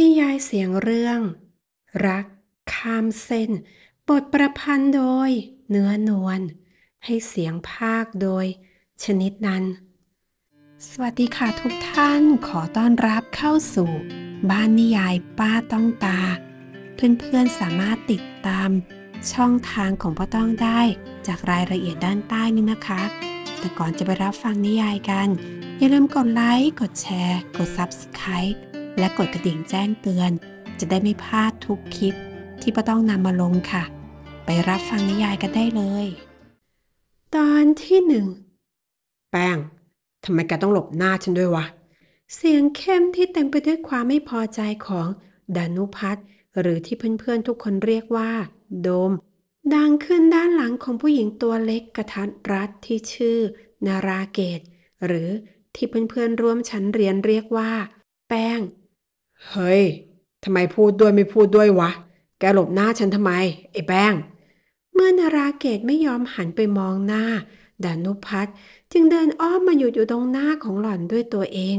นิยายเสียงเรื่อง รักข้ามเส้นบทประพันธ์โดย เนื้อนวลให้เสียงภาคโดย ชนิดนั้น สวัสดีค่ะทุกท่านขอต้อนรับเข้าสู่ บ้านนิยายป้าต้องตา เพื่อนๆสามารถติดตามช่องทางของป้าต้องได้จากรายละเอียดด้านใต้นี้นะคะ แต่ก่อนจะไปรับฟังนิยายกัน อย่าลืมกดไลค์ กดแชร์ กด Subscribe และกดกระดิ่งแจ้งเตือน จะได้ไม่พลาดทุกคลิป ที่ป้าต้องนำมาลงค่ะ ไปรับฟังนิยายกันได้เลย ตอนที่หนึ่ง แป้งทำไมแกต้องหลบหน้าฉันด้วยวะ เสียงเข้มที่เต็มไปด้วยความไม่พอใจของดานุพัฒน์หรือที่เพื่อนๆทุกคนเรียกว่าโดม ดังขึ้นด้านหลังของผู้หญิงตัวเล็กกระทัดรัดที่ชื่อนาราเกตหรือที่เพื่อนๆร่วมชั้นเรียนเรียกว่า แป้งเฮ้ย ทำไมพูดด้วยไม่พูดด้วยวะ แกหลบหน้าฉันทำไม ไอ้แป้ง เมื่อนาราเกตไม่ยอมหันไปมองหน้าดานุพัฒน์จึงเดินอ้อมมาหยุดอยู่ตรงหน้าของหล่อนด้วยตัวเอง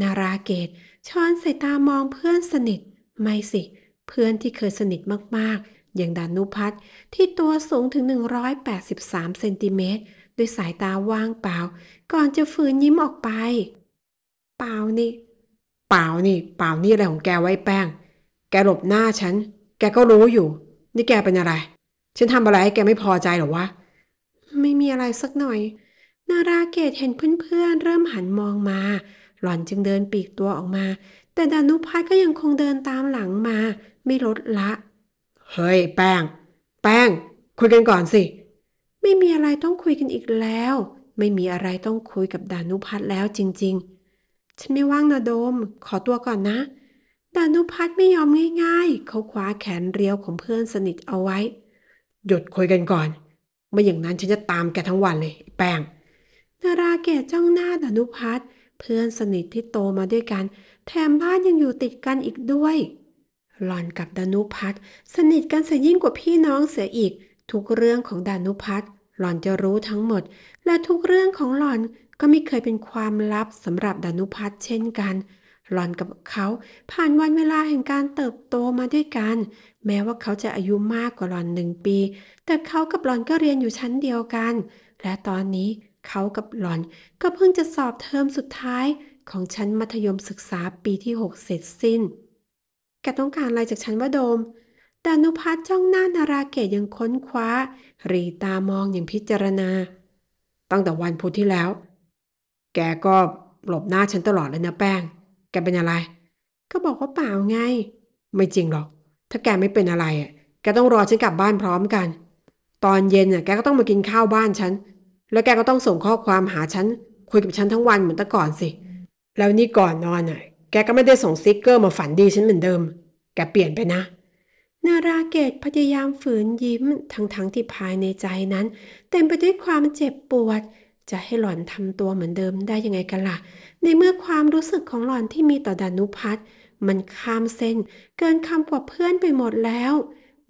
นาราเกตช้อนสายตามองเพื่อนสนิทไม่สิ เพื่อนที่เคยสนิทมากๆ อย่างดานุพัฒน์ที่ตัวสูงถึง183เซนติเมตรด้วยสายตาว่างเปล่า ก่อนจะฝืนยิ้มออกไป เปล่านี่เปล่านี่เปล่านี่อะไรของแกไว้แป้ง แกหลบหน้าฉัน แกก็รู้อยู่ นี่แกเป็นอะไร ฉันทำอะไรให้แกไม่พอใจหรอวะ ไม่มีอะไรสักหน่อย นาราเกตเห็นเพื่อนๆเริ่มหันมองมา หล่อนจึงเดินปีกตัวออกมา แต่ดานุพัฒก็ยังคงเดินตามหลังมา ไม่ลดละ เฮ้ยแป้ง แป้ง คุยกันก่อนสิ ไม่มีอะไรต้องคุยกันอีกแล้ว ไม่มีอะไรต้องคุยกับดานุพัฒแล้วจริง ๆฉันไม่ว่างนะโดม ขอตัวก่อนนะดานุพัฒน์ไม่ยอมง่ายๆ เขาคว้าแขนเรียวของเพื่อนสนิทเอาไว้ หยุดคุยกันก่อน ไม่อย่างนั้น ฉันจะตามแกทั้งวันเลย แป้งนาราแกจ้องหน้าดานุพัฒน์เพื่อนสนิทที่โตมาด้วยกัน แถมบ้านยังอยู่ติดกันอีกด้วย หลอนกับดานุพัฒน์สนิทกันเสียยิ่งกว่าพี่น้องเสียอีก ทุกเรื่องของดานุพัฒน์หลอนจะรู้ทั้งหมด และทุกเรื่องของหลอนก็ไม่เคยเป็นความลับสำหรับดานุพัฒน์เช่นกัน หลอนกับเขาผ่านวันเวลาแห่งการเติบโตมาด้วยกัน แม้ว่าเขาจะอายุมากกว่าหลอนหนึ่งปี แต่เขากับหลอนก็เรียนอยู่ชั้นเดียวกัน และตอนนี้เขากับหลอนก็เพิ่งจะสอบเทอมสุดท้ายของชั้นมัธยมศึกษาปีที่6เสร็จสิ้น แกต้องการอะไรจากฉันวะโดม ดานุพัฒน์จ้องหน้านาราเกตยังค้นคว้า รีตามองอย่างพิจารณา ตั้งแต่วันพุธที่แล้วแกก็หลบหน้าฉันตลอดเลยนะแป้ง แกเป็นอะไร ก็บอกว่าเปล่าไง ไม่จริงหรอก ถ้าแกไม่เป็นอะไรอ่ะแกต้องรอฉันกลับบ้านพร้อมกัน ตอนเย็นน่ะแกก็ต้องมากินข้าวบ้านฉัน แล้วแกก็ต้องส่งข้อความหาฉัน คุยกับฉันทั้งวันเหมือนแต่ก่อนสิ แล้วนี่ก่อนนอนอ่ะ แกก็ไม่ได้ส่งซิกเกอร์มาฝันดีฉันเหมือนเดิม แกเปลี่ยนไปนะนาราเกตพยายามฝืนยิ้มทั้งๆทที่ภายในใจนั้น เต็มไปด้วยความเจ็บปวดจะให้หล่อนทำตัวเหมือนเดิมได้ยังไงกันละ่ะ ในเมื่อความรู้สึกของหล่อนที่มีต่อดานุพัฒน์มันข้ามเส้น เกินคำกว่าเพื่อนไปหมดแล้ว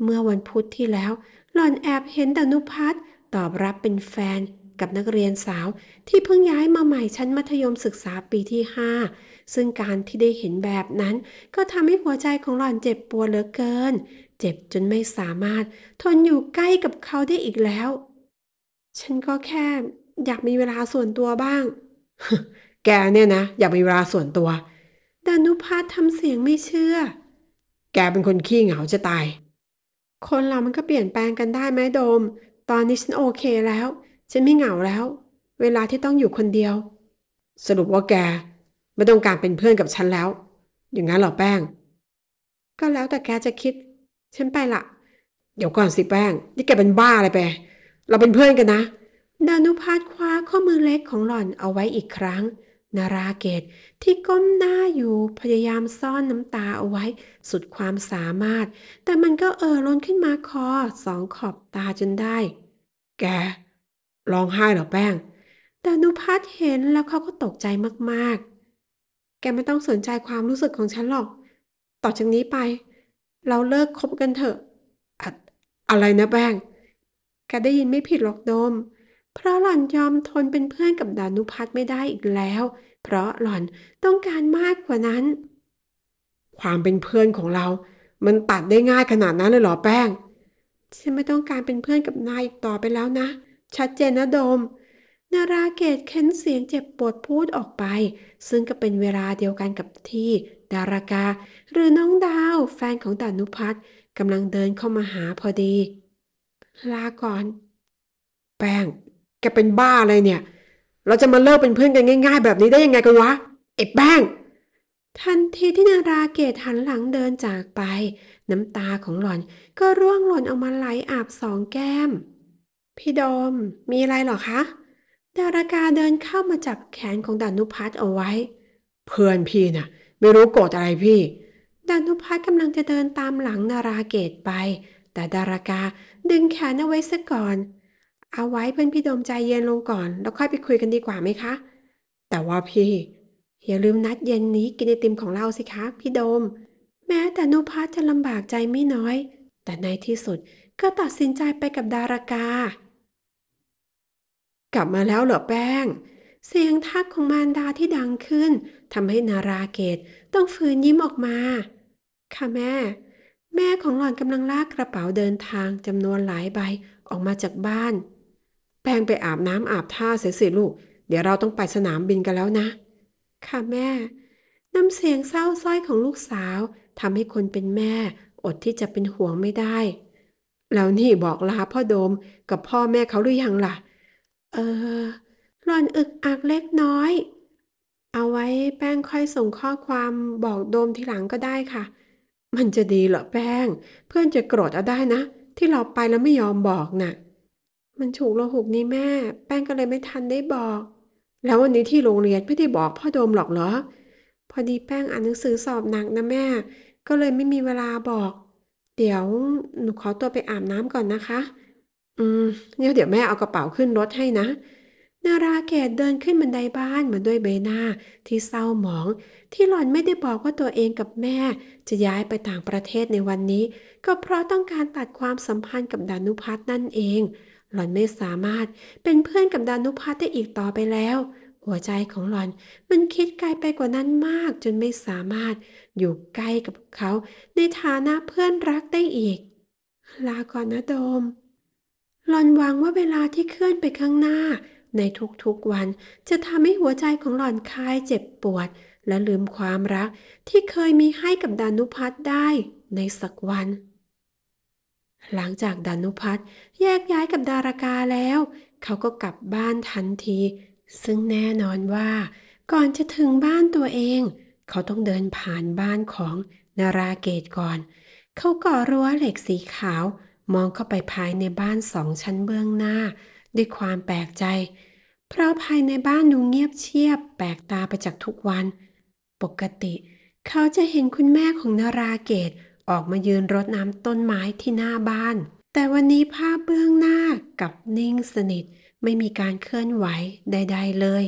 เมื่อวันพุธที่แล้ว หล่อนแอบเห็นดานุพัฒน์ตอบรับเป็นแฟนกับนักเรียนสาว ที่เพิ่งย้ายมาใหม่ชั้นมัธยมศึกษาปีที่ 5 ซึ่งการที่ได้เห็นแบบนั้น ก็ทำให้หัวใจของหล่อนเจ็บปวดเหลือเกิน เจ็บจนไม่สามารถ ทนอยู่ใกล้กับเขาได้อีกแล้ว ฉันก็แค่อยากมีเวลาส่วนตัวบ้าง แกเนี่ยนะอยากมีเวลาส่วนตัว ดานุพัฒน์ทำเสียงไม่เชื่อ แกเป็นคนขี้เหงาจะตาย คนเรามันก็เปลี่ยนแปลงกันได้ไหมโดม ตอนนี้ฉันโอเคแล้ว ฉันไม่เหงาแล้ว เวลาที่ต้องอยู่คนเดียว สรุปว่าแก ไม่ต้องการเป็นเพื่อนกับฉันแล้ว อย่างนั้นหรอแป้ง ก็แล้วแต่แกจะคิด ฉันไปละ เดี๋ยวก่อนสิแป้ง นี่แกเป็นบ้าอะไรไป เราเป็นเพื่อนกันนะดานุพัฒน์คว้าข้อมือเล็กของหล่อนเอาไว้อีกครั้ง นาราเกตที่ก้มหน้าอยู่พยายามซ่อนน้ำตาเอาไว้สุดความสามารถ แต่มันก็เอ่อล้นขึ้นมาคอสองขอบตาจนได้ แกร้องไห้เหรอแป้ง ดานุพัฒน์เห็นแล้วเขาก็ตกใจมาก ๆ แกไม่ต้องสนใจความรู้สึกของฉันหรอก ต่อจากนี้ไป เราเลิกคบกันเถอะ อะไรนะแป้ง แกได้ยินไม่ผิดหรอกโดมเพราะหล่อนยอมทนเป็นเพื่อนกับดานุพัฒน์ไม่ได้อีกแล้ว เพราะหล่อนต้องการมากกว่านั้น ความเป็นเพื่อนของเรา มันตัดได้ง่ายขนาดนั้นเลยเหรอแป้ง ฉันไม่ต้องการเป็นเพื่อนกับนายอีกต่อไปแล้วนะ ชัดเจนนะโดม นาราเกตเค้นเสียงเจ็บปวดพูดออกไป ซึ่งก็เป็นเวลาเดียวกันกับที่ ดารากา หรือน้องดาว แฟนของดานุพัฒน์กำลังเดินเข้ามาหาพอดี ลา ก่อน แป้งแกเป็นบ้าอะไรเนี่ย เราจะมาเลิกเป็นเพื่อนกันง่าย ๆ แบบนี้ได้ยังไงกันวะไอ้แป้งทันทีที่นาราเกตหันหลังเดินจากไป น้ำตาของหล่อนก็ร่วงหล่นออกมาไหลอาบสองแก้ม พี่ดมมีอะไรหรอคะดารากาเดินเข้ามาจับแขนของดานุพัฒน์เอาไว้ เพื่อนพี่นะ่ะไม่รู้โกรธอะไรพี่ดานุพัฒน์กำลังจะเดินตามหลังนาราเกตไป แต่ดารากาดึงแขนเอาไว้ซะก่อนเอาไว้เพื่อนพี่โดมใจเย็นลงก่อนแล้วค่อยไปคุยกันดีกว่าไหมคะ แต่ว่าพี่อย่าลืมนัดเย็นนี้กินไอติมของเราสิคะพี่โดม แม้แต่นุพัฒจะลำบากใจไม่น้อย แต่ในที่สุดก็ตัดสินใจไปกับดารากา กลับมาแล้วเหรอแป้ง เสียงทักของมารดาที่ดังขึ้นทำให้นาราเกตต้องฟืนยิ้มออกมา ค่ะแม่ แม่ของหล่อนกำลังลากกระเป๋าเดินทางจำนวนหลายใบออกมาจากบ้านแปงไปอาบน้ำอาบท่าเส็จสิลูก เดี๋ยวเราต้องไปสนามบินกันแล้วนะ ค่ะแม่ น้ำเสียงเศร้าส้อยของลูกสาวทำให้คนเป็นแม่อดที่จะเป็นห่วงไม่ได้ แล้วนี่บอกลาพ่อโดมกับพ่อแม่เขาหรือยังล่ะ เออรอนอึกอักเล็กน้อย เอาไว้แป้งค่อยส่งข้อความบอกโดมทีหลังก็ได้ค่ะ มันจะดีเหรอแป้ง เพื่อนจะโกรธเอาได้นะที่เราไปแล้วไม่ยอมบอกนะ่ะมันฉุกละหุกนี่แม่ แป้งก็เลยไม่ทันได้บอก แล้ววันนี้ที่โรงเรียนไม่ได้บอกพ่อโดมหรอกเหรอ พอดีแป้งอ่านหนังสือสอบหนักนะแม่ ก็เลยไม่มีเวลาบอก เดี๋ยวหนูขอตัวไปอาบน้ำก่อนนะคะ อืมเนี่ยเดี๋ยวแม่เอากระเป๋าขึ้นรถให้นะ นาราเกตเดินขึ้นบันไดบ้านมาด้วยใบหน้า ที่เศร้าหมอง ที่หล่อนไม่ได้บอกว่าตัวเองกับแม่ จะย้ายไปต่างประเทศในวันนี้ ก็เพราะต้องการตัดความสัมพันธ์กับดานุพัฒน์นั่นเองหล่อนไม่สามารถเป็นเพื่อนกับดานุพัฒน์ได้อีกต่อไปแล้ว หัวใจของหล่อนมันคิดไกลไปกว่านั้นมากจนไม่สามารถอยู่ใกล้กับเขาในฐานะเพื่อนรักได้อีก ลาก่อนนะโดมหล่อนหวังว่าเวลาที่เคลื่อนไปข้างหน้า ในทุกๆวันจะทำให้หัวใจของหล่อนคลายเจ็บปวด และลืมความรักที่เคยมีให้กับดานุพัฒน์ได้ในสักวันหลังจากดานุพัฒน์แยกย้ายกับดารากาแล้ว เขาก็กลับบ้านทันที ซึ่งแน่นอนว่าก่อนจะถึงบ้านตัวเอง เขาต้องเดินผ่านบ้านของนาราเกตก่อน เขาก่อรั้วเหล็กสีขาว มองเข้าไปภายในบ้านสองชั้นเบื้องหน้า ด้วยความแปลกใจ เพราะภายในบ้านดูเงียบเชียบแปลกตาไปจากทุกวัน ปกติ เขาจะเห็นคุณแม่ของนาราเกตออกมายืนรดน้ำต้นไม้ที่หน้าบ้าน แต่วันนี้ภาพเบื้องหน้ากับนิ่งสนิท ไม่มีการเคลื่อนไหวใดๆเลย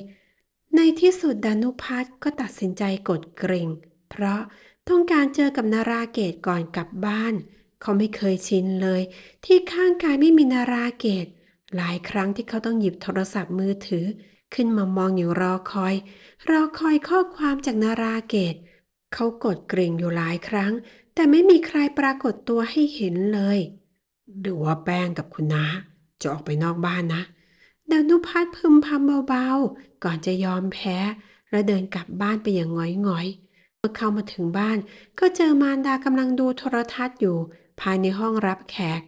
ในที่สุดดานุพัฒน์ก็ตัดสินใจกดกริ่ง เพราะต้องการเจอกับนาราเกตก่อนกลับบ้าน เขาไม่เคยชินเลย ที่ข้างกายไม่มีนาราเกต หลายครั้งที่เขาต้องหยิบโทรศัพท์มือถือ ขึ้นมามองอยู่รอคอย รอคอยข้อความจากนาราเกต เขากดกริ่งอยู่หลายครั้งแต่ไม่มีใครปรากฏตัวให้เห็นเลยหรือว่าแป้งกับคุณน้าจะออกไปนอกบ้านนะดานุพัฒน์พึมพำเบาๆ ก่อนจะยอมแพ้ และเดินกลับบ้านไปอย่างง่อยๆ เมื่อเข้ามาถึงบ้านก็เจอมารดากำลังดูโทรทัศน์อยู่ภายในห้องรับแขก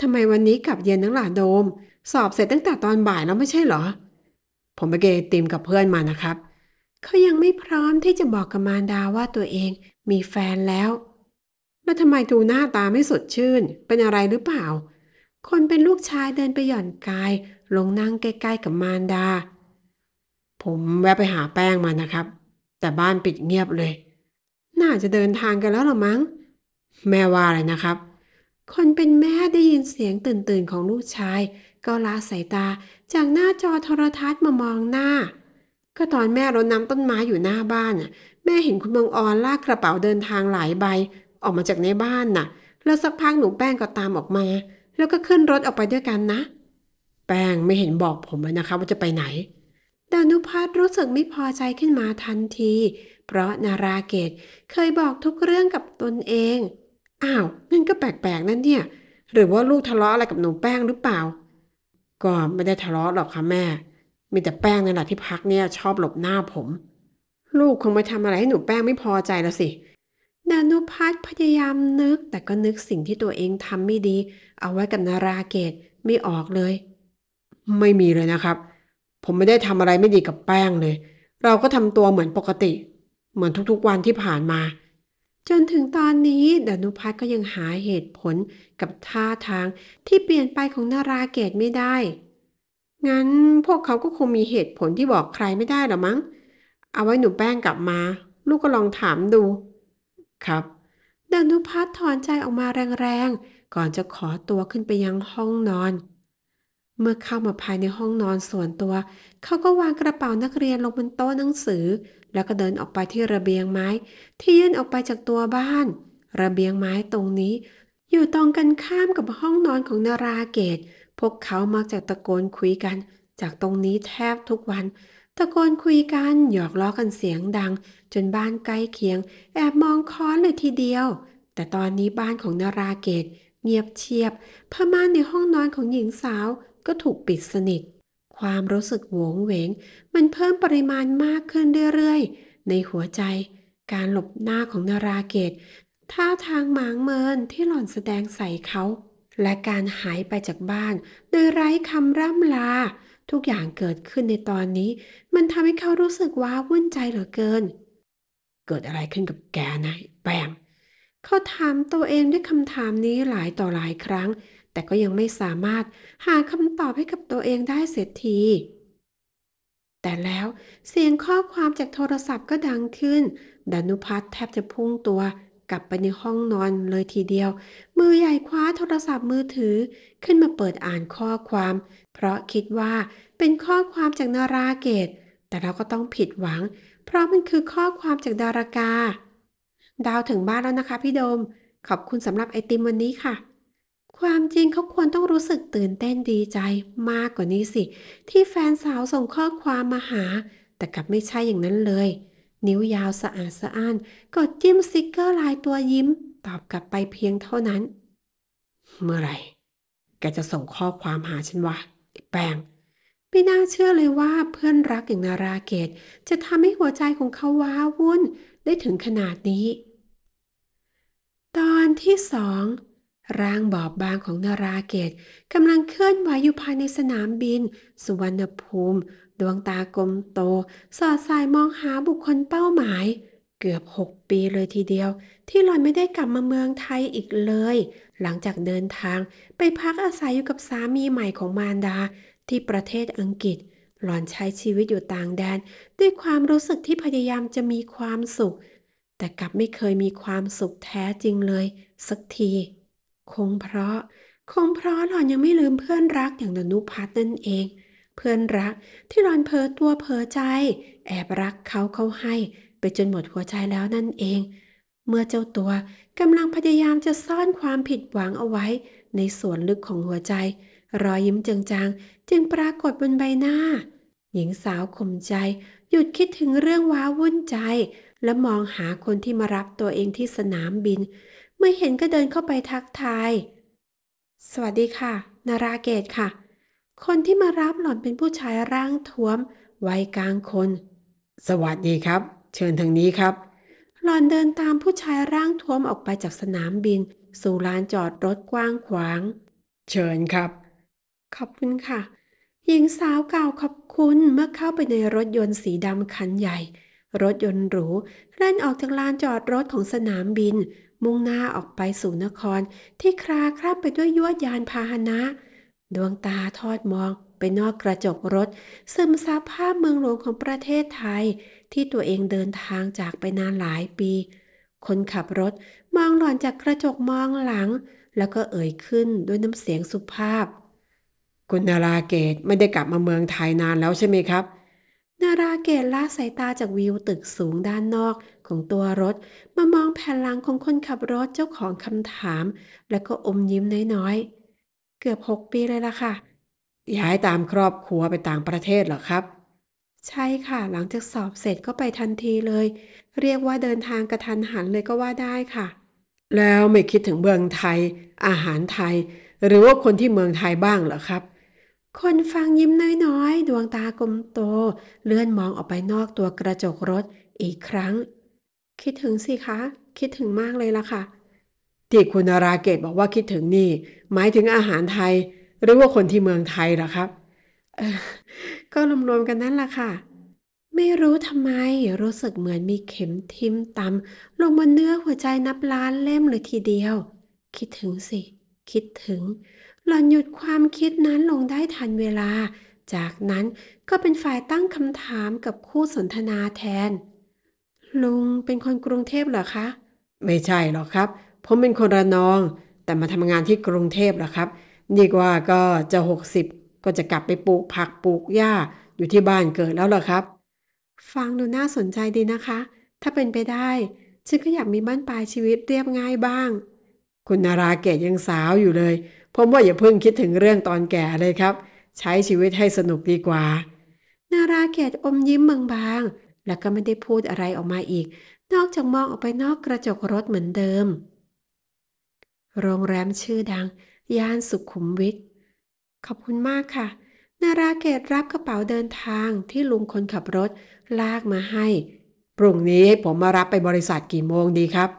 ทำไมวันนี้กลับเย็นนังหล่ะโดม สอบเสร็จตั้งแต่ตอนบ่ายแล้วไม่ใช่เหรอ ผมไปเกยติมกับเพื่อนมานะครับเขายังไม่พร้อมที่จะบอกกับมารดาว่าตัวเองมีแฟนแล้วแล้วทำไมดูหน้าตาไม่สดชื่น เป็นอะไรหรือเปล่า คนเป็นลูกชายเดินไปหย่อนกาย ลงนั่งใกล้ ๆกับมารดา ผมแวะไปหาแป้งมานะครับ แต่บ้านปิดเงียบเลย น่าจะเดินทางกันแล้วหรอมั้ง แม่ว่าอะไรนะครับ คนเป็นแม่ได้ยินเสียงตื่น ๆ ของลูกชาย ก็ลาสายตา จากหน้าจอโทรทัศน์มามองหน้า ก็ตอนแม่รดน้ำต้นไม้อยู่หน้าบ้านน่ะแม่เห็นคุณบางออนลากกระเป๋าเดินทางหลายใบออกมาจากในบ้านน่ะ แล้วสักพักหนูแป้งก็ตามออกมา แล้วก็ขึ้นรถออกไปด้วยกันนะ แป้งไม่เห็นบอกผมเลยนะคะว่าจะไปไหนดานุพัฒน์รู้สึกไม่พอใจขึ้นมาทันที เพราะนาราเกตเคยบอกทุกเรื่องกับตนเอง อ้าวนั่นก็แปลกๆนั่นเนี่ย หรือว่าลูกทะเลาะอะไรกับหนูแป้งหรือเปล่า ก็ไม่ได้ทะเลาะหรอกค่ะแม่ มีแต่แป้งนั่นแหละที่พักเนี่ยชอบหลบหน้าผม ลูกคงไปทำอะไรให้หนูแป้งไม่พอใจแล้วสิเนานุพัฒน์พยายามนึกแต่ก็นึกสิ่งที่ตัวเองทำไม่ดี เอาไว้กับนาราเกตไม่ออกเลย ไม่มีเลยนะครับ ผมไม่ได้ทำอะไรไม่ดีกับแป้งเลย เราก็ทำตัวเหมือนปกติ เหมือนทุกๆวันที่ผ่านมา จนถึงตอนนี้ดานุพัฒน์ก็ยังหาเหตุผลกับท่าทางที่เปลี่ยนไปของนาราเกตไม่ได้ งั้นพวกเขาก็คงมีเหตุผลที่บอกใครไม่ได้หรอมั้ง เอาไว้หนูแป้งกลับมา ลูกก็ลองถามดูครับดนุพัฒน์ถอนใจออกมาแรงๆ ก่อนจะขอตัวขึ้นไปยังห้องนอน เมื่อเข้ามาภายในห้องนอนส่วนตัว เขาก็วางกระเป๋านักเรียนลงบนโต๊ะหนังสือ แล้วก็เดินออกไปที่ระเบียงไม้ที่ยื่นออกไปจากตัวบ้าน ระเบียงไม้ตรงนี้ อยู่ตรงกันข้ามกับห้องนอนของนาราเกต พวกเขามักจะตะโกนคุยกันจากตรงนี้แทบทุกวัน ตะโกนคุยกันหยอกล้อกันเสียงดังจนบ้านใกล้เคียงแอบมองค้อนเลยทีเดียว แต่ตอนนี้บ้านของนาราเกตเงียบเชียบผ้าม่านในห้องนอนของหญิงสาวก็ถูกปิดสนิท ความรู้สึกหวงเหวง มันเพิ่มปริมาณมากขึ้นเรื่อยๆ ในหัวใจ การหลบหน้าของนาราเกตท่าทางหมางเมินที่หล่อนแสดงใส่เขาและการหายไปจากบ้าน โดยไร้คำร่ำลา ทุกอย่างเกิดขึ้นในตอนนี้ มันทำให้เขารู้สึกว้าวุ่นใจเหลือเกินเกิดอะไรขึ้นกับแกนะ แปงเขาถามตัวเองด้วยคำถามนี้หลายต่อหลายครั้ง แต่ก็ยังไม่สามารถหาคำตอบให้กับตัวเองได้เสร็จที แต่แล้วเสียงข้อความจากโทรศัพท์ก็ดังขึ้นดานุพัฒน์แทบจะพุ่งตัวกลับไปในห้องนอนเลยทีเดียวมือใหญ่คว้าโทรศัพท์มือถือขึ้นมาเปิดอ่านข้อความ เพราะคิดว่าเป็นข้อความจากนาราเกตแต่เราก็ต้องผิดหวังเพราะมันคือข้อความจากดารากา ดาวถึงบ้านแล้วนะคะพี่โดม ขอบคุณสำหรับไอติมวันนี้ค่ะ ความจริงเขาควรต้องรู้สึกตื่นเต้นดีใจมากกว่านี้สิ ที่แฟนสาวส่งข้อความมาหา แต่กลับไม่ใช่อย่างนั้นเลย นิ้วยาวสะอาดสะอ้าน กดจิ้มสติกเกอร์ลายตัวยิ้ม ตอบกลับไปเพียงเท่านั้น เมื่อไหร่ แกจะส่งข้อความหาฉันวะไอแปงไม่น่าเชื่อเลยว่าเพื่อนรักอย่างนาราเกตจะทำให้หัวใจของเขาว้าวุ่นได้ถึงขนาดนี้ ตอนที่สองร่างบอบบางของนาราเกตกำลังเคลื่อนไหวอยู่ภายในสนามบินสุวรรณภูมิ ดวงตากลมโต สอดสายมองหาบุคคลเป้าหมาย เกือบหกปีเลยทีเดียว ที่หลอนไม่ได้กลับมาเมืองไทยอีกเลย หลังจากเดินทางไปพักอาศัยอยู่กับสามีใหม่ของมารดาที่ประเทศอังกฤษหล่อนใช้ชีวิตอยู่ต่างแดนด้วยความรู้สึกที่พยายามจะมีความสุข แต่กลับไม่เคยมีความสุขแท้จริงเลย สักที คงเพราะคงเพราะหล่อนยังไม่ลืมเพื่อนรักอย่างดนุพัฒน์นั่นเอง เพื่อนรักที่หล่อนเพอตัวเพอใจ แอบรักเขาเขาให้ ไปจนหมดหัวใจแล้วนั่นเอง เมื่อเจ้าตัวกำลังพยายามจะซ่อนความผิดหวังเอาไว้ ในส่วนลึกของหัวใจรอยยิ้มจางๆ จึงปรากฏบนใบหน้า หญิงสาวข่มใจ หยุดคิดถึงเรื่องว้าวุ่นใจ และมองหาคนที่มารับตัวเองที่สนามบิน เมื่อเห็นก็เดินเข้าไปทักทายสวัสดีค่ะนาราเกตค่ะ คนที่มารับหล่อนเป็นผู้ชายร่างท้วมวัยกลางคน สวัสดีครับ เชิญทางนี้ครับ หล่อนเดินตามผู้ชายร่างท้วมออกไปจากสนามบิน สู่ลานจอดรถกว้างขวาง เชิญครับขอบคุณค่ะ หญิงสาวกล่าวขอบคุณเมื่อเข้าไปในรถยนต์สีดำคันใหญ่ รถยนต์หรูเล่นออกจากลานจอดรถของสนามบิน มุ่งหน้าออกไปสู่นคร ที่คลาคลาบไปด้วยยวดยานพาหนะ ดวงตาทอดมองไปนอกกระจกรถ ซึมซับภาพเมืองหลวงของประเทศไทย ที่ตัวเองเดินทางจากไปนานหลายปี คนขับรถมองหลอนจากกระจกมองหลัง แล้วก็เอ่ยขึ้นด้วยน้ำเสียงสุภาพคุณนาราเกตไม่ได้กลับมาเมืองไทยนานแล้วใช่ไหมครับ นาราเกตละสายตาจากวิวตึกสูงด้านนอกของตัวรถ มามองแผ่นหลังของคนขับรถเจ้าของคำถาม แล้วก็อมยิ้มน้อยๆเกือบหกปีเลยล่ะค่ะย้ายตามครอบครัวไปต่างประเทศเหรอครับ ใช่ค่ะหลังจากสอบเสร็จก็ไปทันทีเลย เรียกว่าเดินทางกระทันหันเลยก็ว่าได้ค่ะ แล้วไม่คิดถึงเมืองไทย อาหารไทย หรือว่าคนที่เมืองไทยบ้างเหรอครับคนฟังยิ้มน้อย ๆ ดวงตากลมโต เลื่อนมองออกไปนอกตัวกระจกรถอีกครั้ง คิดถึงสิคะ คิดถึงมากเลยล่ะค่ะที่คุณราเกตบอกว่าคิดถึงนี่หมายถึงอาหารไทย หรือว่าคนที่เมืองไทยล่ะครับก็รวมๆกันนั่นล่ะค่ะ ไม่รู้ทำไมรู้สึกเหมือนมีเข็มทิ่มตำลงบนเนื้อหัวใจนับล้านเล่มเลยทีเดียว คิดถึงสิคิดถึงหล่อนหยุดความคิดนั้นลงได้ทันเวลา จากนั้นก็เป็นฝ่ายตั้งคำถามกับคู่สนทนาแทนลุงเป็นคนกรุงเทพเหรอคะ ไม่ใช่หรอกครับ ผมเป็นคนระนอง แต่มาทำงานที่กรุงเทพเหรอครับดีกว่าก็จะหกสิบก็จะกลับไปปลูกผักปลูกหญ้าอยู่ที่บ้านเกิดแล้วเหรอครับ ฟังดูน่าสนใจดีนะคะ ถ้าเป็นไปได้ฉันก็อยากมีบ้านปลายชีวิตเรียบง่ายบ้าง คุณนาราเกตยังสาวอยู่เลยผมว่าอย่าเพิ่งคิดถึงเรื่องตอนแก่เลยครับ ใช้ชีวิตให้สนุกดีกว่า นาราเกตอมยิ้มบางๆแล้วก็ไม่ได้พูดอะไรออกมาอีก นอกจากมองออกไปนอกกระจกรถเหมือนเดิม โรงแรมชื่อดังย่านสุขุมวิทขอบคุณมากค่ะนาราเกตรับกระเป๋าเดินทางที่ลุงคนขับรถลากมาให้พรุ่งนี้ผมมารับไปบริษัทกี่โมงดีครับ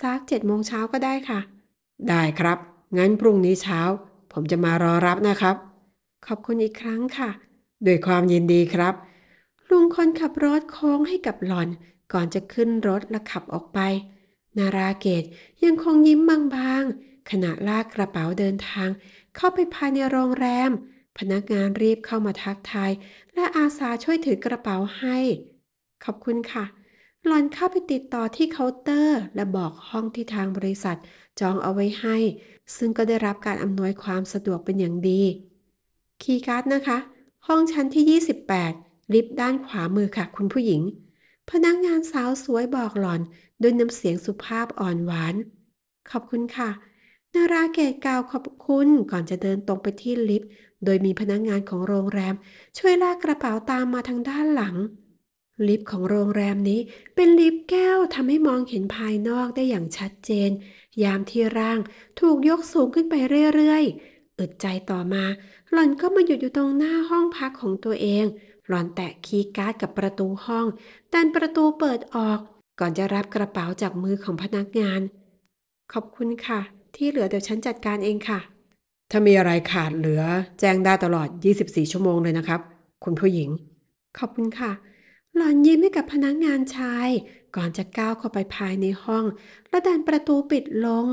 สักเจ็ดโมงเช้าก็ได้ค่ะ ได้ครับงั้นพรุ่งนี้เช้าผมจะมารอรับนะครับ ขอบคุณอีกครั้งค่ะ ด้วยความยินดีครับ ลุงคนขับรถโค้งให้กับหลอน ก่อนจะขึ้นรถและขับออกไป นาราเกตยังคงยิ้มบางๆขณะลากกระเป๋าเดินทาง เข้าไปภายในโรงแรม พนักงานรีบเข้ามาทักทายและอาสาช่วยถือกระเป๋าให้ ขอบคุณค่ะ หลอนเข้าไปติดต่อที่เคาน์เตอร์และบอกห้องที่ทางบริษัทจองเอาไว้ให้ ซึ่งก็ได้รับการอำนวยความสะดวกเป็นอย่างดี คีย์การ์ดนะคะ ห้องชั้นที่ 28 ลิฟต์ด้านขวามือค่ะคุณผู้หญิง พนักงานสาวสวยบอกหล่อนด้วยน้ำเสียงสุภาพอ่อนหวาน ขอบคุณค่ะนาราเกตกล่าวขอบคุณ ก่อนจะเดินตรงไปที่ลิฟต์ โดยมีพนักงานของโรงแรมช่วยลากกระเป๋าตามมาทางด้านหลังลิฟต์ของโรงแรมนี้เป็นลิฟต์แก้วทำให้มองเห็นภายนอกได้อย่างชัดเจน ยามที่ร่าง ถูกยกสูงขึ้นไปเรื่อยๆอึดใจต่อมา หล่อนก็มาหยุดอยู่ตรงหน้าห้องพักของตัวเอง หล่อนแตะคีย์การ์ดกับประตูห้องดันประตูเปิดออก ก่อนจะรับกระเป๋าจากมือของพนักงาน ขอบคุณค่ะ ที่เหลือเดี๋ยวฉันจัดการเองค่ะ ถ้ามีอะไรขาดเหลือ แจ้งได้ตลอด 24 ชั่วโมงเลยนะครับ คุณผู้หญิง ขอบคุณค่ะหล่อนยิ้มให้กับพนักงงานชาย ก่อนจะก้าวเข้าไปภายในห้อง และดันประตูปิดลง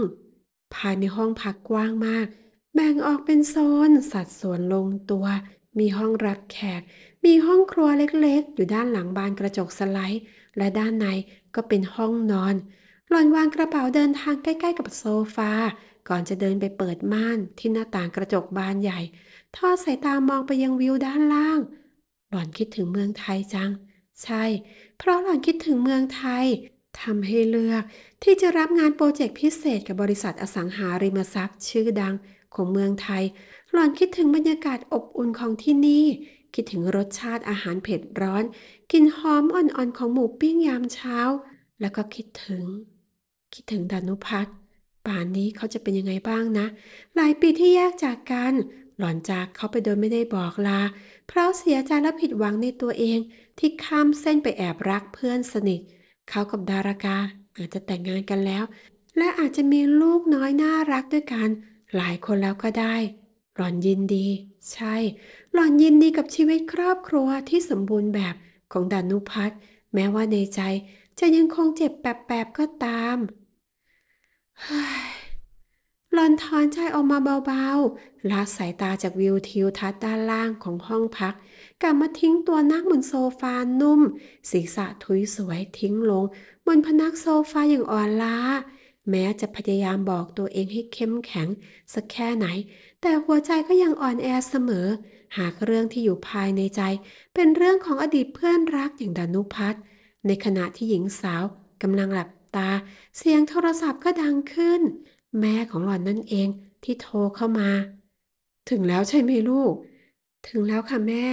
ภายในห้องพักกว้างมาก แบ่งออกเป็นโซน สัดส่วนลงตัว มีห้องรับแขก มีห้องครัวเล็กๆ อยู่ด้านหลังบานกระจกสไลด์ และด้านในก็เป็นห้องนอน หล่อนวางกระเป๋าเดินทางใกล้ ๆ กับโซฟาก่อนจะเดินไปเปิดม่านที่หน้าต่างกระจกบานใหญ่ ทอดสายตามองไปยังวิวด้านล่าง หล่อนคิดถึงเมืองไทยจังใช่ เพราะหล่อนคิดถึงเมืองไทย ทำให้เลือก ที่จะรับงานโปรเจกต์พิเศษกับบริษัทอสังหาริมทรัพย์ ชื่อดังของเมืองไทย หล่อนคิดถึงบรรยากาศอบอุ่นของที่นี่ คิดถึงรสชาติอาหารเผ็ดร้อน กินหอมอ่อนๆของหมูปิ้งยามเช้า แล้วก็คิดถึง คิดถึงดานุพัฒน์ป่านนี้เขาจะเป็นยังไงบ้างนะ หลายปีที่แยกจากกัน หล่อนจากเขาไปโดยไม่ได้บอกลา เพราะเสียใจและผิดหวังในตัวเองที่ข้ามเส้นไปแอบรักเพื่อนสนิท เขากับดารากาอาจจะแต่งงานกันแล้ว และอาจจะมีลูกน้อยน่ารักด้วยกัน หลายคนแล้วก็ได้ หล่อนยินดี ใช่ หล่อนยินดีกับชีวิตครอบครัวที่สมบูรณ์แบบของดานุพัฒน์ แม้ว่าในใจจะยังคงเจ็บแปบๆก็ตามเฮ้หลอนถอนใจออกมาเบาๆลาสายตาจากวิวทิวทัศน์ด้านล่างของห้องพักกลับมาทิ้งตัวนั่งบนโซฟานุ่ม ศีรษะทุยสวยทิ้งลงบนพนักโซฟาอย่างอ่อนล้า แม้จะพยายามบอกตัวเองให้เข้มแข็งสักแค่ไหน แต่หัวใจก็ยังอ่อนแอเสมอ หากเรื่องที่อยู่ภายในใจ เป็นเรื่องของอดีตเพื่อนรักอย่างดานุพัฒน์ในขณะที่หญิงสาวกำลังหลับตา เสียงโทรศัพท์ก็ดังขึ้นแม่ของหล่อนนั่นเองที่โทรเข้ามา ถึงแล้วใช่ไหมลูก ถึงแล้วค่ะแม่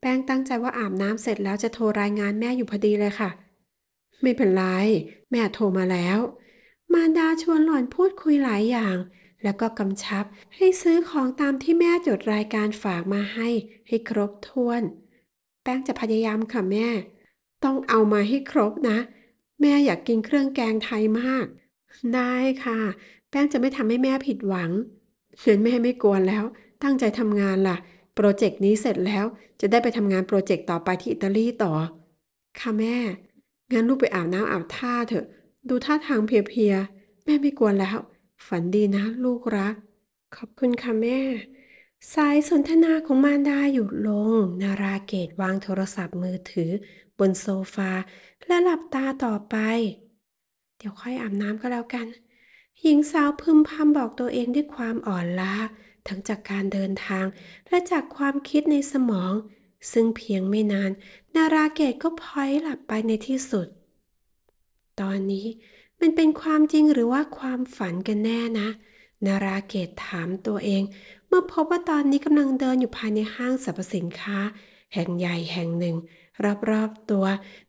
แป้งตั้งใจว่าอาบน้ำเสร็จแล้วจะโทรรายงานแม่อยู่พอดีเลยค่ะ ไม่เป็นไร แม่โทรมาแล้ว มารดาชวนหล่อนพูดคุยหลายอย่าง แล้วก็กำชับให้ซื้อของตามที่แม่จดรายการฝากมาให้ ให้ครบถ้วน แป้งจะพยายามค่ะแม่ ต้องเอามาให้ครบนะ แม่อยากกินเครื่องแกงไทยมาก ได้ค่ะแป้งจะไม่ทำให้แม่ผิดหวังเชินแม่ไม่กวนแล้ว ตั้งใจทำงานล่ะ โปรเจกต์นี้เสร็จแล้ว จะได้ไปทำงานโปรเจกต์ต่อไปที่อิตาลีต่อค่ะแม่ งั้นลูกไปอาบน้ำอาบท่าเถอะ ดูท่าทางเพียๆ แม่ไม่กวนแล้ว ฝันดีนะลูกรัก ขอบคุณค่ะแม่ สายสนทนาของมารดาหยุดลง นาราเกตวางโทรศัพท์มือถือ บนโซฟาและหลับตาต่อไป เดี๋ยวค่อยอาบน้ำก็แล้วกันหญิงสาวพึมพำบอกตัวเองด้วยความอ่อนล้าทั้งจากการเดินทางและจากความคิดในสมอง ซึ่งเพียงไม่นาน นาราเกตก็พลอยหลับไปในที่สุด ตอนนี้มันเป็นความจริงหรือว่าความฝันกันแน่นะนาราเกตถามตัวเอง เมื่อพบว่าตอนนี้กำลังเดินอยู่ภายในห้างสรรพสินค้า แห่งใหญ่แห่งหนึ่ง รอบๆตัว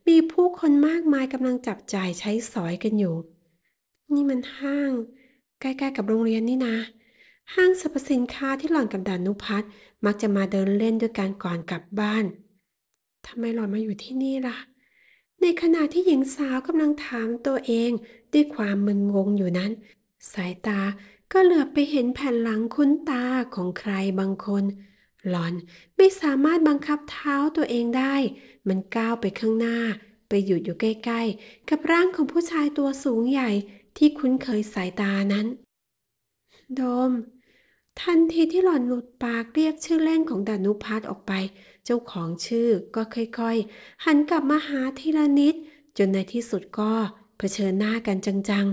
มีผู้คนมากมายกำลังจับจ่ายใช้สอยกันอยู่นี่มันห้าง ใกล้ ๆ กับโรงเรียนนี่นะห้างสรรพสินค้าที่หล่อนกับดานุพัฒน์มักจะมาเดินเล่นด้วยกันก่อนกลับบ้านทำไมหล่อนมาอยู่ที่นี่ล่ะในขณะที่หญิงสาวกำลังถามตัวเองด้วยความมึนงงอยู่นั้น สายตาก็เหลือบไปเห็นแผ่นหลังคุ้นตาของใครบางคน หลอนไม่สามารถบังคับเท้าตัวเองได้ มันก้าวไปข้างหน้าไปหยุดอยู่ใกล้ๆ กับร่างของผู้ชายตัวสูงใหญ่ที่คุ้นเคยสายตานั้น โดม ทันทีที่หล่อนหลุดปากเรียกชื่อเล่นของดานุพัฒ์ออกไป เจ้าของชื่อก็ค่อยๆหันกลับมาหาทีละนิดจนในที่สุดก็เผชิญหน้ากันจัง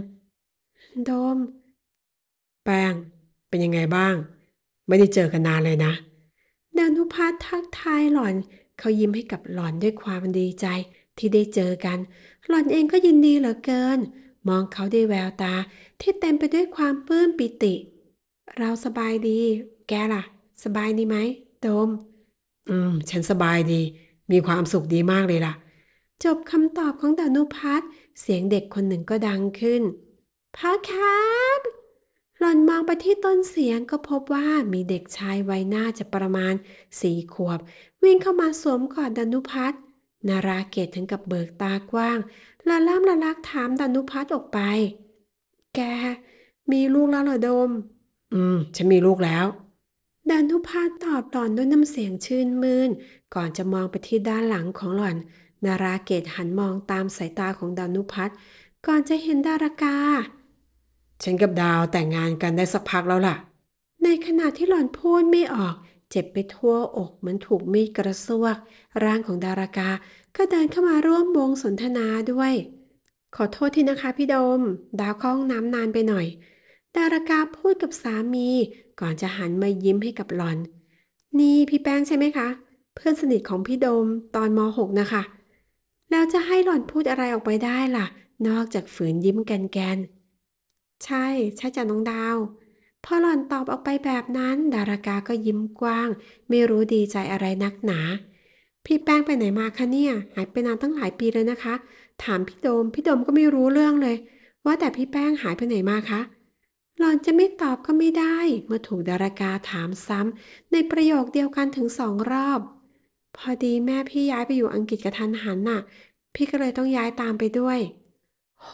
ๆโดม แปงเป็นยังไงบ้าง ไม่ได้เจอกันนานเลยนะดานุพัฒน์ทักทายหล่อน เขายิ้มให้กับหล่อนด้วยความดีใจ ที่ได้เจอกัน หล่อนเองก็ยินดีเหลือเกินมองเขาด้วยแววตา ที่เต็มไปด้วยความปลื้มปิติ เราสบายดี แกล่ะ สบายดีไหมโดมอืม ฉันสบายดี มีความสุขดีมากเลยล่ะ จบคำตอบของดานุพัฒเสียงเด็กคนหนึ่งก็ดังขึ้นพ่อครับ หล่อนมองไปที่ต้นเสียงก็พบว่ามีเด็กชายวัยน่าจะประมาณ สี่ขวบ วิ่งเข้ามาสวมกอดดานุพัฒนนาราเกตถึงกับเบิกตากว้างละล่าละลักถามดานุพัฒน์ออกไป แก มีลูกแล้วเหรอดม อืมฉันมีลูกแล้วดานุพัฒตอบหล่อนด้วยน้ำเสียงชื่นมืน่น ก่อนจะมองไปที่ด้านหลังของหล่อน นาราเกตหันมองตามสายตาของดานุพัฒน์ก่อนจะเห็นดารากา ฉันกับดาวแต่งงานกันได้สักพักแล้วล่ะ ในขณะที่หล่อนพูดไม่ออกเจ็บไปทั่วอกเหมือนถูกมีดกระซวก ร่างของดารากาก็เดินเข้ามาร่วมวงสนทนาด้วย ขอโทษที่นะคะ พี่ดม ดาวข้องน้ำนานไปหน่อย ดารากาพูดกับสามี ก่อนจะหันมายิ้มให้กับหลอน นี่พี่แป้งใช่ไหมคะ เพื่อนสนิทของพี่ดม ตอนม .6 นะคะแล้วจะให้หลอนพูดอะไรออกไปได้ล่ะ นอกจากฝืนยิ้มแกนแกน ใช่ ใช่จ้ะน้องดาวพอหล่อนตอบออกไปแบบนั้น ดารากาก็ยิ้มกว้าง ไม่รู้ดีใจอะไรนักหนา พี่แป้งไปไหนมาคะเนี่ย หายไปนานตั้งหลายปีเลยนะคะ ถามพี่โดม พี่โดมก็ไม่รู้เรื่องเลย ว่าแต่พี่แป้งหายไปไหนมาคะหล่อนจะไม่ตอบก็ไม่ได้ เมื่อถูกดารากาถามซ้ำในประโยคเดียวกันถึงสองรอบ พอดีแม่พี่ย้ายไปอยู่อังกฤษกับทันหันน่ะ พี่ก็เลยต้องย้ายตามไปด้วย โห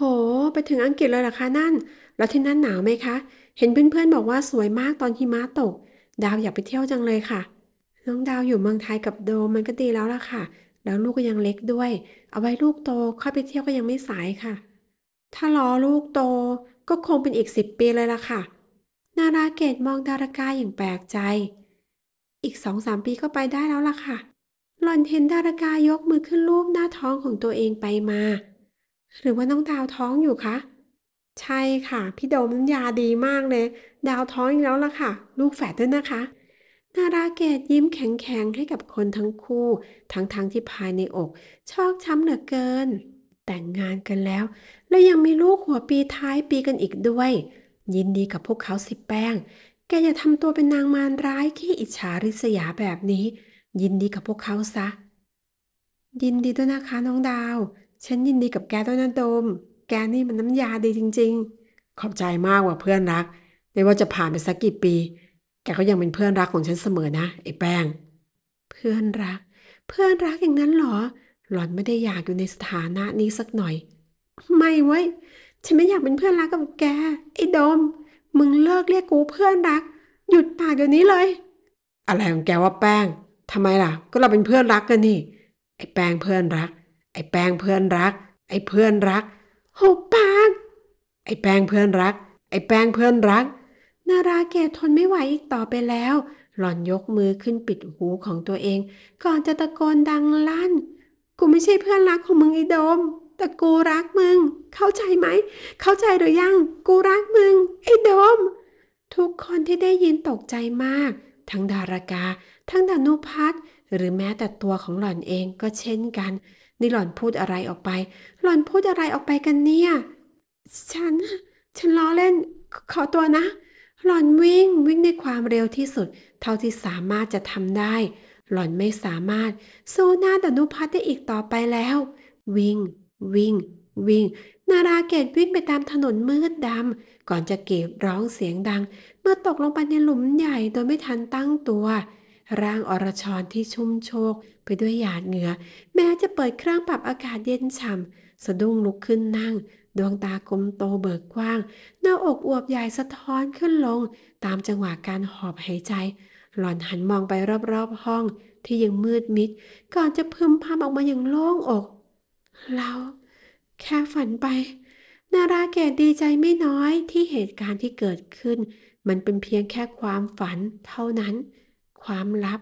ไปถึงอังกฤษเลยเหรอคะนั่นแล้วที่นั่นหนาวไหมคะเห็นเพื่อนๆ บอกว่าสวยมากตอนหิมะตก ดาวอยากไปเที่ยวจังเลยค่ะ น้องดาวอยู่เมืองไทยกับโดมันก็ดีแล้วล่ะค่ะ แล้วลูกก็ยังเล็กด้วย เอาไว้ลูกโตค่อยไปเที่ยวก็ยังไม่สายค่ะ ถ้ารอลูกโตก็คงเป็นอีกสิบปีเลยล่ะค่ะ นาราเกตมองดารากาอย่างแปลกใจ อีกสองสามปีก็ไปได้แล้วล่ะค่ะ หล่อนเห็นดารากายกมือขึ้นรูปหน้าท้องของตัวเองไปมา หรือว่าน้องดาวท้องอยู่คะใช่ค่ะพี่โดมน้ำยาดีมากเลย ดาวท้องอีกแล้วล่ะค่ะ ลูกแฝดด้วยนะคะนาราเกตยิ้มแข็งๆให้กับคนทั้งคู่ ทั้งๆทที่ภายในอก ชอกช้ำเหลือเกิน แต่งงานกันแล้ว และยังมีลูกหัวปีท้ายปีกันอีกด้วย ยินดีกับพวกเขาสิแป้ง แกอย่าทำตัวเป็นนางมารร้ายขี้อิจฉาริษยาแบบนี้ ยินดีกับพวกเขาซะ ยินดีด้วยนะคะน้องดาวฉันยินดีกับแกด้วยนะโดมแกนี่มันน้ำยาดีจริง ๆ ขอบใจมากว่าเพื่อนรัก ไม่ว่าจะผ่านไปสักกี่ปี แกก็ยังเป็นเพื่อนรักของฉันเสมอนะ ไอ้แป้ง เพื่อนรัก เพื่อนรักอย่างนั้นเหรอ หล่อนไม่ได้อยากอยู่ในสถานะนี้สักหน่อย ไม่เว้ยฉันไม่อยากเป็นเพื่อนรักกับแก ไอ้ดม มึงเลิกเรียกกูเพื่อนรัก หยุดปากเดี๋ยวนี้เลย อะไรของแกว่าแป้งทำไมล่ะ ก็เราเป็นเพื่อนรักกันนี่ ไอ้แป้งเพื่อนรัก ไอ้แป้งเพื่อนรัก ไอ้เพื่อนรักหุบปากไอ้แป้งเพื่อนรัก ไอ้แป้งเพื่อนรัก นาราเกตทนไม่ไหวอีกต่อไปแล้ว หล่อนยกมือขึ้นปิดหูของตัวเอง ก่อนจะตะโกนดังลั่น กูไม่ใช่เพื่อนรักของมึงไอ้โดม แต่กูรักมึง เข้าใจไหม เข้าใจหรือยัง กูรักมึง ไอ้โดม ทุกคนที่ได้ยินตกใจมาก ทั้งดารากา ทั้งดานุพัฒหรือแม้แต่ตัวของหล่อนเองก็เช่นกันนี่หล่อนพูดอะไรออกไป หล่อนพูดอะไรออกไปกันเนี่ย ฉัน ฉันล้อเล่น ขอตัวนะ หล่อนวิ่ง วิ่งในความเร็วที่สุด เท่าที่สามารถจะทำได้ หล่อนไม่สามารถสู้หน้าดนุพัฒน์ได้อีกต่อไปแล้ว วิ่ง วิ่ง วิ่ง นาราเกตวิ่งไปตามถนนมืดดำก่อนจะเก็บร้องเสียงดัง เมื่อตกลงไปในหลุมใหญ่โดยไม่ทันตั้งตัวร่างอรชรที่ชุ่มโชกไปด้วยหยาดเหงื่อแม้จะเปิดเครื่องปรับอากาศเย็นฉ่ำสะดุ้งลุกขึ้นนั่ง ดวงตากลมโตเบิกกว้างหน้าอกอวบใหญ่สะท้อนขึ้นลง ตามจังหวะการหอบหายใจ หล่อนหันมองไปรอบๆห้อง ที่ยังมืดมิดก่อนจะพึมพำออกมาอย่างโล่งอกเราแค่ฝันไป นาราเกตดีใจไม่น้อยที่เหตุการณ์ที่เกิดขึ้น มันเป็นเพียงแค่ความฝันเท่านั้นความลับ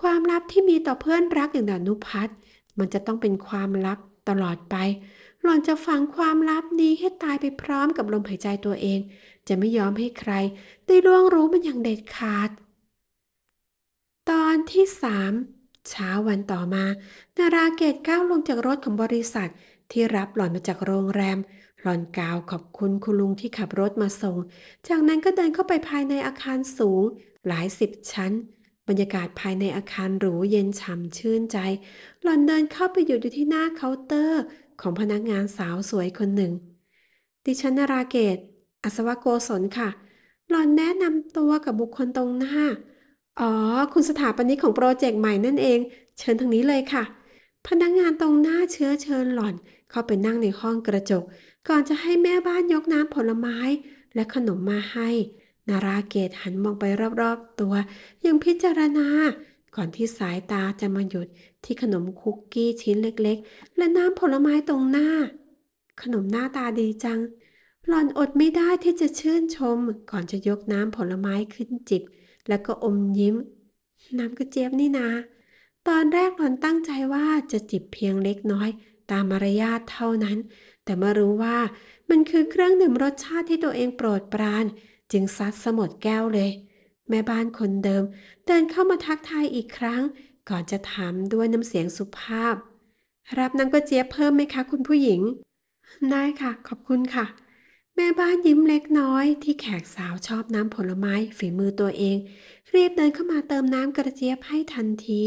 ความลับที่มีต่อเพื่อนรักอย่างดานุพัฒน์มันจะต้องเป็นความลับตลอดไป หล่อนจะฝังความลับนี้ ให้ตายไปพร้อมกับลมหายใจตัวเอง จะไม่ยอมให้ใคร ได้ล่วงรู้มันอย่างเด็ดขาด ตอนที่สาม เช้าวันต่อมานาราเกตก้าวลงจากรถของบริษัท ที่รับหล่อนมาจากโรงแรม หล่อนกล่าวขอบคุณคุณลุงที่ขับรถมาส่ง จากนั้นก็เดินเข้าไปภายในอาคารสูง หลายสิบชั้นบรรยากาศภายในอาคาร หรูเย็นฉ่ำชื่นใจ หล่อนเดินเข้าไปหยุดอยู่ที่หน้าเคาน์เตอร์ ของพนักงานสาวสวยคนหนึ่ง ดิฉันนาราเกตอัศวโกศลค่ะ หล่อนแนะนำตัวกับบุคคลตรงหน้าอ๋อคุณสถาปนิกของโปรเจกต์ใหม่นั่นเอง เชิญทางนี้เลยค่ะ พนักงานตรงหน้าเชื้อเชิญหล่อนเข้าไปนั่งในห้องกระจก ก่อนจะให้แม่บ้านยกน้ำผลไม้และขนมมาให้นาราเกตหันมองไปรอบ ๆตัว ยังพิจารณา ก่อนที่สายตาจะมาหยุดที่ขนมคุกกี้ชิ้นเล็กๆ และน้ำผลไม้ตรงหน้า ขนมหน้าตาดีจัง หลอนอดไม่ได้ที่จะชื่นชม ก่อนจะยกน้ำผลไม้ขึ้นจิบ แล้วก็อมยิ้ม น้ำกระเจี๊ยบนี่นาตอนแรกหลอนตั้งใจว่าจะจิบเพียงเล็กน้อย ตามมารยาทเท่านั้น แต่เมื่อรู้ว่ามันคือเครื่องดื่มรสชาติที่ตัวเองโปรดปรานจึงซัดสมดแก้วเลย แม่บ้านคนเดิม เดินเข้ามาทักทายอีกครั้ง ก่อนจะถามด้วยน้ำเสียงสุภาพ รับน้ำก๋วยเจี๊ยบเพิ่มไหมคะคุณผู้หญิง ได้ค่ะ ขอบคุณค่ะ แม่บ้านยิ้มเล็กน้อย ที่แขกสาวชอบน้ำผลไม้ ฝีมือตัวเอง รีบเดินเข้ามาเติมน้ำกระเจี๊ยบให้ทันที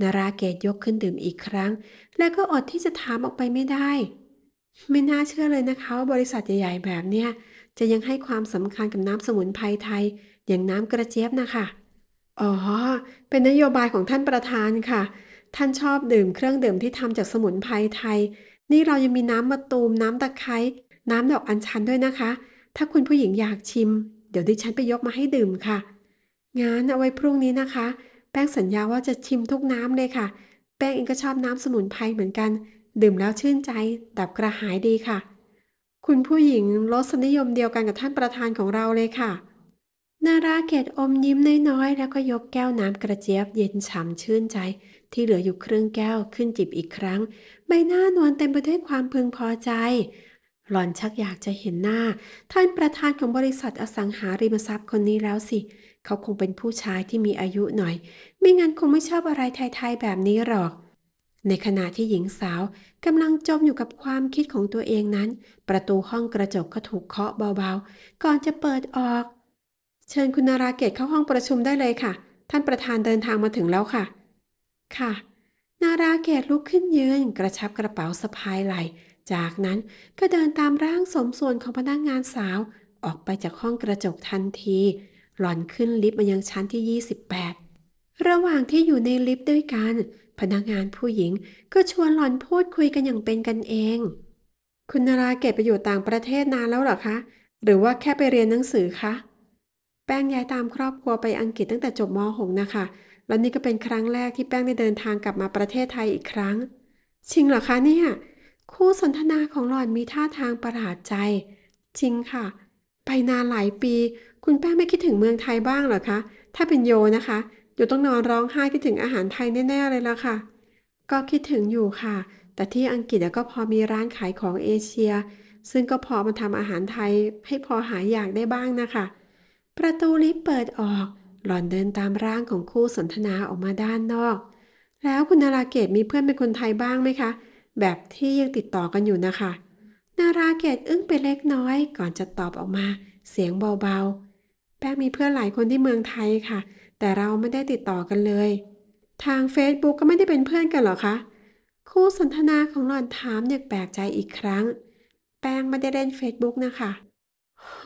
นาราเกตยกขึ้นดื่มอีกครั้ง แล้วก็อดที่จะถามออกไปไม่ได้ไม่น่าเชื่อเลยนะคะ บริษัทใหญ่ๆแบบเนี้ยจะยังให้ความสำคัญกับน้ำสมุนไพรไทย อย่างน้ำกระเจี๊ยบนะคะ อ๋อ เป็นนโยบายของท่านประธานค่ะ ท่านชอบดื่มเครื่องดื่มที่ทำจากสมุนไพรไทย นี่เรายังมีน้ำมะตูม น้ำตะไคร้ น้ำดอกอัญชันด้วยนะคะ ถ้าคุณผู้หญิงอยากชิม เดี๋ยวดิฉันไปยกมาให้ดื่มค่ะ งานเอาไว้พรุ่งนี้นะคะ แป้งสัญญาว่าจะชิมทุกน้ำเลยค่ะ แป้งเองก็ชอบน้ำสมุนไพรเหมือนกัน ดื่มแล้วชื่นใจ ดับกระหายดีค่ะคุณผู้หญิงรสนิยมเดียวกันกับท่านประธานของเราเลยค่ะ นาราเกตอมยิ้มน้อยๆ แล้วก็ยกแก้วน้ำกระเจี๊ยบเย็นฉ่ำชื่นใจ ที่เหลืออยู่ครึ่งแก้วขึ้นจิบอีกครั้งใบหน้านวลเต็มไปด้วยความพึงพอใจ หล่อนชักอยากจะเห็นหน้า ท่านประธานของบริษัทอสังหาริมทรัพย์คนนี้แล้วสิ เขาคงเป็นผู้ชายที่มีอายุหน่อย ไม่งั้นคงไม่ชอบอะไรไทยๆแบบนี้หรอกในขณะที่หญิงสาวกำลังจมอยู่กับความคิดของตัวเองนั้น ประตูห้องกระจกก็ถูกเคาะเบาๆ ก่อนจะเปิดออก เชิญคุณนาราเกตเข้าห้องประชุมได้เลยค่ะ ท่านประธานเดินทางมาถึงแล้วค่ะ ค่ะ นาราเกตลุกขึ้นยืนกระชับกระเป๋าสะพายไหล จากนั้นก็เดินตามร่างสมส่วนของพนักงงานสาว ออกไปจากห้องกระจกทันทีหล่อนขึ้นลิฟต์มายังชั้นที่ 28 ระหว่างที่อยู่ในลิฟต์ด้วยกันพนักงานผู้หญิง ก็ชวนหลอนพูดคุยกันอย่างเป็นกันเอง คุณนราเก็บไปอยู่ต่างประเทศนานแล้วหรอคะ หรือว่าแค่ไปเรียนหนังสือคะ แป้งย้ายตามครอบครัวไปอังกฤษตั้งแต่จบม .6 นะคะ แล้วนี่ก็เป็นครั้งแรกที่แป้งได้เดินทางกลับมาประเทศไทยอีกครั้งจริงเหรอคะเนี่ย คู่สนทนาของหลอนมีท่าทางประหลาดใจ จริงค่ะ ไปนานหลายปี คุณแป้งไม่คิดถึงเมืองไทยบ้างเหรอคะ ถ้าเป็นโยนะคะูต้องนอนร้องไห้คิดถึงอาหารไทยแน่ๆ เลยละค่ะ ก็คิดถึงอยู่ค่ะ แต่ที่อังกฤษก็พอมีร้านขายของเอเชีย ซึ่งก็พอมาทำอาหารไทยให้พอหายอยากได้บ้างนะคะ ประตูลิฟต์เปิดออก หล่อนเดินตามร่างของคู่สนทนาออกมาด้านนอก แล้วคุณนาราเกตมีเพื่อนเป็นคนไทยบ้างไหมคะ แบบที่ยังติดต่อกันอยู่นะคะ นาราเกตอึ้งไปเล็กน้อย ก่อนจะตอบออกมา เสียงเบาๆ แป้งมีเพื่อนหลายคนที่เมืองไทยค่ะแต่เราไม่ได้ติดต่อกันเลย ทาง Facebook ก็ไม่ได้เป็นเพื่อนกันหรอคะคู่สนทนาของหล่อนถามอย่างแปลกใจอีกครั้ง แป้งไม่ได้เล่น Facebook นะคะ โห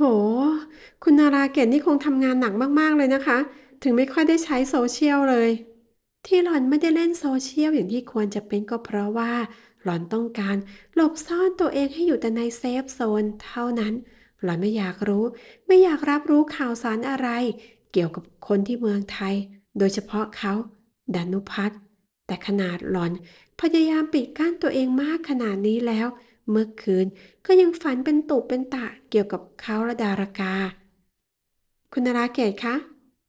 คุณนาราเกตนี่คงทำงานหนักมากๆเลยนะคะ ถึงไม่ค่อยได้ใช้โซเชียลเลย ที่หล่อนไม่ได้เล่นโซเชียลอย่างที่ควรจะเป็นก็เพราะว่า หล่อนต้องการหลบซ่อนตัวเองให้อยู่แต่ในเซฟโซนเท่านั้น หล่อนไม่อยากรู้ ไม่อยากรับรู้ข่าวสารอะไรเกี่ยวกับคนที่เมืองไทย โดยเฉพาะเขา ดานุพัฒน์ แต่ขนาดหลอน พยายามปิดกั้นตัวเองมากขนาดนี้แล้ว เมื่อคืนก็ยังฝันเป็นตุเป็นตะเกี่ยวกับเขาและดารากา คุณนราเกตคะ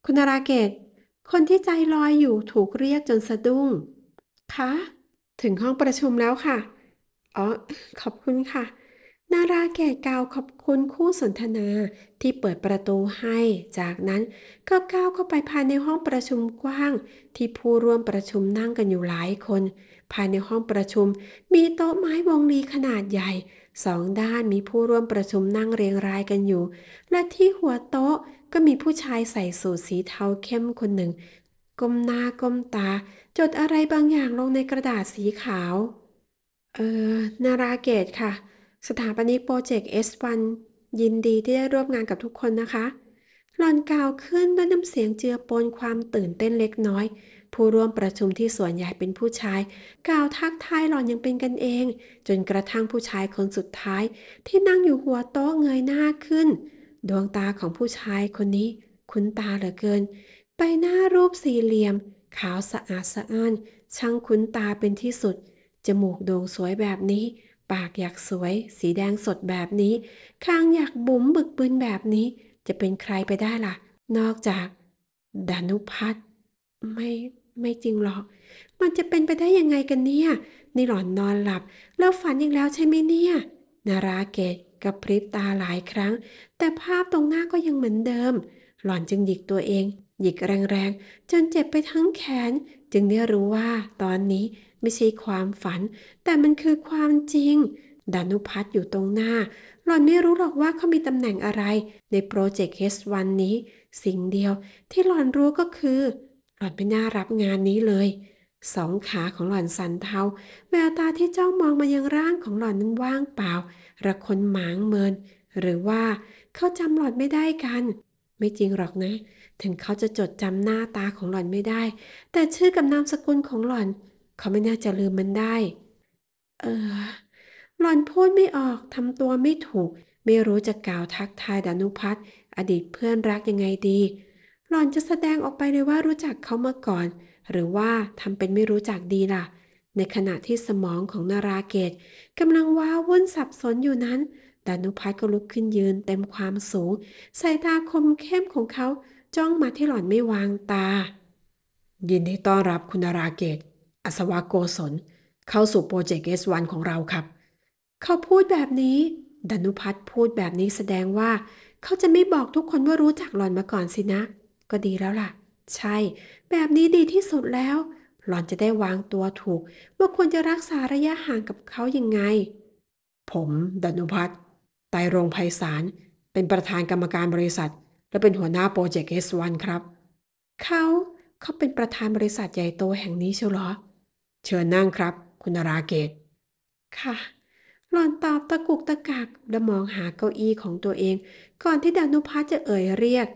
คุณนราเกตคนที่ใจลอยอยู่ถูกเรียกจนสะดุ้ง คะ ถึงห้องประชุมแล้วค่ะ อ๋อ ขอบคุณค่ะนาราแก่กาวขอบคุณคู่สนทนาที่เปิดประตูให้ จากนั้นก็ก้าวเข้าไปภายในห้องประชุมกว้าง ที่ผู้ร่วมประชุมนั่งกันอยู่หลายคน ภายในห้องประชุมมีโต๊ะไม้วงลีขนาดใหญ่ สองด้านมีผู้ร่วมประชุมนั่งเรียงรายกันอยู่ และที่หัวโต๊ะก็มีผู้ชายใส่สูทสีเทาเข้มคนหนึ่งก้มหน้าก้มตาจดอะไรบางอย่างลงในกระดาษสีขาว เออนาราเกตค่ะสถาปนิกโปรเจกต์ S1 ยินดีที่ได้ร่วมงานกับทุกคนนะคะ หลอนกล่าวขึ้นด้วยน้ำเสียงเจือปนความตื่นเต้นเล็กน้อย ผู้ร่วมประชุมที่ส่วนใหญ่เป็นผู้ชายกล่าวทักทายหลอนยังเป็นกันเอง จนกระทั่งผู้ชายคนสุดท้าย ที่นั่งอยู่หัวโต๊ะเงยหน้าขึ้น ดวงตาของผู้ชายคนนี้ คุ้นตาเหลือเกินใบหน้ารูปสี่เหลี่ยม ขาวสะอาดสะอ้าน ช่างคุ้นตาเป็นที่สุดจมูกโด่งสวยแบบนี้ปากอยากสวย สีแดงสดแบบนี้คางอยากบุ๋มบึกบึนแบบนี้ จะเป็นใครไปได้ล่ะ นอกจากดานุพัฒน์ไม่ไม่จริงหรอก มันจะเป็นไปได้ยังไงกันเนี่ยนี่หลอนนอนหลับ แล้วฝันอีกแล้วใช่ไหมเนี่ย นาราเกตกระพริบตาหลายครั้ง แต่ภาพตรงหน้าก็ยังเหมือนเดิม หล่อนจึงหยิกตัวเองหยิกแรง ๆ จนเจ็บไปทั้งแขน จึงได้รู้ว่า ตอนนี้ไม่ใช่ความฝัน แต่มันคือความจริงดานุพัฒน์อยู่ตรงหน้า หล่อนไม่รู้หรอกว่าเขามีตำแหน่งอะไรในโปรเจกต์ว1นี้ สิ่งเดียวที่หล่อนรู้ก็คือ หล่อนไม่น่ารับงานนี้เลย สองขาของหล่อนสันเทาแววตาที่จ้องมองมายังร่างของหล่อนนั้นว่างเปล่า ระคนหมางเมิน หรือว่าเขาจำหล่อนไม่ได้กัน ไม่จริงหรอกนะ ถึงเขาจะจดจำหน้าตาของหล่อนไม่ได้ แต่ชื่อกับนามสกุลของหล่อนเขาไม่น่าจะลืมมันได้ เออ หล่อนพูดไม่ออก ทำตัวไม่ถูก ไม่รู้จะกล่าวทักทายดานุพัฒน์อดีตเพื่อนรักยังไงดี หล่อนจะแสดงออกไปเลยว่ารู้จักเขามาก่อน หรือว่าทำเป็นไม่รู้จักดีล่ะ ในขณะที่สมองของนาราเกตกำลังว้าวุ่นสับสนอยู่นั้น ดานุพัฒน์ก็ลุกขึ้นยืนเต็มความสูงสายตาคมเข้มของเขา จ้องมาที่หล่อนไม่วางตา ยินดีต้อนรับคุณนาราเกตอัศวโกศลเข้าสู่โปรเจกต์เอสวันของเราครับ เขาพูดแบบนี้ ดนุพัฒน์พูดแบบนี้แสดงว่า เขาจะไม่บอกทุกคนว่ารู้จักหลอนมาก่อนสินะ ก็ดีแล้วล่ะ ใช่ แบบนี้ดีที่สุดแล้ว หลอนจะได้วางตัวถูก ว่าควรจะรักษาระยะห่างกับเขายังไง ผม ดนุพัฒน์ไตรงไพศาลเป็นประธานกรรมการบริษัท และเป็นหัวหน้าโปรเจกต์เอสวันครับ เขาเขาเป็นประธานบริษัทใหญ่โตแห่งนี้เชียวหรอเชิญนั่งครับคุณราเกต ค่ะ หลอนตอบตะกุกตะกักและมองหาเก้าอี้ของตัวเอง ก่อนที่ดานุพัฒจะเอ่ยเรียก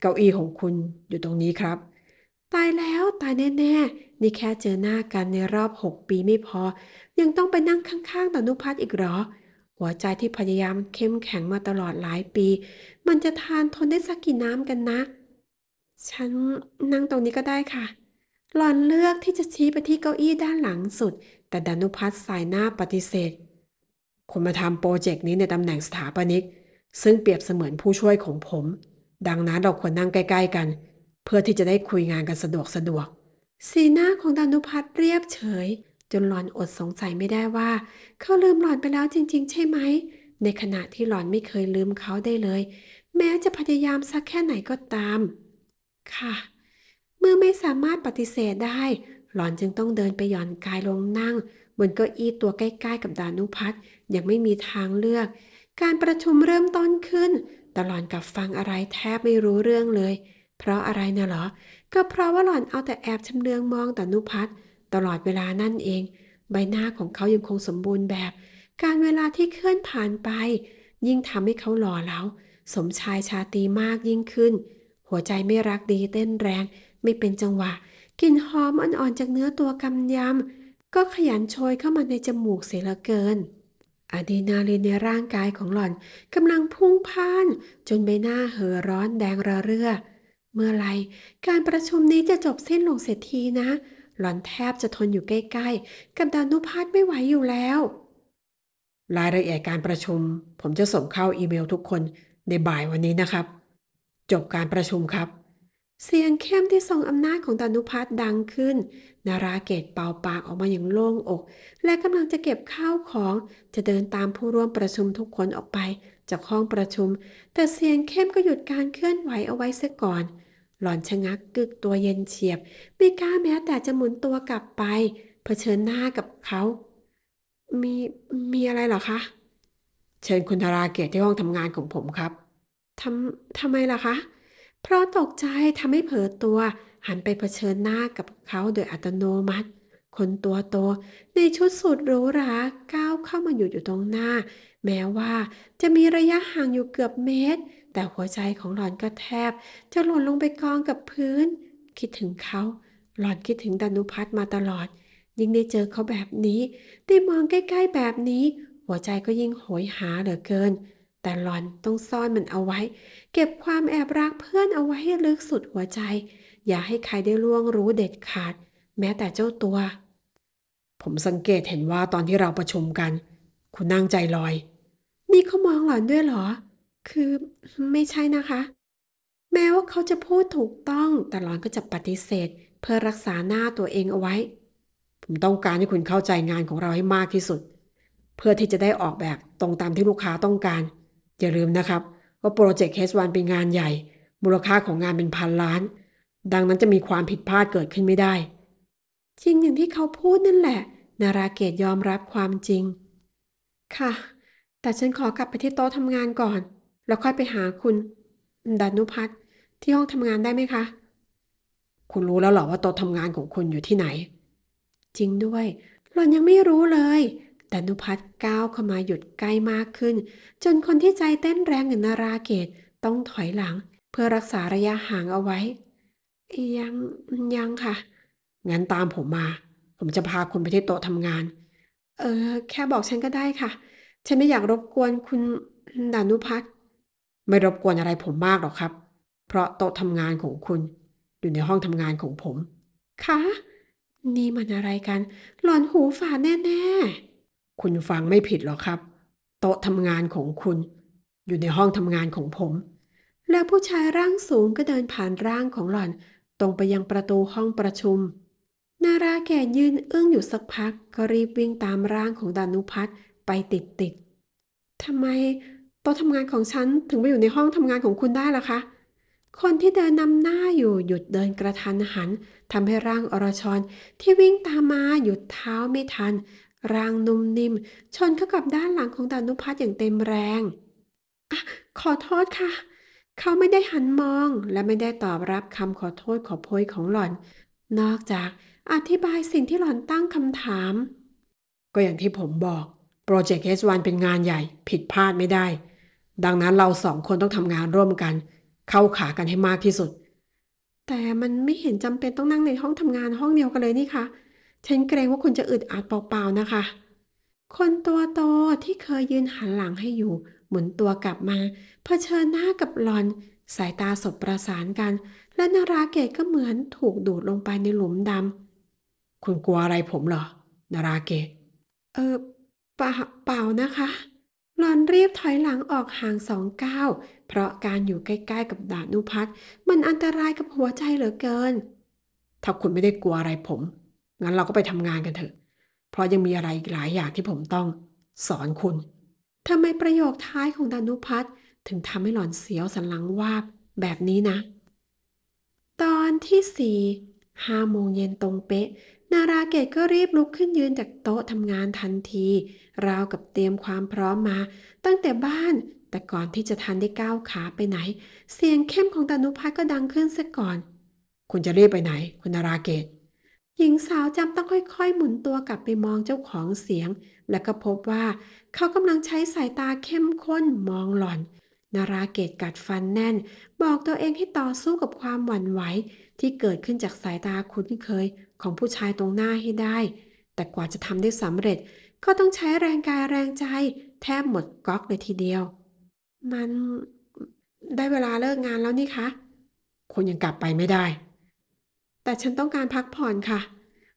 เก้าอี้ของคุณอยู่ตรงนี้ครับ ตายแล้วตายแน่ ๆ นี่แค่เจอหน้ากันในรอบหกปีไม่พอ ยังต้องไปนั่งข้างๆดานุพัฒอีกหรอ หัวใจที่พยายามเข้มแข็งมาตลอดหลายปี มันจะทานทนได้สักกี่น้ำกันนะฉันนั่งตรงนี้ก็ได้ค่ะหล่อนเลือกที่จะชี้ไปที่เก้าอี้ด้านหลังสุด แต่ดานุพัฒน์สายหน้าปฏิเสธ คุณมาทำโปรเจกต์นี้ในตำแหน่งสถาปนิก ซึ่งเปรียบเสมือนผู้ช่วยของผม ดังนั้นเราควรนั่งใกล้ๆกัน เพื่อที่จะได้คุยงานกันสะดวกสะดวก สีหน้าของดานุพัฒน์เรียบเฉย จนหลอนอดสงสัยไม่ได้ว่า เขาลืมหลอนไปแล้วจริงๆใช่ไหม ในขณะที่หลอนไม่เคยลืมเขาได้เลย แม้จะพยายามสักแค่ไหนก็ตาม ค่ะเมื่อไม่สามารถปฏิเสธได้ หล่อนจึงต้องเดินไปหย่อนกายลงนั่งบนเก้าอี้ตัวใกล้ๆ กับดานุพัฒน์ยังไม่มีทางเลือก การประชุมเริ่มต้นขึ้นแต่หลอนกับฟังอะไรแทบไม่รู้เรื่องเลย เพราะอะไรนะหรอ ก็เพราะว่าหล่อนเอาแต่แอบชำเลืองมองดานุพัฒน์ตลอดเวลานั่นเอง ใบหน้าของเขายังคงสมบูรณ์แบบ การเวลาที่เคลื่อนผ่านไป ยิ่งทำให้เขาหล่อเหลาสมชายชาตีมากยิ่งขึ้น หัวใจไม่รักดีเต้นแรงไม่เป็นจังหวะกลิ่นหอมอ่อนๆ จากเนื้อตัวกำยำ ก็ขยันโชยเข้ามาในจมูกเสียเหลือเกินอะดรีนาลีนในร่างกายของหล่อนกำลังพุ่งพ่าน จนใบหน้าเห่อร้อนแดงระเรื่อเมื่อไร การประชุมนี้จะจบสิ้นลงเสร็จทีนะ หล่อนแทบจะทนอยู่ใกล้ๆกับดานุพัฒน์ไม่ไหวอยู่แล้ว รายละเอียดการประชุม ผมจะส่งเข้าอีเมลทุกคน ในบ่ายวันนี้นะครับ จบการประชุมครับเสียงเข้มที่ทรงอำนาจของตานุพัฒน์ดังขึ้นนาราเกตเป่าปากออกมาอย่างโล่งอก และกำลังจะเก็บข้าวของจะเดินตามผู้ร่วมประชุมทุกคนออกไป จากห้องประชุม แต่เสียงเข้มก็หยุดการเคลื่อนไหวเอาไว้ซะก่อน หล่อนชะงักกึกตัวเย็นเฉียบไม่กล้าแม้แต่จะหมุนตัวกลับไป เผชิญหน้ากับเขา มี มีอะไรเหรอคะเชิญคุณธาราเกตที่ห้องทำงานของผมครับทำทำไมล่ะคะเพราะตกใจทำให้เผลอตัวหันไปเผชิญหน้ากับเขาโดยอัตโนมัติ คนตัวโตในชุดสุดหรูหราก้าวเข้ามาหยุดอยู่ตรงหน้า แม้ว่าจะมีระยะห่างอยู่เกือบเมตร แต่หัวใจของหล่อนก็แทบ จะหล่นลงไปกองกับพื้น คิดถึงเขา หล่อนคิดถึงดานุพัฒน์มาตลอด ยิ่งได้เจอเขาแบบนี้ได้มองใกล้ๆแบบนี้ หัวใจก็ยิ่งโหยหาเหลือเกินแต่หลอนต้องซ่อนมันเอาไว้เก็บความแอบรักเพื่อนเอาไว้ให้ลึกสุดหัวใจ อย่าให้ใครได้ล่วงรู้เด็ดขาดแม้แต่เจ้าตัว ผมสังเกตเห็นว่าตอนที่เราประชุมกัน คุณนั่งใจลอย นี่เขามองหลอนด้วยเหรอ คือ ไม่ใช่นะคะ แม้ว่าเขาจะพูดถูกต้อง แต่หลอนก็จะปฏิเสธ เพื่อรักษาหน้าตัวเองเอาไว้ ผมต้องการให้คุณเข้าใจงานของเราให้มากที่สุด เพื่อที่จะได้ออกแบบตรงตามที่ลูกค้าต้องการอย่าลืมนะครับ ว่าโปรเจกต์เคสวันเป็นงานใหญ่ มูลค่าของงานเป็นพันล้าน ดังนั้นจะมีความผิดพลาดเกิดขึ้นไม่ได้ จริง อย่างที่เขาพูดนั่นแหละนาราเกตยอมรับความจริง ค่ะ แต่ฉันขอกลับไปที่โต๊ะทำงานก่อน แล้วค่อยไปหาคุณดานุพัฒน์ที่ห้องทำงานได้ไหมคะ คุณรู้แล้วหรอว่าโต๊ะทำงานของคุณอยู่ที่ไหน จริงด้วยหล่อนยังไม่รู้เลยดตนุพัฒน์ก้าวเข้ามาหยุดใกล้มากขึ้น จนคนที่ใจเต้นแรงอย่างนาราเกตต้องถอยหลัง เพื่อรักษาระยะห่างเอาไว้ยังยังค่ะ งั้นตามผมมา ผมจะพาคุณไปที่โต๊ะทำงาน เออแค่บอกฉันก็ได้ค่ะ ฉันไม่อยากรบกวนคุณดานุพัฒน์ไม่รบกวนอะไรผมมากหรอกครับ เพราะโต๊ะทำงานของคุณ อยู่ในห้องทำงานของผมคะนี่มันอะไรกัน หลอนหูฝาแน่ๆคุณฟังไม่ผิดหรอกครับ โต๊ะทำงานของคุณ อยู่ในห้องทำงานของผม แล้วผู้ชายร่างสูงก็เดินผ่านร่างของหล่อน ตรงไปยังประตูห้องประชุม นาราแก่ยืนอึ้งอยู่สักพัก ก็รีบวิ่งตามร่างของดานุพัฒน์ไปติดติดทำไมโต๊ะทำงานของฉันถึงไปอยู่ในห้องทำงานของคุณได้ล่ะคะคนที่เดินนำหน้าอยู่หยุดเดินกระทันหันทำให้ร่างอรชร ที่วิ่งตามมาหยุดเท้าไม่ทันร่างนุ่มนิ่ม ชนเข้ากับด้านหลังของดานุพัฒน์อย่างเต็มแรงอะขอโทษค่ะ เขาไม่ได้หันมอง และไม่ได้ตอบรับคำขอโทษขอโพยของหล่อน นอกจากอธิบายสิ่งที่หล่อนตั้งคำถาม ก็อย่างที่ผมบอกโปรเจกต์เฮสวันเป็นงานใหญ่ผิดพลาดไม่ได้ ดังนั้นเราสองคนต้องทำงานร่วมกัน เข้าขากันให้มากที่สุด แต่มันไม่เห็นจำเป็นต้องนั่งในห้องทำงานห้องเดียวกันเลยนี่ค่ะฉันเกรงว่าคุณจะอึดอัดเปล่าๆนะคะ คนตัวโตที่เคยยืนหันหลังให้อยู่ หมุนตัวกลับมาเผชิญหน้ากับหลอน สายตาสบประสานกัน และนาราเกตก็เหมือนถูกดูดลงไปในหลุมดำคุณกลัวอะไรผมเหรอนาราเกตเออเปล่าเปล่านะคะ หลอนรีบถอยหลังออกห่างสองก้าวเพราะการอยู่ใกล้ๆกับดานุพัฒมันอันตรายกับหัวใจเหลือเกิน ถ้าคุณไม่ได้กลัวอะไรผมงั้นเราก็ไปทำงานกันเถอะ เพราะยังมีอะไรหลายอย่างที่ผมต้องสอนคุณ ทำไมประโยคท้ายของดานุพัฒน์ถึงทำให้หล่อนเสียวสันหลังวาบแบบนี้นะ ตอนที่สี่ห้าโมงเย็นตรงเป๊ะนาราเกตก็รีบลุกขึ้นยืนจากโต๊ะทำงานทันที ราวกับเตรียมความพร้อมมา ตั้งแต่บ้าน แต่ก่อนที่จะทันได้ก้าวขาไปไหน เสียงเข้มของดานุพัฒน์ก็ดังขึ้นซะก่อน คุณจะรีบไปไหน คุณนาราเกตหญิงสาวจำต้องค่อยๆหมุนตัวกลับไปมองเจ้าของเสียง และก็พบว่าเขากำลังใช้สายตาเข้มข้นมองหล่อนนาราเกตกัดฟันแน่น บอกตัวเองให้ต่อสู้กับความหวั่นไหว ที่เกิดขึ้นจากสายตาคุ้นเคยของผู้ชายตรงหน้าให้ได้ แต่กว่าจะทำได้สำเร็จก็ต้องใช้แรงกายแรงใจแทบหมดก๊อกเลยทีเดียว มันได้เวลาเลิกงานแล้วนี่คะคนยังกลับไปไม่ได้แต่ฉันต้องการพักผ่อนค่ะ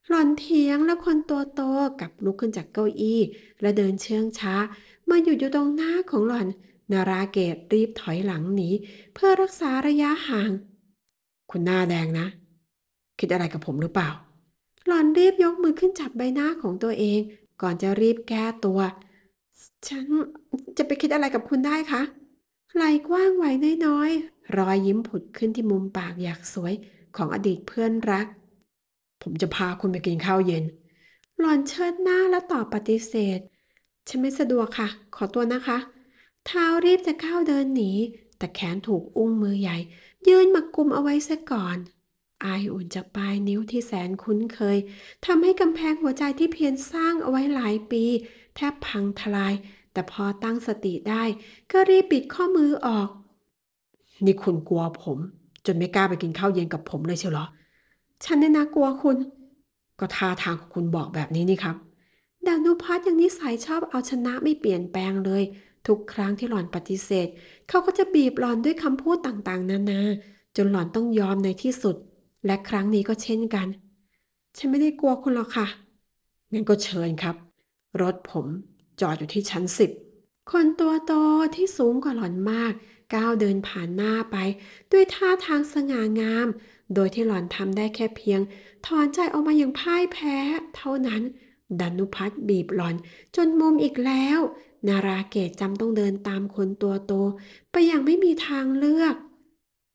หล่อนเถียงแล้วคนตัวโตกับลุกขึ้นจากเก้าอี้ และเดินเชื่องช้า มาหยุดอยู่ตรงหน้าของหล่อนนาราเกตรีบถอยหลังหนีเพื่อรักษาระยะห่าง คุณหน้าแดงนะ คิดอะไรกับผมหรือเปล่า หล่อนรีบยกมือขึ้นจับใบหน้าของตัวเอง ก่อนจะรีบแก้ตัว ฉันจะไปคิดอะไรกับคุณได้คะไหลกว้างไหวน้อยๆรอยยิ้มผุดขึ้นที่มุมปากอยากสวยของอดีตเพื่อนรัก ผมจะพาคุณไปกินข้าวเย็น หลอนเชิดหน้าและตอบปฏิเสธ ฉันไม่สะดวกค่ะ ขอตัวนะคะ เท้ารีบจะก้าวเดินหนี แต่แขนถูกอุ้งมือใหญ่ ยืนมากุมเอาไว้ซะก่อน อายอุ่นจากปลายนิ้วที่แสนคุ้นเคย ทำให้กำแพงหัวใจที่เพียรสร้างเอาไว้หลายปี แทบพังทลาย แต่พอตั้งสติได้ ก็รีบปิดข้อมือออก นี่คุณกลัวผมจนไม่กล้าไปกินข้าวเย็นกับผมเลยเชียวเหรอ ฉันเนี่ยนะกลัวคุณ ก็ท่าทางของคุณบอกแบบนี้นี่ครับ ดานุพัฒน์ยังนิสัยชอบเอาชนะไม่เปลี่ยนแปลงเลย ทุกครั้งที่หล่อนปฏิเสธ เขาก็จะบีบหล่อนด้วยคำพูดต่างๆนานา จนหล่อนต้องยอมในที่สุด และครั้งนี้ก็เช่นกัน ฉันไม่ได้กลัวคุณหรอกค่ะ งั้นก็เชิญครับ รถผมจอดอยู่ที่ชั้นสิบ คนตัวโตที่สูงกว่าหล่อนมากก้าวเดินผ่านหน้าไป ด้วยท่าทางสง่างาม โดยที่หล่อนทำได้แค่เพียงถอนใจออกมาอย่างพ่ายแพ้ เท่านั้น ดันุพัฒบีบหล่อน จนมุมอีกแล้ว นาราเกตจำต้องเดินตามคนตัวโต ไปอย่างไม่มีทางเลือก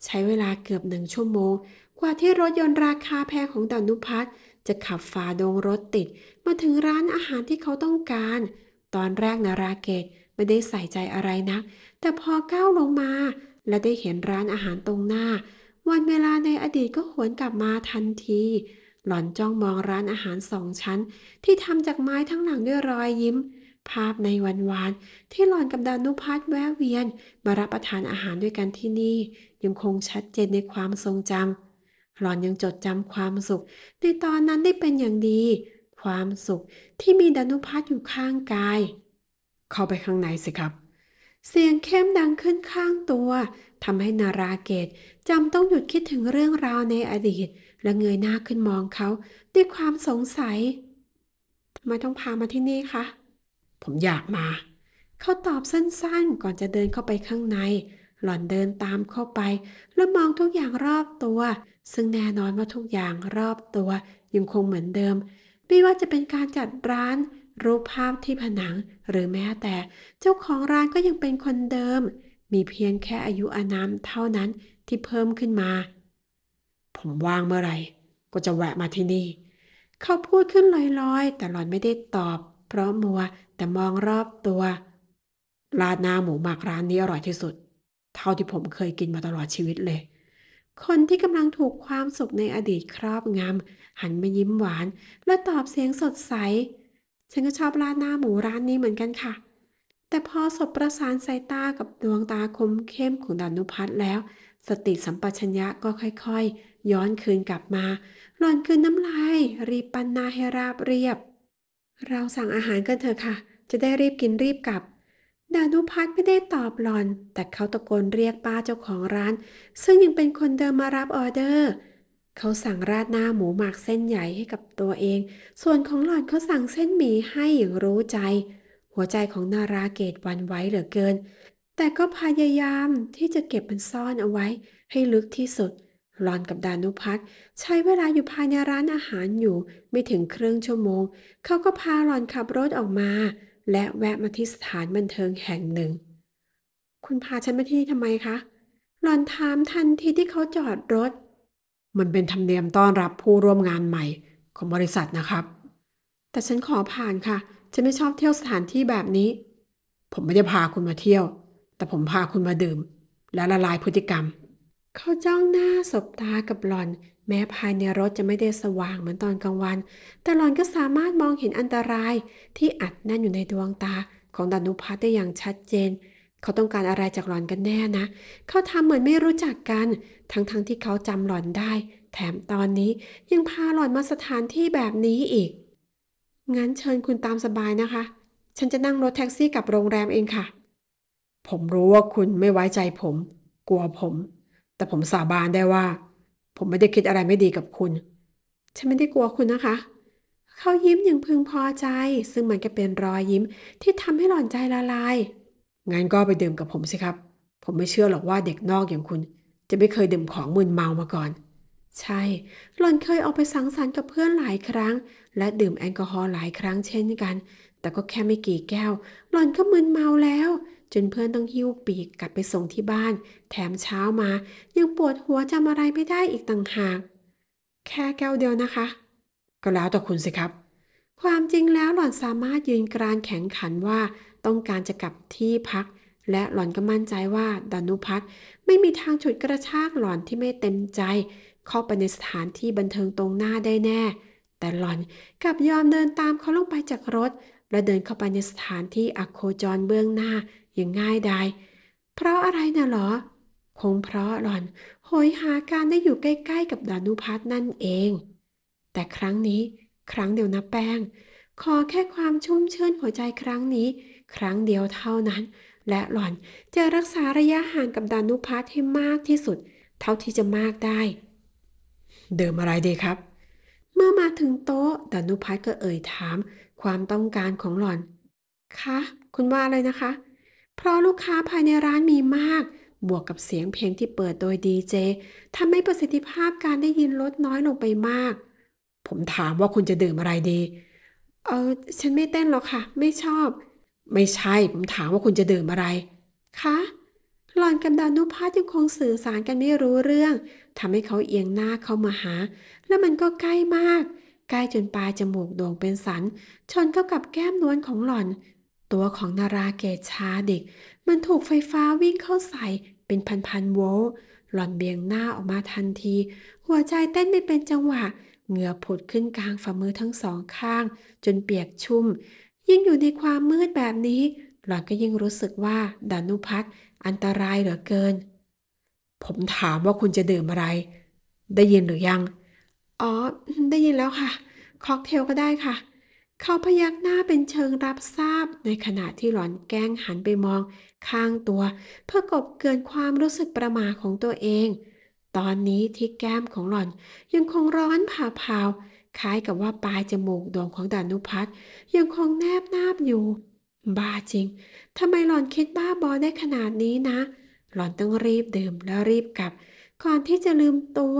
ใช้เวลาเกือบหนึ่งชั่วโมง กว่าที่รถยนต์ราคาแพงของดันุพัฒจะขับฝ่าดงรถติด มาถึงร้านอาหารที่เขาต้องการ ตอนแรกนาราเกตไม่ได้ใส่ใจอะไรนักแต่พอก้าวลงมาและได้เห็นร้านอาหารตรงหน้า วันเวลาในอดีตก็หวนกลับมาทันที หล่อนจ้องมองร้านอาหารสองชั้น ที่ทำจากไม้ทั้งหลังด้วยรอยยิ้ม ภาพในวันวานที่หล่อนกับดานุพัฒน์แวะเวียน มารับประทานอาหารด้วยกันที่นี่ ยังคงชัดเจนในความทรงจำหล่อนยังจดจำความสุข ในตอนนั้นได้เป็นอย่างดี ความสุขที่มีดานุพัฒน์อยู่ข้างกายเข้าไปข้างในสิครับเสียงเข้มดังขึ้นข้างตัวทำให้นาราเกตจำต้องหยุดคิดถึงเรื่องราวในอดีต และเงยหน้าขึ้นมองเขาด้วยความสงสัยทำไมต้องพามาที่นี่คะผมอยากมา เขาตอบสั้นๆ ก่อนจะเดินเข้าไปข้างใน หล่อนเดินตามเข้าไป แล้วมองทุกอย่างรอบตัว ซึ่งแน่นอนว่าทุกอย่างรอบตัวยังคงเหมือนเดิมไม่ว่าจะเป็นการจัดร้านรูปภาพที่ผนังหรือแม้แต่เจ้าของร้านก็ยังเป็นคนเดิม มีเพียงแค่อายุอานามเท่านั้นที่เพิ่มขึ้นมา ผมว่างเมื่อไหร่ ก็จะแวะมาที่นี่ เขาพูดขึ้นลอยๆแต่หลอนไม่ได้ตอบ เพราะมัวแต่มองรอบตัวลาดนาหมูหมักร้านนี้อร่อยที่สุด เท่าที่ผมเคยกินมาตลอดชีวิตเลย คนที่กำลังถูกความสุขในอดีตครอบงำ หันมายิ้มหวาน และตอบเสียงสดใสฉันก็ชอบราดหน้าหมูร้านนี้เหมือนกันค่ะ แต่พอสบประสานสายตากับดวงตาคมเข้มของดานุพัฒน์แล้ว สติสัมปชัญญะก็ค่อย ๆ ย้อนคืนกลับมา หล่อนคืนน้ำลายรีบปันนาให้ราบเรียบ เราสั่งอาหารกันเถอะค่ะ จะได้รีบกินรีบกลับดานุพัฒน์ไม่ได้ตอบหลอน แต่เขาตะโกนเรียกป้าเจ้าของร้าน ซึ่งยังเป็นคนเดิมมารับออเดอร์เขาสั่งราดหน้าหมูหมักเส้นใหญ่ให้กับตัวเอง ส่วนของหล่อนเขาสั่งเส้นหมี่ให้อย่างรู้ใจ หัวใจของนาราเกตวันไว้เหลือเกิน แต่ก็พยายามที่จะเก็บมันซ่อนเอาไว้ให้ลึกที่สุด หลอนกับดานุพัฒใช้เวลาอยู่ภายในร้านอาหารอยู่ไม่ถึงครึ่งชั่วโมง เขาก็พาหลอนขับรถออกมา และแวะมาที่สถานบันเทิงแห่งหนึ่ง คุณพาฉันมาที่นี่ทำไมคะ หลอนถามทันทีที่เขาจอดรถมันเป็นธรรมเนียมต้อนรับผู้ร่วมงานใหม่ ของบริษัทนะครับ แต่ฉันขอผ่านค่ะ ฉันไม่ชอบเที่ยวสถานที่แบบนี้ ผมไม่ได้พาคุณมาเที่ยว แต่ผมพาคุณมาดื่ม และละลายพฤติกรรม เขาจ้องหน้าสบตากับหลอน แม้ภายในรถจะไม่ได้สว่างเหมือนตอนกลางวัน แต่หลอนก็สามารถมองเห็นอันตรายที่อัดแน่นอยู่ในดวงตา ของดานุพัฒน์ได้อย่างชัดเจนเขาต้องการอะไรจากหลอนกันแน่นะเขาทำเหมือนไม่รู้จักกัน ทั้ง ๆทที่เขาจำหลอนได้ แถมตอนนี้ยังพาหลอนมาสถานที่แบบนี้อีก งั้นเชิญคุณตามสบายนะคะ ฉันจะนั่งรถแท็กซี่กับโรงแรมเองค่ะ ผมรู้ว่าคุณไม่ไว้ใจผม กลัวผม แต่ผมสาบานได้ว่า ผมไม่ได้คิดอะไรไม่ดีกับคุณ ฉันไม่ได้กลัวคุณนะคะ เขายิ้มอย่างพึงพอใจ ซึ่งมันก็เป็นรอยยิ้มที่ทำให้หล่อนใจละลายงั้นก็ไปดื่มกับผมสิครับ ผมไม่เชื่อหรอกว่าเด็กนอกอย่างคุณ จะไม่เคยดื่มของมึนเมามาก่อน ใช่ หล่อนเคยออกไปสังสรรค์กับเพื่อนหลายครั้ง และดื่มแอลกอฮอล์หลายครั้งเช่นกัน แต่ก็แค่ไม่กี่แก้ว หล่อนก็มึนเมาแล้วจนเพื่อนต้องหิ้วปีกกลับไปส่งที่บ้าน แถมเช้ามา ยังปวดหัวจำอะไรไม่ได้อีกต่างหาก แค่แก้วเดียวนะคะ ก็แล้วแต่คุณสิครับ ความจริงแล้วหล่อนสามารถยืนกรานแข็งขันว่าต้องการจะกลับที่พัก และหล่อนก็มั่นใจว่าดานุพัฒน์ไม่มีทางฉุดกระชากหล่อนที่ไม่เต็มใจเข้าไปในสถานที่บันเทิงตรงหน้าได้แน่ แต่หล่อนกลับยอมเดินตามเขาลงไปจากรถ และเดินเข้าไปในสถานที่อโคจรเบื้องหน้าอย่างง่ายดายเพราะอะไรนะหรอ คงเพราะหล่อนโหยหาการได้อยู่ใกล้ๆกับดานุพัฒน์นั่นเอง แต่ครั้งนี้ ครั้งเดียวนะแป้งขอแค่ความชุ่มชื่นหัวใจครั้งนี้ครั้งเดียวเท่านั้น และหล่อนจะรักษาระยะห่างกับดานุพัฒน์ให้มากที่สุด เท่าที่จะมากได้ เดิมอะไรดีครับ เมื่อมาถึงโต๊ะดานุพัฒน์ก็เอ่ยถาม ความต้องการของหล่อน คะคุณว่าอะไรนะคะ เพราะลูกค้าภายในร้านมีมาก บวกกับเสียงเพลงที่เปิดโดยดีเจทำให้ประสิทธิภาพการได้ยินลดน้อยลงไปมาก ผมถามว่าคุณจะดื่มอะไรดี เออฉันไม่เต้นหรอกค่ะ ไม่ชอบไม่ใช่ ผมถามว่าคุณจะดื่มอะไรคะหลอนกับดานุฒน์ยังคงสื่อสารกันไม่รู้เรื่อง ทำให้เขาเอียงหน้าเข้ามาหา และมันก็ใกล้มาก ใกล้จนปลายจมูกโด่งเป็นสัน ชนเข้ากับแก้มนวลของหล่อน ตัวของนาราเกตชาเด็ก มันถูกไฟฟ้าวิ่งเข้าใส่เป็นพันๆโวลต์หล่อนเบี่ยงหน้าออกมาทันที หัวใจเต้นไม่เป็นจังหวะ เหงื่อผุดขึ้นกลางฝ่ามือทั้งสองข้าง จนเปียกชุ่มยิ่งอยู่ในความมืดแบบนี้ หล่อนก็ยิ่งรู้สึกว่า ดานุพัฒน์อันตรายเหลือเกิน ผมถามว่าคุณจะดื่มอะไร ได้ยินหรือยัง อ๋อ ได้ยินแล้วค่ะค็อกเทลก็ได้ค่ะ เขาพยักหน้าเป็นเชิงรับทราบในขณะที่หล่อนแกล้งหันไปมองข้างตัว เพื่อกบเกินความรู้สึกประมาของตัวเอง ตอนนี้ที่แก้มของหล่อนยังคงร้อนผ่าเผาาคล้ายกับว่าปลายจมูกดวงของดานุพัฒน์ยังคงแนบนาบอยู่ บ้าจริงทำไมหล่อนคิดบ้าบอได้ขนาดนี้นะหล่อนต้องรีบดื่มแล้วรีบกลับ ก่อนที่จะลืมตัว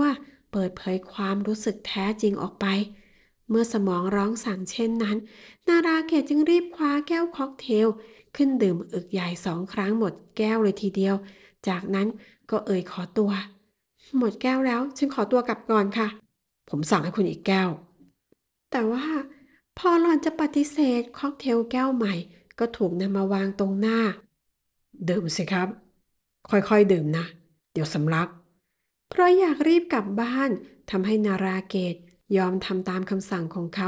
เปิดเผยความรู้สึกแท้จริงออกไป เมื่อสมองร้องสั่งเช่นนั้น นาราเกตจึงรีบคว้าแก้วค็อกเทล ขึ้นดื่มอึกใหญ่สองครั้งหมดแก้วเลยทีเดียว จากนั้นก็เอ่ยขอตัว หมดแก้วแล้วฉันขอตัวกลับก่อนค่ะ ผมสั่งให้คุณอีกแก้วแต่ว่าพอหลอนจะปฏิเสธค็อกเทลแก้วใหม่ก็ถูกนำมาวางตรงหน้า ดื่มสิครับ ค่อยๆดื่มนะ เดี๋ยวสำลักเพราะอยากรีบกลับบ้านทำให้นาราเกต ยอมทำตามคำสั่งของเขา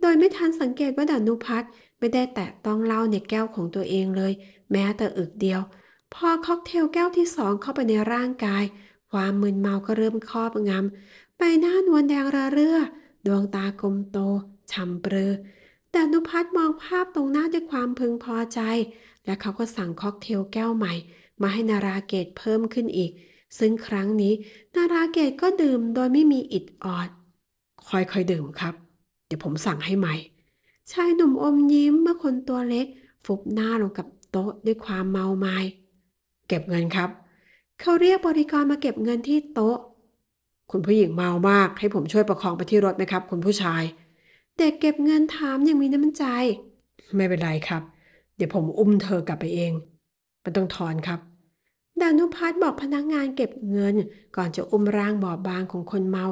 โดยไม่ทันสังเกตว่าดานุพัฒไม่ได้แตะต้องเหล้าในแก้วของตัวเองเลย แม้แต่อึกเดียว พอค็อกเทลแก้วที่สองเข้าไปในร่างกายความมึนเมาก็เริ่มครอบงำใบหน้านวลแดงระเรื่อดวงตากลมโตช่ำเปรือแต่นุพัฒน์มองภาพตรงหน้าด้วยความพึงพอใจ และเขาก็สั่งค็อกเทลแก้วใหม่ มาให้นาราเกตเพิ่มขึ้นอีก ซึ่งครั้งนี้ นาราเกตก็ดื่มโดยไม่มีอิดออดค่อยๆดื่มครับ เดี๋ยวผมสั่งให้ใหม่ชายหนุ่มอมยิ้มเมื่อคนตัวเล็กฟุบหน้าลงกับโต๊ะด้วยความเมามาย เก็บเงินครับ เขาเรียกบริกรมาเก็บเงินที่โต๊ะคุณผู้หญิงเมามากให้ผมช่วยประคองไปที่รถไหมครับ คุณผู้ชาย เด็กเก็บเงินถามยังมีน้ำใจ ไม่เป็นไรครับ เดี๋ยวผมอุ้มเธอกลับไปเอง มันต้องถอนครับดานุพัฒน์บอกพนักงานเก็บเงินก่อนจะอุ้มร่างบอบบางของคนเมา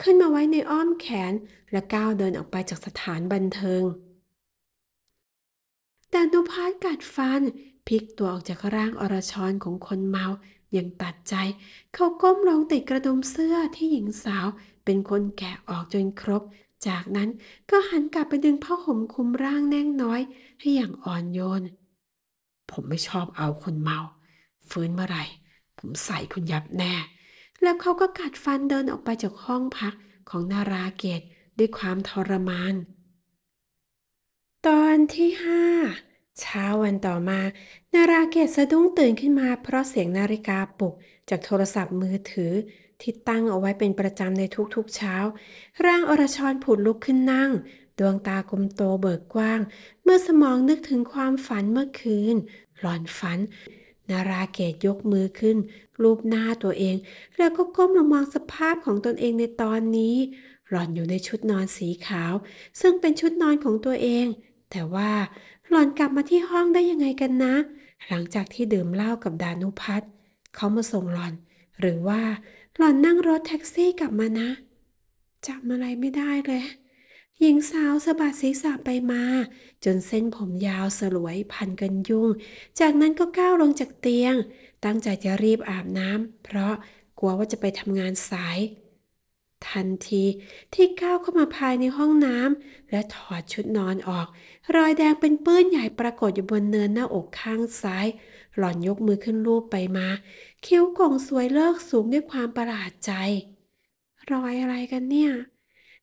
ขึ้นมาไว้ในอ้อมแขนและก้าวเดินออกไปจากสถานบันเทิงดานุพัฒน์กัดฟันพลิกตัวออกจากร่างอรชรของคนเมายังตัดใจเขาก้มลงติดกระดุมเสื้อที่หญิงสาวเป็นคนแกะออกจนครบ จากนั้นก็หันกลับไปดึงผ้าห่มคลุมร่างแน่งน้อยให้อย่างอ่อนโยน ผมไม่ชอบเอาคนเมา ฟื้นเมื่อไหร่ ผมใส่คุณยับแน่ แล้วเขาก็กัดฟันเดินออกไปจากห้องพักของนาราเกตด้วยความทรมาน ตอนที่ห้าเช้าวันต่อมา นาราเกตสะดุ้งตื่นขึ้นมาเพราะเสียงนาฬิกาปลุกจากโทรศัพท์มือถือที่ตั้งเอาไว้เป็นประจำในทุกๆเช้า ร่างอรชรผุดลุกขึ้นนั่ง ดวงตากลมโตเบิกกว้างเมื่อสมองนึกถึงความฝันเมื่อคืนหลอนฝัน นาราเกตยกมือขึ้น รูปหน้าตัวเองแล้วก็ก้มลงมองสภาพของตนเองในตอนนี้หลอนอยู่ในชุดนอนสีขาวซึ่งเป็นชุดนอนของตัวเองแต่ว่าหล่อนกลับมาที่ห้องได้ยังไงกันนะ หลังจากที่ดื่มเหล้ากับดานุพัฒน์เขามาส่งหล่อน หรือว่าหล่อนนั่งรถแท็กซี่กลับมานะ จำอะไรไม่ได้เลย หญิงสาวสะบัดศีรษะไปมา จนเส้นผมยาวสลวยพันกันยุ่ง จากนั้นก็ก้าวลงจากเตียง ตั้งใจจะรีบอาบน้ำเพราะกลัวว่าจะไปทำงานสายทันทีที่ก้าวเข้ามาภายในห้องน้ำและถอดชุดนอนออก รอยแดงเป็นปื้นใหญ่ปรากฏอยู่บนเนินหน้าอกข้างซ้ายหล่อนยกมือขึ้นรูปไปมา คิ้วก่งสวยเลิกสูงด้วยความประหลาดใจ รอยอะไรกันเนี่ย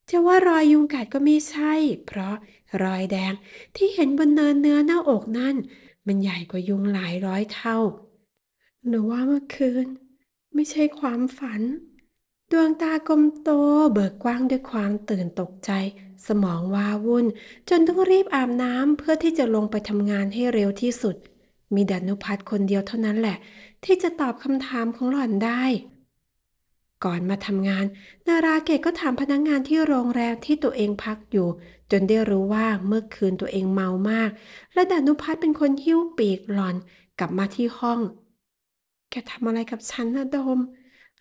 จะว่ารอยยุงกัดก็ไม่ใช่ เพราะรอยแดงที่เห็นบนเนินเนื้อหน้าอกนั่นมันใหญ่กว่ายุงหลายร้อยเท่าหรือว่าเมื่อคืนไม่ใช่ความฝันดวงตากลมโตเบิกกว้างด้วยความตื่นตกใจ สมองว้าวุ่นจนต้องรีบอาบน้ำเพื่อที่จะลงไปทำงานให้เร็วที่สุด มีดานุพัฒน์คนเดียวเท่านั้นแหละที่จะตอบคำถามของหล่อนได้ ก่อนมาทำงาน นาราเกตก็ถามพนักงงานที่โรงแรมที่ตัวเองพักอยู่จนได้รู้ว่าเมื่อคืนตัวเองเมามาก และดานุพัฒน์เป็นคนหิ้วปีกหล่อนกลับมาที่ห้องแกทำอะไรกับฉันนะดม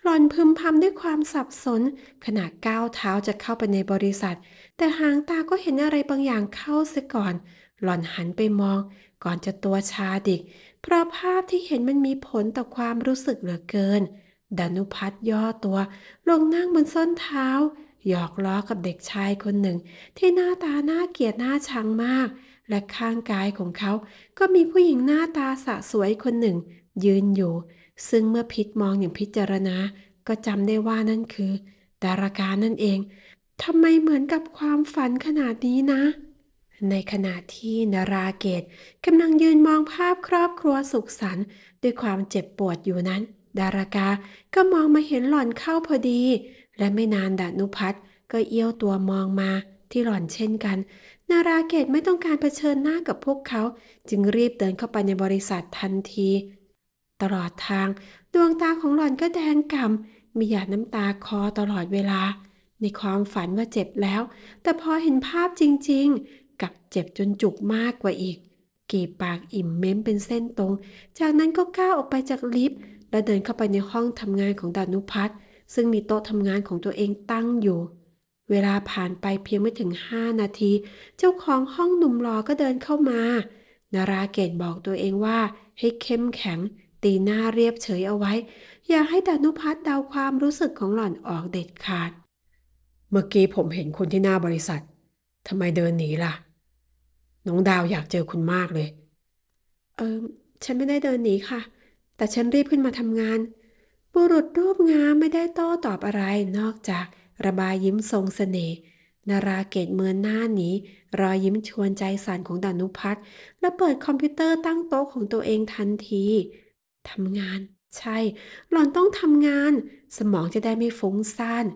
หลอนพึมพำด้วยความสับสน ขณะก้าวเท้าจะเข้าไปในบริษัท แต่หางตาก็เห็นอะไรบางอย่างเข้าเสียก่อนหลอนหันไปมอง ก่อนจะตัวชาดิก เพราะภาพที่เห็นมันมีผลต่อความรู้สึกเหลือเกินดานุพัฒน์ย่อตัวลงนั่งบนส้นเท้าหยอกล้อกับเด็กชายคนหนึ่ง ที่หน้าตาหน้าเกียดหน้าชังมาก และข้างกายของเขา ก็มีผู้หญิงหน้าตาสะสวยคนหนึ่ง ยืนอยู่ซึ่งเมื่อพิษมองอย่างพิจารณา ก็จำได้ว่านั่นคือดารากานั่นเองทำไมเหมือนกับความฝันขนาดนี้นะ ในขณะที่นาราเกตกำลังยืนมองภาพครอบครัวสุขสันต์ด้วยความเจ็บปวดอยู่นั้น ดารากาก็มองมาเห็นหล่อนเข้าพอดี และไม่นานดานุพัฒน์ก็เอี้ยวตัวมองมาที่หล่อนเช่นกันนาราเกตไม่ต้องการเผชิญหน้ากับพวกเขา จึงรีบเดินเข้าไปในบริษัททันทีตลอดทาง ดวงตาของหล่อนก็แดงกำ่ำมีหยาดน้ำตาคอตลอดเวลา ในความฝันว่าเจ็บแล้ว แต่พอเห็นภาพจริงๆ กับเจ็บจนจุกมากกว่าอีก กีบปากอิ่มเม้มเป็นเส้นตรง จากนั้นก็ก้าวออกไปจากลิฟต์และเดินเข้าไปในห้องทำงานของดานุพัฒน์ซึ่งมีโต๊ะทำงานของตัวเองตั้งอยู่ เวลาผ่านไปเพียงไม่ถึงห้านาที เจ้าของห้องหนุ่มรอก็เดินเข้ามานาราเกตบอกตัวเองว่าให้เข้มแข็งตีหน้าเรียบเฉยเอาไว้ อย่าให้ดานุพัฒน์เดาความรู้สึกของหล่อนออกเด็ดขาด เมื่อกี้ผมเห็นคุณที่หน้าบริษัททำไมเดินหนีล่ะ น้องดาวอยากเจอคุณมากเลย เออฉันไม่ได้เดินหนีค่ะ แต่ฉันรีบขึ้นมาทำงาน บุรุษรูปงามไม่ได้โต้อตอบอะไรนอกจากระบายยิ้มทรงสเสน่ห์นาราเกตเมือนหน้านีรอยยิ้มชวนใจสั่นของดานุพัฒน์และเปิดคอมพิวเตอร์ตั้งโต๊ะของตัวเองทันทีทำงาน ใช่ หล่อนต้องทำงาน สมองจะได้ไม่ฟุ้งซ่าน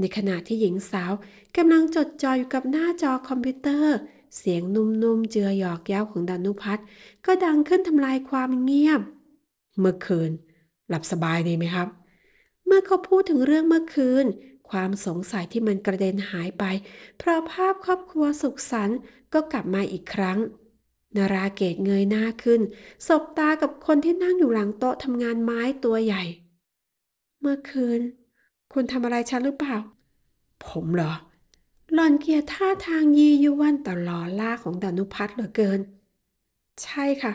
ในขณะที่หญิงสาว กำลังจดจ่ออยู่กับหน้าจอคอมพิวเตอร์ เสียงนุ่มๆเจือหยอกเย้าของดานุพัฒน์ก็ดังขึ้นทำลายความเงียบ เมื่อคืน หลับสบายดีไหมครับ เมื่อเขาพูดถึงเรื่องเมื่อคืน ความสงสัยที่มันกระเด็นหายไป เพราะภาพครอบครัวสุขสันต์ก็กลับมาอีกครั้งนาราเกตเงยหน้าขึ้น สบตากับคนที่นั่งอยู่หลังโต๊ะทำงานไม้ตัวใหญ่ เมื่อคืน คุณทำอะไรฉันหรือเปล่า ผมเหรอหล่อนเกียร์ท่าทางยียวนต่อหลอล่าของดานุพัฒน์เหลือเกิน ใช่ค่ะ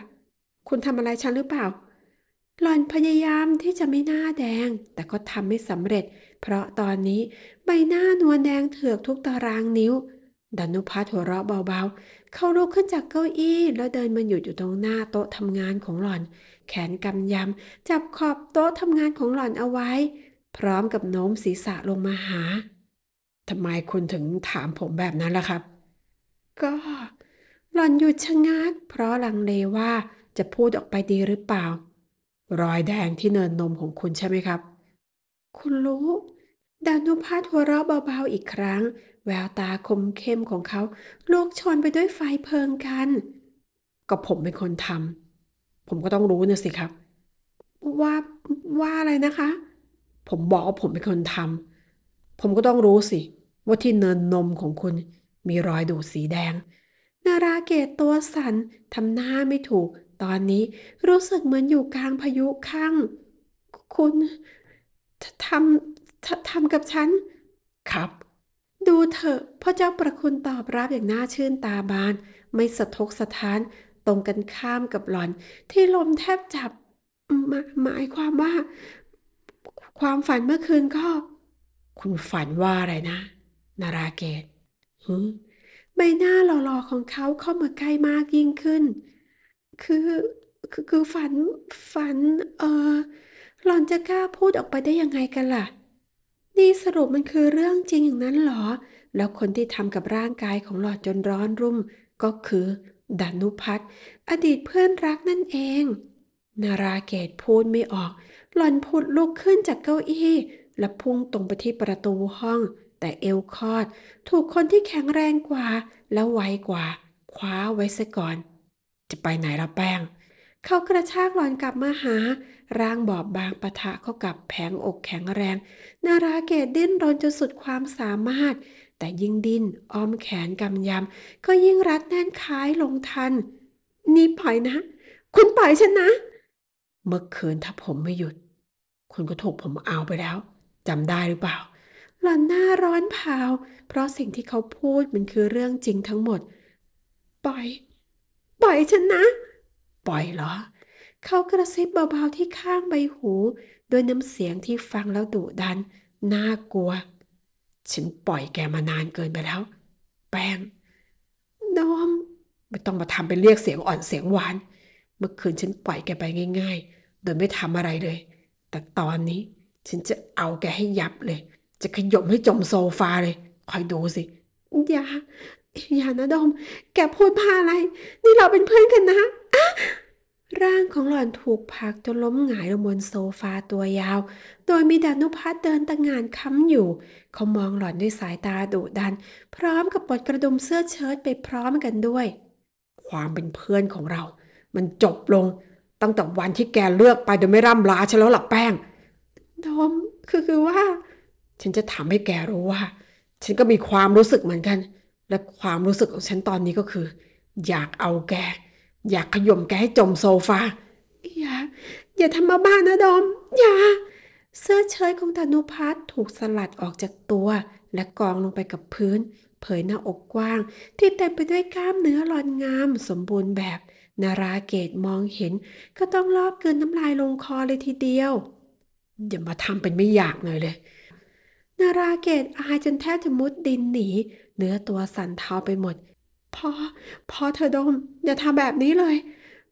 คุณทำอะไรฉันหรือเปล่า หล่อนพยายามที่จะไม่หน้าแดง แต่ก็ทำไม่สำเร็จ เพราะตอนนี้ใบหน้านวลแดงเถือกทุกตารางนิ้วดานุพัฒน์หัวเราะเบาๆ เขาลุกขึ้นจากเก้าอี้ แล้วเดินมาหยุดอยู่ตรงหน้าโต๊ะทำงานของหล่อน แขนกำยำจับขอบโต๊ะทำงานของหล่อนเอาไว้ พร้อมกับโน้มศีรษะลงมาหา ทำไมคุณถึงถามผมแบบนั้นล่ะครับ ก็ หล่อนหยุดชะงักเพราะลังเลว่าจะพูดออกไปดีหรือเปล่า รอยแดงที่เนินนมของคุณใช่ไหมครับ คุณรู้ดานุพัฒน์หัวเราะเบาๆ อีกครั้งแววตาคมเข้มของเขาลุกชนไปด้วยไฟเพลิงกันก็ผมเป็นคนทำผมก็ต้องรู้นะสิครับ ว่าว่าอะไรนะคะ ผมบอกว่าผมเป็นคนทำผมก็ต้องรู้สิ ว่าที่เนินนมของคุณมีรอยดูดสีแดงนาราเกตตัวสัน่นทำหน้าไม่ถูก ตอนนี้รู้สึกเหมือนอยู่กลางพายุข้าง คุณทำทำกับฉันครับดูเถอะพ่อเจ้าประคุณตอบรับอย่างน่าชื่นตาบาน ไม่สะทกสะท้าน ตรงกันข้ามกับหล่อน ที่ลมแทบจับหมหมายความว่า ความฝันเมื่อคืนก็คุณฝันว่าอะไรนะนาราเกตฮึใบหน้าหล่อๆ ของเขาเข้ามาใกล้มากยิ่งขึ้นคือคือ คือฝัน ฝัน เออ หล่อนจะกล้าพูดออกไปได้ยังไงกันล่ะนี่สรุปมันคือเรื่องจริงอย่างนั้นหรอ แล้วคนที่ทำกับร่างกายของหลอดจนร้อนรุ่ม ก็คือดานุพัฒน์อดีตเพื่อนรักนั่นเองนาราเกตพูดไม่ออก หล่อนพุดลุกขึ้นจากเก้าอี้และพุ่งตรงไปที่ประตูห้อง แต่เอลคอดถูกคนที่แข็งแรงกว่าและไวกว่าคว้าไว้ซะก่อน จะไปไหนละแป้งเขากระชากหลอนกลับมาหา ร่างบอบบางปะทะเข้ากับแผงอกแข็งแรง นาราเกตดิ้นรนจนสุดความสามารถ แต่ยิ่งดิ้น อ้อมแขนกำยำก็ยิ่งรัดแน่นคล้ายลงทัน นี่ปล่อยนะ คุณปล่อยฉันนะ เมื่อคืนถ้าผมไม่หยุด คุณก็ถูกผมเอาไปแล้วจำได้หรือเปล่าหล่อนหน้าร้อนเผาเพราะสิ่งที่เขาพูดมันคือเรื่องจริงทั้งหมดปล่อยปล่อยฉันนะปล่อยเหรอ เขากระซิบเบาๆที่ข้างใบหู ด้วยน้ำเสียงที่ฟังแล้วดุดันน่ากลัว ฉันปล่อยแกมานานเกินไปแล้ว แปงดอมไม่ต้องมาทำเป็นเรียกเสียงอ่อนเสียงหวาน เมื่อคืนฉันปล่อยแกไปง่าย ๆ โดยไม่ทำอะไรเลย แต่ตอนนี้ ฉันจะเอาแกให้ยับเลย จะขยมให้จมโซฟาเลย คอยดูสิ อย่า อย่านะดอมแกพูดพาอะไร นี่เราเป็นเพื่อนกันนะร่างของหล่อนถูกผักจนล้มหงายลงบนโซฟาตัวยาว โดยมีดานุพัฒน์เดินตะงงานค้ำอยู่ เขามองหล่อนด้วยสายตาดุดัน พร้อมกับปลดกระดุมเสื้อเชิ้ตไปพร้อมกันด้วย ความเป็นเพื่อนของเรา มันจบลงตั้งแต่วันที่แกเลือกไปโดยไม่ร่ำลาฉันแล้วหลับแป้งดอมคือคือว่า ฉันจะทำให้แกรู้ว่าฉันก็มีความรู้สึกเหมือนกัน และความรู้สึกของฉันตอนนี้ก็คือ อยากเอาแกอยากขย่มแกให้จมโซฟา อย่า อย่าทำมาบ้านนะดอม อย่า เสื้อเชิ้ตของธนุพัฒน์ถูกสลัดออกจากตัว และกองลงไปกับพื้น เผยหน้าอกกว้าง ที่เต็มไปด้วยกล้ามเนื้อรอนงาม สมบูรณ์แบบนาราเกตมองเห็นก็ต้องรอบเกินน้ำลายลงคอเลยทีเดียวอย่ามาทำเป็นไม่อยากหน่อยเลยนาราเกตอายจนแทบจะมุดดินหนี เนื้อตัวสั่นเทาไปหมดพอพอเธอดมอย่าทำแบบนี้เลย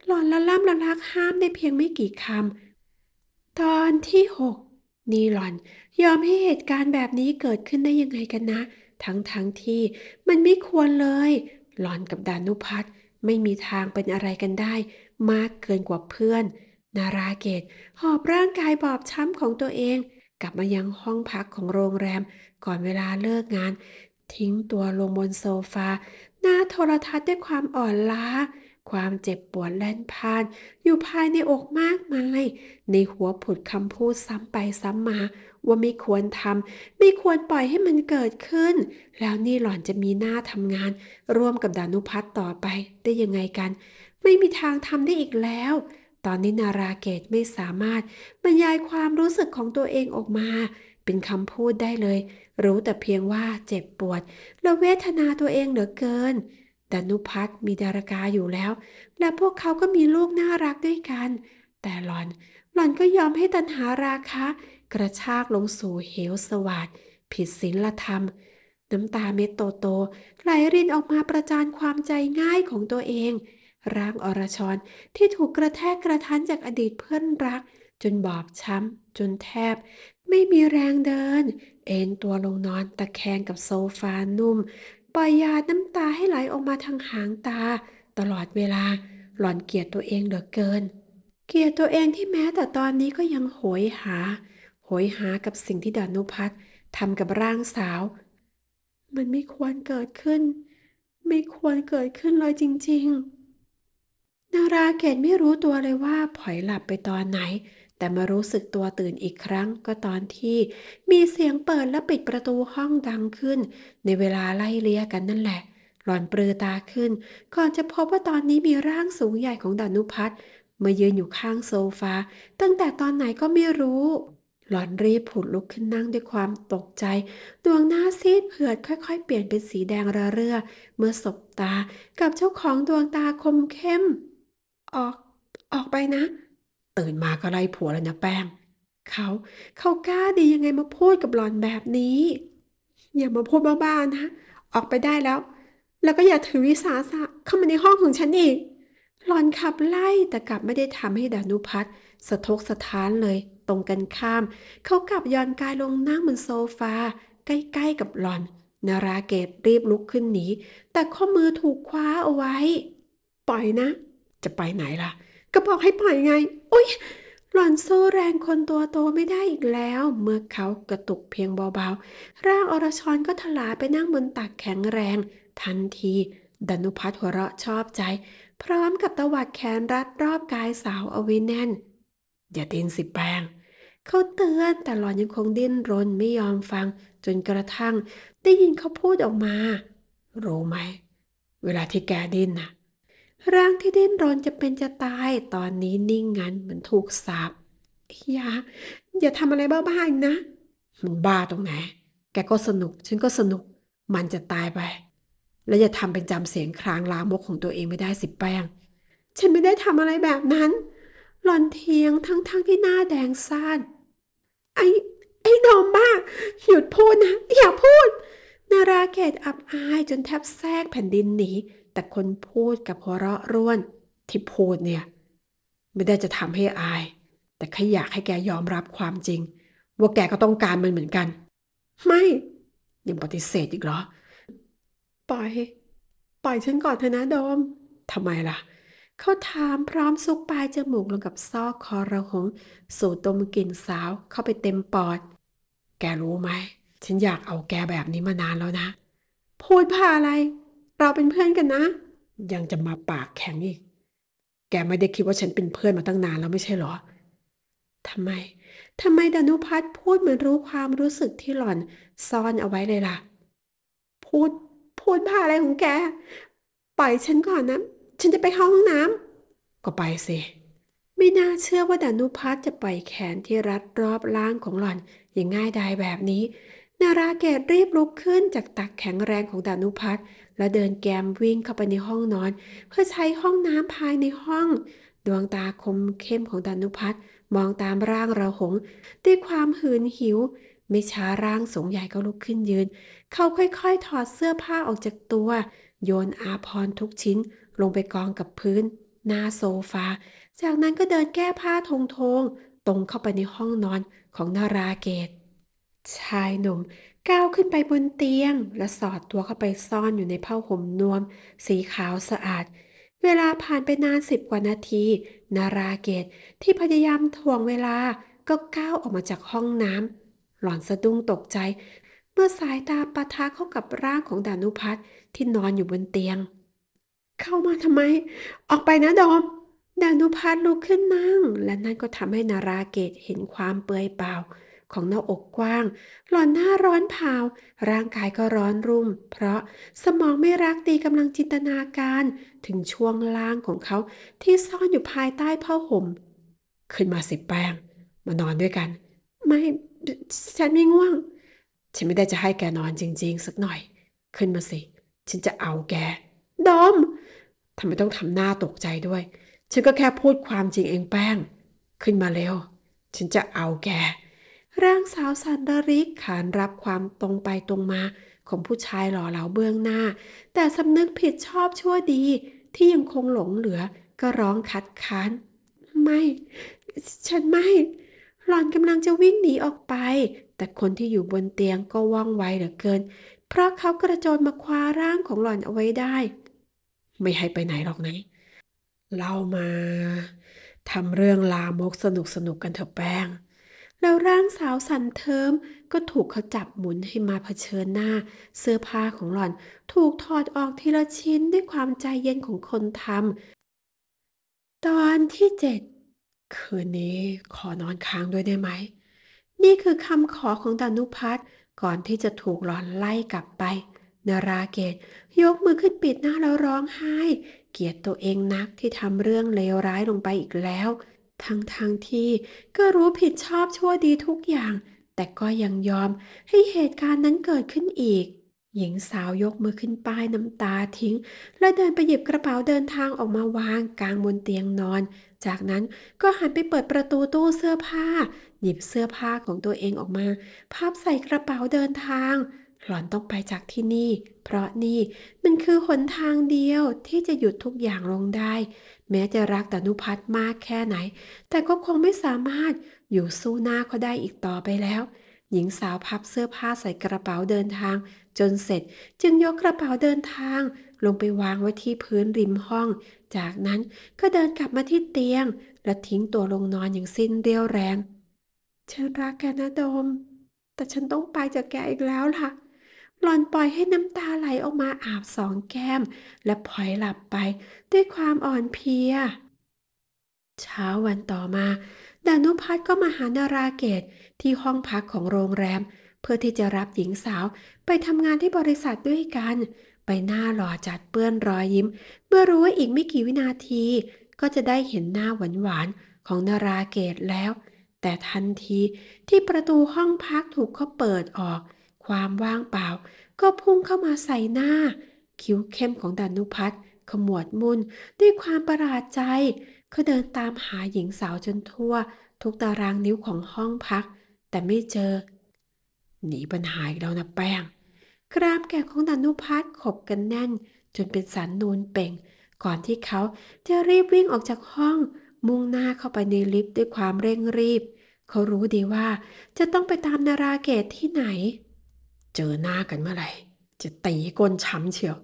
หลอนละล่ำละลักห้ามได้เพียงไม่กี่คำตอนที่หกนีหลอนยอมให้เหตุการณ์แบบนี้เกิดขึ้นได้ยังไงกันนะ ทั้งทั้งที่มันไม่ควรเลย หลอนกับดานุพัฒน์ไม่มีทางเป็นอะไรกันได้ มากเกินกว่าเพื่อนนาราเกตหอบร่างกายบอบช้ำของตัวเอง กลับมายังห้องพักของโรงแรม ก่อนเวลาเลิกงาน ทิ้งตัวลงบนโซฟาหน้าโทรทัศน์ด้วยความอ่อนล้า ความเจ็บปวดแล่นผ่าน อยู่ภายในอกมากมาย ในหัวผุดคำพูดซ้ำไปซ้ำมาว่าไม่ควรทำ ไม่ควรปล่อยให้มันเกิดขึ้น แล้วนี่หล่อนจะมีหน้าทำงาน ร่วมกับดานุพัฒน์ต่อไปได้ยังไงกัน ไม่มีทางทำได้อีกแล้ว ตอนนี้นาราเกตไม่สามารถบรรยายความรู้สึกของตัวเองออกมาเป็นคำพูดได้เลย รู้แต่เพียงว่าเจ็บปวด และเวทนาตัวเองเหลือเกิน แต่นุพัฒมีดารากาอยู่แล้ว และพวกเขาก็มีลูกน่ารักด้วยกัน แต่หลอน หลอนก็ยอมให้ตันหาราคะ กระชากลงสู่เหวสวาดผิดศีลธรรม น้ำตาเม็ดโตๆไหลรินออกมาประจานความใจง่ายของตัวเองร่างอรชรที่ถูกกระแทกกระทันจากอดีตเพื่อนรัก จนบอบช้ำจนแทบไม่มีแรงเดิน เอนตัวลงนอนตะแคงกับโซฟานุ่ม ปล่อยยาน้ำตาให้ไหลออกมาทางหางตา ตลอดเวลา หล่อนเกลียดตัวเองเหลือเกิน เกลียดตัวเองที่แม้แต่ตอนนี้ก็ยังโหยหา โหยหากับสิ่งที่ดานุพัฒน์ทำกับร่างสาว มันไม่ควรเกิดขึ้น ไม่ควรเกิดขึ้นเลยจริงๆ นาราเกตไม่รู้ตัวเลยว่าผอยหลับไปตอนไหนแต่มารู้สึกตัวตื่นอีกครั้งก็ตอนที่มีเสียงเปิดและปิดประตูห้องดังขึ้น ในเวลาไล่เลี่ยกันนั่นแหละหล่อนปลือตาขึ้น ก่อนจะพบว่าตอนนี้มีร่างสูงใหญ่ของดานุพัฒน์มายืนอยู่ข้างโซฟาตั้งแต่ตอนไหนก็ไม่รู้หล่อนรีบผุดลุกขึ้นนั่งด้วยความตกใจ ดวงหน้าซีดเผือดค่อยๆเปลี่ยนเป็นสีแดงระเรื่อเมื่อสบตากับเจ้าของดวงตาคมเข้ม ออก ออกไปนะตื่นมาก็ไล่ผัวแล้วนะแป้งเขาเขากล้าดียังไงมาพูดกับหลอนแบบนี้ อย่ามาพูดบ้าๆนะ ออกไปได้แล้ว แล้วก็อย่าถือวิสาสะเข้ามาในห้องของฉันอีกหลอนขับไล่แต่กลับไม่ได้ทำให้ดานุพัฒน์สะทกสะท้านเลย ตรงกันข้าม เขากลับย้อนกายลงนั่งบนโซฟาใกล้ๆกับหลอนนาราเกตรีบลุกขึ้นหนีแต่ข้อมือถูกคว้าเอาไว้ ปล่อยนะ จะไปไหนล่ะก็บอกให้ปล่อยไง อุ๊ย หล่อนโซ่แรงคนตัวโตไม่ได้อีกแล้ว เมื่อเขากระตุกเพียงเบา ๆ ร่างอรชรก็ถลาไปนั่งบนตักแข็งแรง ทันทีดนุพัฒหัวเราะชอบใจ พร้อมกับตวัดแขนรัดรอบกายสาวอาไวนแนนอย่าดิ้นสิแปงเขาเตือนแต่หล่อนยังคงดิ้นรนไม่ยอมฟัง จนกระทั่งได้ยินเขาพูดออกมารู้ไหมเวลาที่แกดิ้นนะ่ะร่างที่ดิ้นรนจะเป็นจะตายตอนนี้นิ่งงันเหมือนถูกสาบอย่า อย่าทำอะไรบ้าๆนะมันบ้าตรงไหน แกก็สนุก ฉันก็สนุก มันจะตายไป แล้วจะทำเป็นจำเสียงครางลามกของตัวเองไม่ได้สิแป้ง ฉันไม่ได้ทำอะไรแบบนั้น หลอนเทียงทั้งๆทที่หน้าแดงซ่านไอ้ไอ้ดอมบ้าหยุดพูดนะอย่าพูดนาราเกตอับอายจนแทบแทรกแผ่นดินหนีแต่คนพูดกับหัวเราะร่วนที่พูดเนี่ย ไม่ได้จะทำให้อาย แต่แค่อยากให้แกยอมรับความจริง ว่าแกก็ต้องการมันเหมือนกัน ไม่ ยังปฏิเสธอีกเหรอ ปล่อยปล่อยฉันก่อนเถอะนะดมทำไมล่ะ เขาถามพร้อมซุกปลายจมูกลงกับซอกคอระหงสูดดมกลิ่นสาวเข้าไปเต็มปอด แกรู้ไหม ฉันอยากเอาแกแบบนี้มานานแล้วนะ พูดผ่าอะไรเราเป็นเพื่อนกันนะ ยังจะมาปากแข็งอีก แกไม่ได้คิดว่าฉันเป็นเพื่อนมาตั้งนานแล้วไม่ใช่หรอทำไมทำไมดนุพัฒน์พูดเหมือนรู้ความรู้สึกที่หล่อนซ่อนเอาไว้เลยล่ะพูดพูดผ่าอะไรของแกปล่อยฉันก่อนนะฉันจะไปเข้าห้องน้ำก็ไปสิไม่น่าเชื่อว่าดานุพัฒน์จะปล่อยแขนที่รัดรอบล่างของหล่อนอย่างง่ายดายแบบนี้นาราเกตรีบลุกขึ้นจากตักแข็งแรงของดานุพัฒน์แล้วเดินแกมวิ่งเข้าไปในห้องนอน เพื่อใช้ห้องน้ำภายในห้อง ดวงตาคมเข้มของดานุพัฒน์มองตามร่างระหงด้วยความหืนหิว ไม่ช้าร่างสงใหญ่ก็ลุกขึ้นยืน เขาค่อยๆถอดเสื้อผ้าออกจากตัว โยนอาพรทุกชิ้น ลงไปกองกับพื้นหน้าโซฟา จากนั้นก็เดินแก้ผ้าทงๆตรงเข้าไปในห้องนอนของนาราเกตชายหนุ่มก้าวขึ้นไปบนเตียงและสอดตัวเข้าไปซ่อนอยู่ในผ้าห่มนวม สีขาวสะอาด เวลาผ่านไปนานสิบกว่านาทีนาราเกตที่พยายามทวงเวลาก็ก้าวออกมาจากห้องน้ำหล่อนสะดุ้งตกใจ เมื่อสายตาปะทะเข้ากับร่างของดานุพัฒน์ที่นอนอยู่บนเตียง เข้ามาทำไม ออกไปนะดอม ดานุพัฒน์ลุกขึ้นนั่งและนั่นก็ทำให้นาราเกตเห็นความเปื่อยเปล่าของหน้าอกกว้าง หล่อนหน้าร้อนเผาร่างกายก็ร้อนรุ่ม เพราะสมองไม่รักตีกำลังจินตนาการ ถึงช่วงล่างของเขาที่ซ่อนอยู่ภายใต้ผ้าห่ม ขึ้นมาสิ แป้ง มานอนด้วยกัน ไม่ ฉันไม่ง่วง ฉันไม่ได้จะให้แกนอนจริง ๆสักหน่อย ขึ้นมาสิ ฉันจะเอาแก ดอมทำไมต้องทำหน้าตกใจด้วย ฉันก็แค่พูดความจริงเองแป้ง ขึ้นมาเร็ว ฉันจะเอาแกร่างสาวสันดาริกขานรับความตรงไปตรงมา ของผู้ชายหล่อเหลาเบื้องหน้า แต่สำนึกผิดชอบชั่วดี ที่ยังคงหลงเหลือ ก็ร้องคัดค้านไม่ ฉันไม่ หล่อนกำลังจะวิ่งหนีออกไป แต่คนที่อยู่บนเตียงก็ว่องไวเหลือเกิน เพราะเขากระโจนมาคว้าร่างของหล่อนเอาไว้ได้ ไม่ให้ไปไหนหรอกนะเล่ามาทำเรื่องลามกสนุกสนุกกันเถอะแป้งแล้วร่างสาวสันเทิมก็ถูกเขาจับหมุนให้มาเผชิญหน้า เสื้อผ้าของหล่อนถูกถอดออกทีละชิ้นด้วยความใจเย็นของคนทำตอนที่เจ็ดคืนนี้ขอนอนค้างด้วยได้ไหม นี่คือคำขอของดานุพัฒน์ก่อนที่จะถูกหลอนไล่กลับไปนาราเกตยกมือขึ้นปิดหน้าแล้วร้องไห้ เกลียดตัวเองนักที่ทำเรื่องเลวร้ายลงไปอีกแล้วทั้งทางที่ก็รู้ผิดชอบชั่วดีทุกอย่าง แต่ก็ยังยอมให้เหตุการณ์นั้นเกิดขึ้นอีก หญิงสาวยกมือขึ้นป้ายน้ำตาทิ้ง และเดินไปหยิบกระเป๋าเดินทางออกมาวางกลางบนเตียงนอน จากนั้นก็หันไปเปิดประตูตู้เสื้อผ้าหยิบเสื้อผ้าของตัวเองออกมาพับใส่กระเป๋าเดินทางหล่อนต้องไปจากที่นี่ เพราะนี่มันคือหนทางเดียวที่จะหยุดทุกอย่างลงได้แม้จะรักดนุพัฒน์มากแค่ไหน แต่ก็คงไม่สามารถอยู่สู้หน้าเขาได้อีกต่อไปแล้ว หญิงสาวพับเสื้อผ้าใส่กระเป๋าเดินทาง จนเสร็จจึงยกกระเป๋าเดินทาง ลงไปวางไว้ที่พื้นริมห้อง จากนั้นก็เดินกลับมาที่เตียง และทิ้งตัวลงนอนอย่างสิ้นเรี่ยวแรงฉันรักแกนะโดม แต่ฉันต้องไปจากแกอีกแล้วล่ะหล่อนปล่อยให้น้ำตาไหลออกมาอาบสองแก้ม และพลอยหลับไปด้วยความอ่อนเพลียเช้าวันต่อมาดานุพัฒน์ก็มาหานาราเกตที่ห้องพักของโรงแรม เพื่อที่จะรับหญิงสาวไปทำงานที่บริษัทด้วยกัน ไปหน้าหล่อจัดเปื้อนรอยยิ้ม เมื่อรู้ว่าอีกไม่กี่วินาที ก็จะได้เห็นหน้าหวานๆของนาราเกตแล้ว แต่ทันทีที่ประตูห้องพักถูกเขาเปิดออกความว่างเปล่า ก็พุ่งเข้ามาใส่หน้า คิ้วเข้มของดานุพัฒน์ขมวดมุนด้วยความประหลาดใจเขาเดินตามหาหญิงสาวจนทั่ว ทุกตารางนิ้วของห้องพัก แต่ไม่เจอ หนีปัญหาอีกแล้วนะแป้งกรามแก่ของดานุพัฒน์ขบกันแน่นจนเป็นสันนูนเป่ง ก่อนที่เขาจะรีบวิ่งออกจากห้อง มุ่งหน้าเข้าไปในลิฟต์ด้วยความเร่งรีบ เขารู้ดีว่าจะต้องไปตามนาราเกตที่ไหนเจอหน้ากันเมื่อไหร่จะตีก้นช้ำเชียว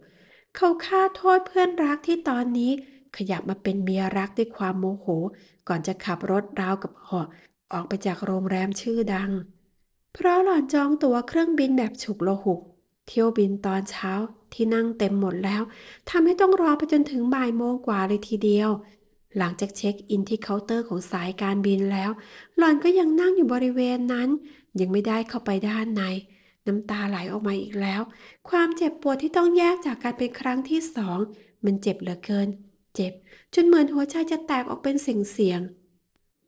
เขาฆ่าโทษเพื่อนรักที่ตอนนี้ ขยับมาเป็นเมียรักด้วยความโมโห ก่อนจะขับรถราวกับหอกออกไปจากโรงแรมชื่อดัง เพราะหล่อนจองตั๋วเครื่องบินแบบฉุกโลหุก เที่ยวบินตอนเช้าที่นั่งเต็มหมดแล้วทำให้ต้องรอไปจนถึงบ่ายโมงกว่าเลยทีเดียว หลังจากเช็คอินที่เคาน์เตอร์ของสายการบินแล้ว หล่อนก็ยังนั่งอยู่บริเวณนั้น ยังไม่ได้เข้าไปด้านในน้ำตาไหลออกมาอีกแล้ว ความเจ็บปวดที่ต้องแยกจากกันเป็นครั้งที่สอง มันเจ็บเหลือเกิน เจ็บ จนเหมือนหัวใจจะแตกออกเป็นเสียงเสียง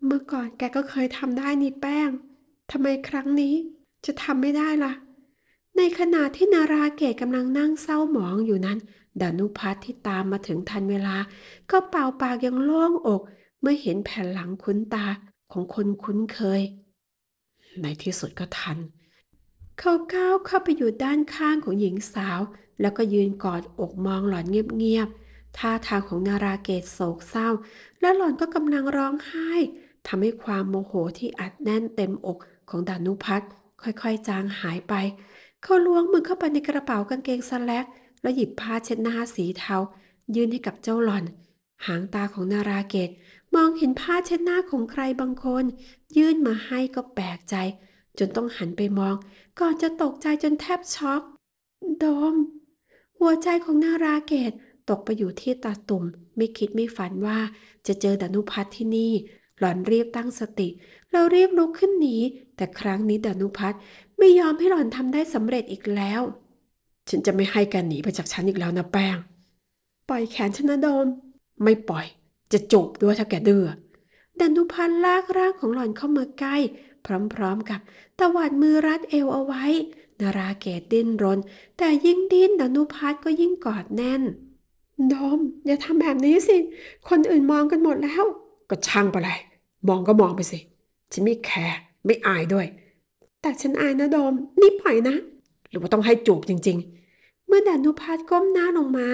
เมื่อก่อนแกก็เคยทำได้นี่แป้ง ทำไมครั้งนี้จะทำไม่ได้ละ่ะ ในขณะที่นาราเกตกำลังนั่งเศร้าหมองอยู่นั้นดานุพัฒน์ที่ตามมาถึงทันเวลา ก็เป่าปากยังโล่งอก เมื่อเห็นแผ่นหลังคุ้นตาของคนคุ้นเคย ในที่สุดก็ทันเขาก้าวเข้าไปอยู่ด้านข้างของหญิงสาว แล้วก็ยืนกอดอกมองหล่อนเงียบๆท่าทางของนาราเกตโศกเศร้าและหล่อนก็กำลังร้องไห้ทำให้ความโมโหที่อัดแน่นเต็มอกของดานุพัฒน์ค่อยๆ จางหายไป เขาล้วงมือเข้าไปในกระเป๋ากางเกง สแลก แล้วหยิบผ้าเช็ดหน้าสีเทายื่นให้กับเจ้าหล่อน หางตาของนาราเกตมองเห็นผ้าเช็ดหน้าของใครบางคน ยื่นมาให้ก็แปลกใจจนต้องหันไปมองก่อนจะตกใจจนแทบช็อก โดม หัวใจของนาราเกตตกไปอยู่ที่ตาตุ่ม ไม่คิดไม่ฝันว่าจะเจอดนุพัฒน์ที่นี่ หล่อนรีบตั้งสติแล้วรียบลุกขึ้นหนีแต่ครั้งนี้ดนุพัฒน์ไม่ยอมให้หล่อนทำได้สำเร็จอีกแล้ว ฉันจะไม่ให้แกหนีไปจากฉันอีกแล้วนะแป้งปล่อยแขนฉันนะโดม ไม่ปล่อย จะจบด้วยถ้าแกเดือดนุพัฒน์ลากร่างของหล่อนเข้ามาใกล้พร้อมๆกับ ตวัดมือรัดเอวเอาไว้ นาราเกตดิ้นรน แต่ยิ่งดิ้นดนุพัฒก็ยิ่งกอดแน่นดมอย่าทำแบบนี้สิ คนอื่นมองกันหมดแล้ว ก็ช่างไปเลยมองก็มองไปสิ ฉันไม่แคร์ไม่อายด้วย แต่ฉันอายนะดมนี่ปล่อยนะ หรือว่าต้องให้จูบจริง ๆ เมื่อดานุพัฒก้มหน้าลงมา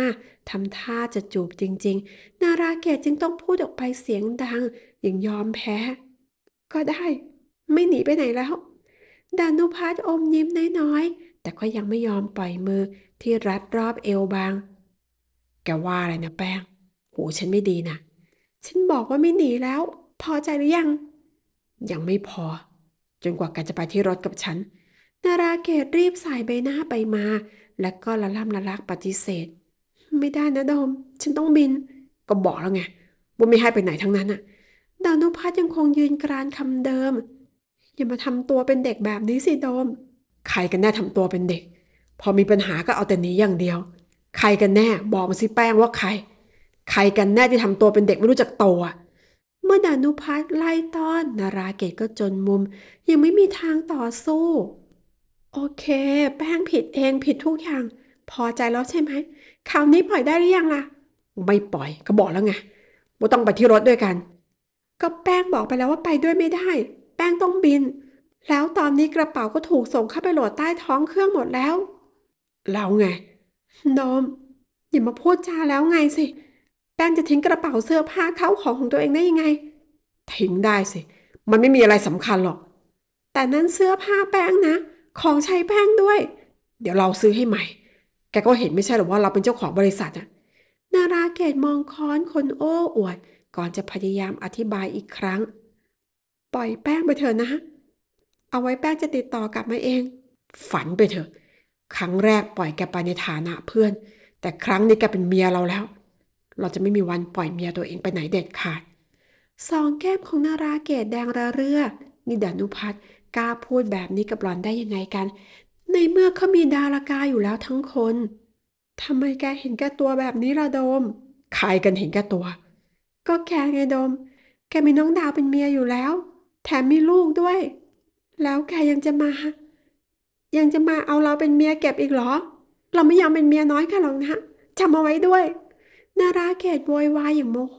ทำท่าจะจูบจริง ๆ นาราเกตจึงต้องพูดออกไปเสียงดัง อย่างยอมแพ้ ก็ได้ไม่หนีไปไหนแล้ว ดานุพัฒอมยิ้มน้อยๆแต่ก็ยังไม่ยอมปล่อยมือที่รัดรอบเอวบาง แกว่าอะไรนะแป้ง หูฉันไม่ดีนะ ฉันบอกว่าไม่หนีแล้ว พอใจหรือยัง ยังไม่พอ จนกว่าแกจะไปที่รถกับฉันนาราเกตรีบสายใบหน้าไปมา แล้วก็ละล่ำละลักปฏิเสธ ไม่ได้นะดม ฉันต้องบิน ก็บอกแล้วไงว่าไม่ให้ไปไหนทั้งนั้นอะดานุพัฒยังคงยืนกรานคำเดิมอย่ามาทำตัวเป็นเด็กแบบนี้สิโดม ใครกันแน่ทำตัวเป็นเด็ก พอมีปัญหาก็เอาแต่นี้อย่างเดียว ใครกันแน่ บอกมาสิแป้งว่าใคร ใครกันแน่ที่ทำตัวเป็นเด็กไม่รู้จักโตอะเมื่อดานุพัฒน์ไล่ต้อนนาราเกตก็จนมุม ยังไม่มีทางต่อสู้ โอเค แป้งผิดเองผิดทุกอย่างพอใจแล้วใช่ไหม คราวนี้ปล่อยได้หรือยังล่ะ ไม่ปล่อยก็บอกแล้วไงว่าต้องไปที่รถด้วยกัน ก็แป้งบอกไปแล้วว่าไปด้วยไม่ได้แป้งต้องบิน แล้วตอนนี้กระเป๋าก็ถูกส่งเข้าไปโหลดใต้ท้องเครื่องหมดแล้ว เราไง โนมอย่ามาพูดจาแล้วไงสิ แป้งจะทิ้งกระเป๋าเสื้อผ้าเข้าของของตัวเองได้ยังไง ทิ้งได้สิ มันไม่มีอะไรสำคัญหรอก แต่นั้นเสื้อผ้าแป้งนะ ของใช้แป้งด้วย เดี๋ยวเราซื้อให้ใหม่ แกก็เห็นไม่ใช่หรอว่าเราเป็นเจ้าของบริษัทอะนาราเกตมองค้อนคนโอ้อวด ก่อนจะพยายามอธิบายอีกครั้งปล่อยแป้งไปเถอะนะ เอาไว้แป้งจะติดต่อกลับมาเอง ฝันไปเถอะ ครั้งแรกปล่อยแกไปในฐานะเพื่อน แต่ครั้งนี้แกเป็นเมียเราแล้ว เราจะไม่มีวันปล่อยเมียตัวเองไปไหนเด็ดขาด สองแก้มของนาราเกตแดงระเรื่อ นิดานุพัฒน์กล้าพูดแบบนี้กับหลอนได้ยังไงกัน ในเมื่อเขามีดารากาอยู่แล้วทั้งคน ทำไมแกเห็นแกตัวแบบนี้ระดมใครกันเห็นแกตัว ก็แกไงดม แกมีน้องดาวเป็นเมียอยู่แล้วแถมมีลูกด้วย แล้วแกยังจะมา ยังจะมาเอาเราเป็นเมียเก็บอีกเหรอ เราไม่ยอมเป็นเมียน้อยค่ะหรอกนะจำเอาไว้ด้วย นาราเกตโวยวายอย่างโมโห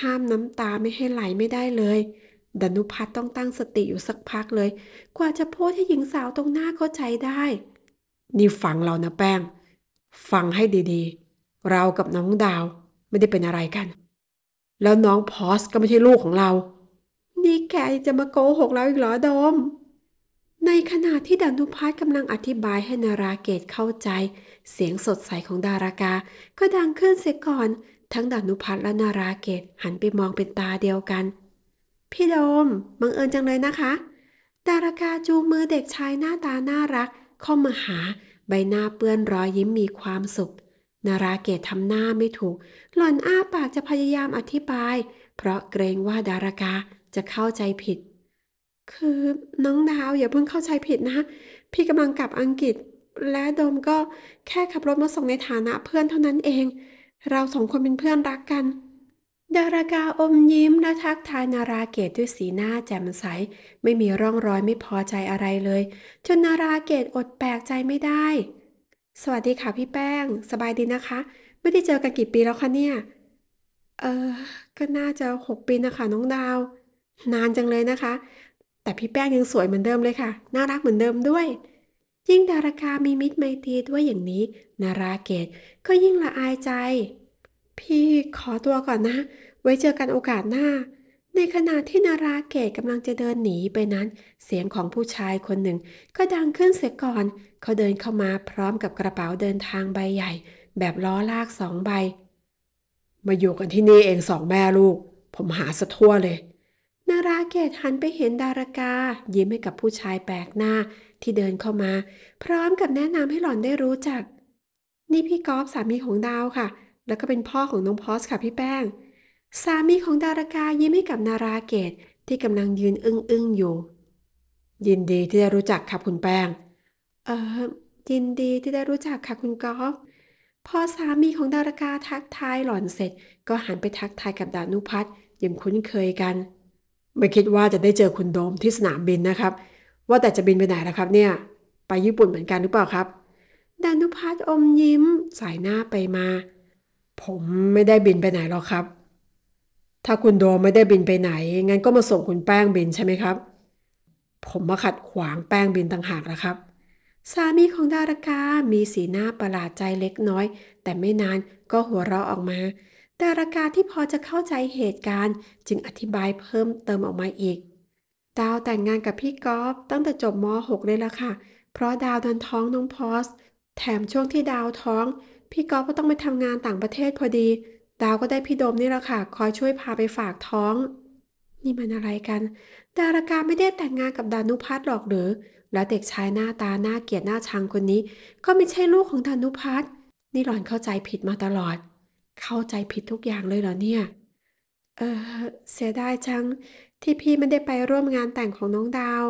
ห้ามน้ำตาไม่ให้ไหลไม่ได้เลย ดนุพัฒต้องตั้งสติอยู่สักพักเลย กว่าจะพูดให้หญิงสาวตรงหน้าเข้าใจได้ นี่ฟังเรานะแป้ง ฟังให้ดีๆ เรากับน้องดาวไม่ได้เป็นอะไรกัน แล้วน้องพอสก็ไม่ใช่ลูกของเรานี่แกจะมาโกหกเราอีกเหรอโดม ในขณะที่ดานุพัฒน์กำลังอธิบายให้นาราเกตเข้าใจ เสียงสดใสของดารากา ก็ดังขึ้นเสียก่อน ทั้งดานุพัฒน์และนาราเกตหันไปมองเป็นตาเดียวกัน พี่โดม บังเอิญจังเลยนะคะ ดารากาจูงมือเด็กชายหน้าตาน่ารัก เข้ามาหาใบหน้าเปื้อนรอยยิ้มมีความสุข นาราเกตทำหน้าไม่ถูก หล่อนอ้าปากจะพยายามอธิบาย เพราะเกรงว่าดารากาจะเข้าใจผิด คือน้องดาวอย่าเพิ่งเข้าใจผิดนะ พี่กำลังกลับอังกฤษ และโดมก็แค่ขับรถมาส่งในฐานะเพื่อนเท่านั้นเอง เราสองคนเป็นเพื่อนรักกันดารากาอมยิ้มและทักทายนาราเกตด้วยสีหน้าแจ่มใส ไม่มีร่องรอยไม่พอใจอะไรเลย จนนาราเกตอดแปลกใจไม่ได้ สวัสดีค่ะพี่แป้ง สบายดีนะคะไม่ได้เจอกันกี่ปีแล้วคะเนี่ย เออก็น่าจะหกปีนะคะน้องดาวนานจังเลยนะคะ แต่พี่แป้งยังสวยเหมือนเดิมเลยค่ะ น่ารักเหมือนเดิมด้วย ยิ่งดาราคามีมิตรไมตรีด้วยอย่างนี้ นาราเกตก็ยิ่งละอายใจ พี่ขอตัวก่อนนะ ไว้เจอกันโอกาสหน้า ในขณะที่นาราเกตกำลังจะเดินหนีไปนั้น เสียงของผู้ชายคนหนึ่ง ก็ดังขึ้นเสียก่อน เขาเดินเข้ามาพร้อมกับกระเป๋าเดินทางใบใหญ่ แบบล้อลากสองใบ มาอยู่กันที่นี่เองสองแม่ลูก ผมหาสะทั่วเลยนาราเกตหันไปเห็นดารากายิ้มให้กับผู้ชายแปลกหน้าที่เดินเข้ามา พร้อมกับแนะนำให้หล่อนได้รู้จัก นี่พี่กอล์ฟสามีของดาวค่ะ แล้วก็เป็นพ่อของน้องพอสค่ะพี่แป้ง สามีของดารากายิ้มให้กับนาราเกตที่กำลังยืนอึ้งอ้งอยู่ ยินดีที่ได้รู้จักค่ะ คุณแป้งเออยินดีที่ได้รู้จักค่ะคุณกอล์ฟพอสามีของดารากาทักทายหล่อนเสร็จ ก็หันไปทักทายกับดานุพัฒน์ยังคุ้นเคยกันไม่คิดว่าจะได้เจอคุณโดมที่สนามบินนะครับ ว่าแต่จะบินไปไหนล่ะครับเนี่ย ไปญี่ปุ่นเหมือนกันหรือเปล่าครับดานุพัฒน์อมยิ้มสายหน้าไปมา ผมไม่ได้บินไปไหนหรอกครับ ถ้าคุณโดมไม่ได้บินไปไหนงั้นก็มาส่งคุณแป้งบินใช่ไหมครับ ผมมาขัดขวางแป้งบินต่างหากล้ะครับสามีของดารากามีสีหน้าประหลาดใจเล็กน้อย แต่ไม่นานก็หัวเราะออกมาแต่รากาที่พอจะเข้าใจเหตุการณ์จึงอธิบายเพิ่มเติมออกมาอีกดาวแต่งงานกับพี่กอล์ฟตั้งแต่จบม .6 เลยละค่ะ เพราะดาวดันท้องน้องพอส แถมช่วงที่ดาวท้อง พี่กอล์ฟก็ต้องไปทำงานต่างประเทศพอดี ดาวก็ได้พี่โดมนี่ละค่ะ คอยช่วยพาไปฝากท้อง นี่มันอะไรกันดาราการไม่ได้แต่งงานกับดานุพัฒน์หรอกหรือแล้วเด็กชายหน้าตาหน้าเกียดหน้าชังคนนี้ ก็ไม่ใช่ลูกของดานุพัฒน์นี่หล่อนเข้าใจผิดมาตลอดเข้าใจผิดทุกอย่างเลยเหรอเนี่ย เออเสียดายจัง ที่พี่ไม่ได้ไปร่วมงานแต่งของน้องดาว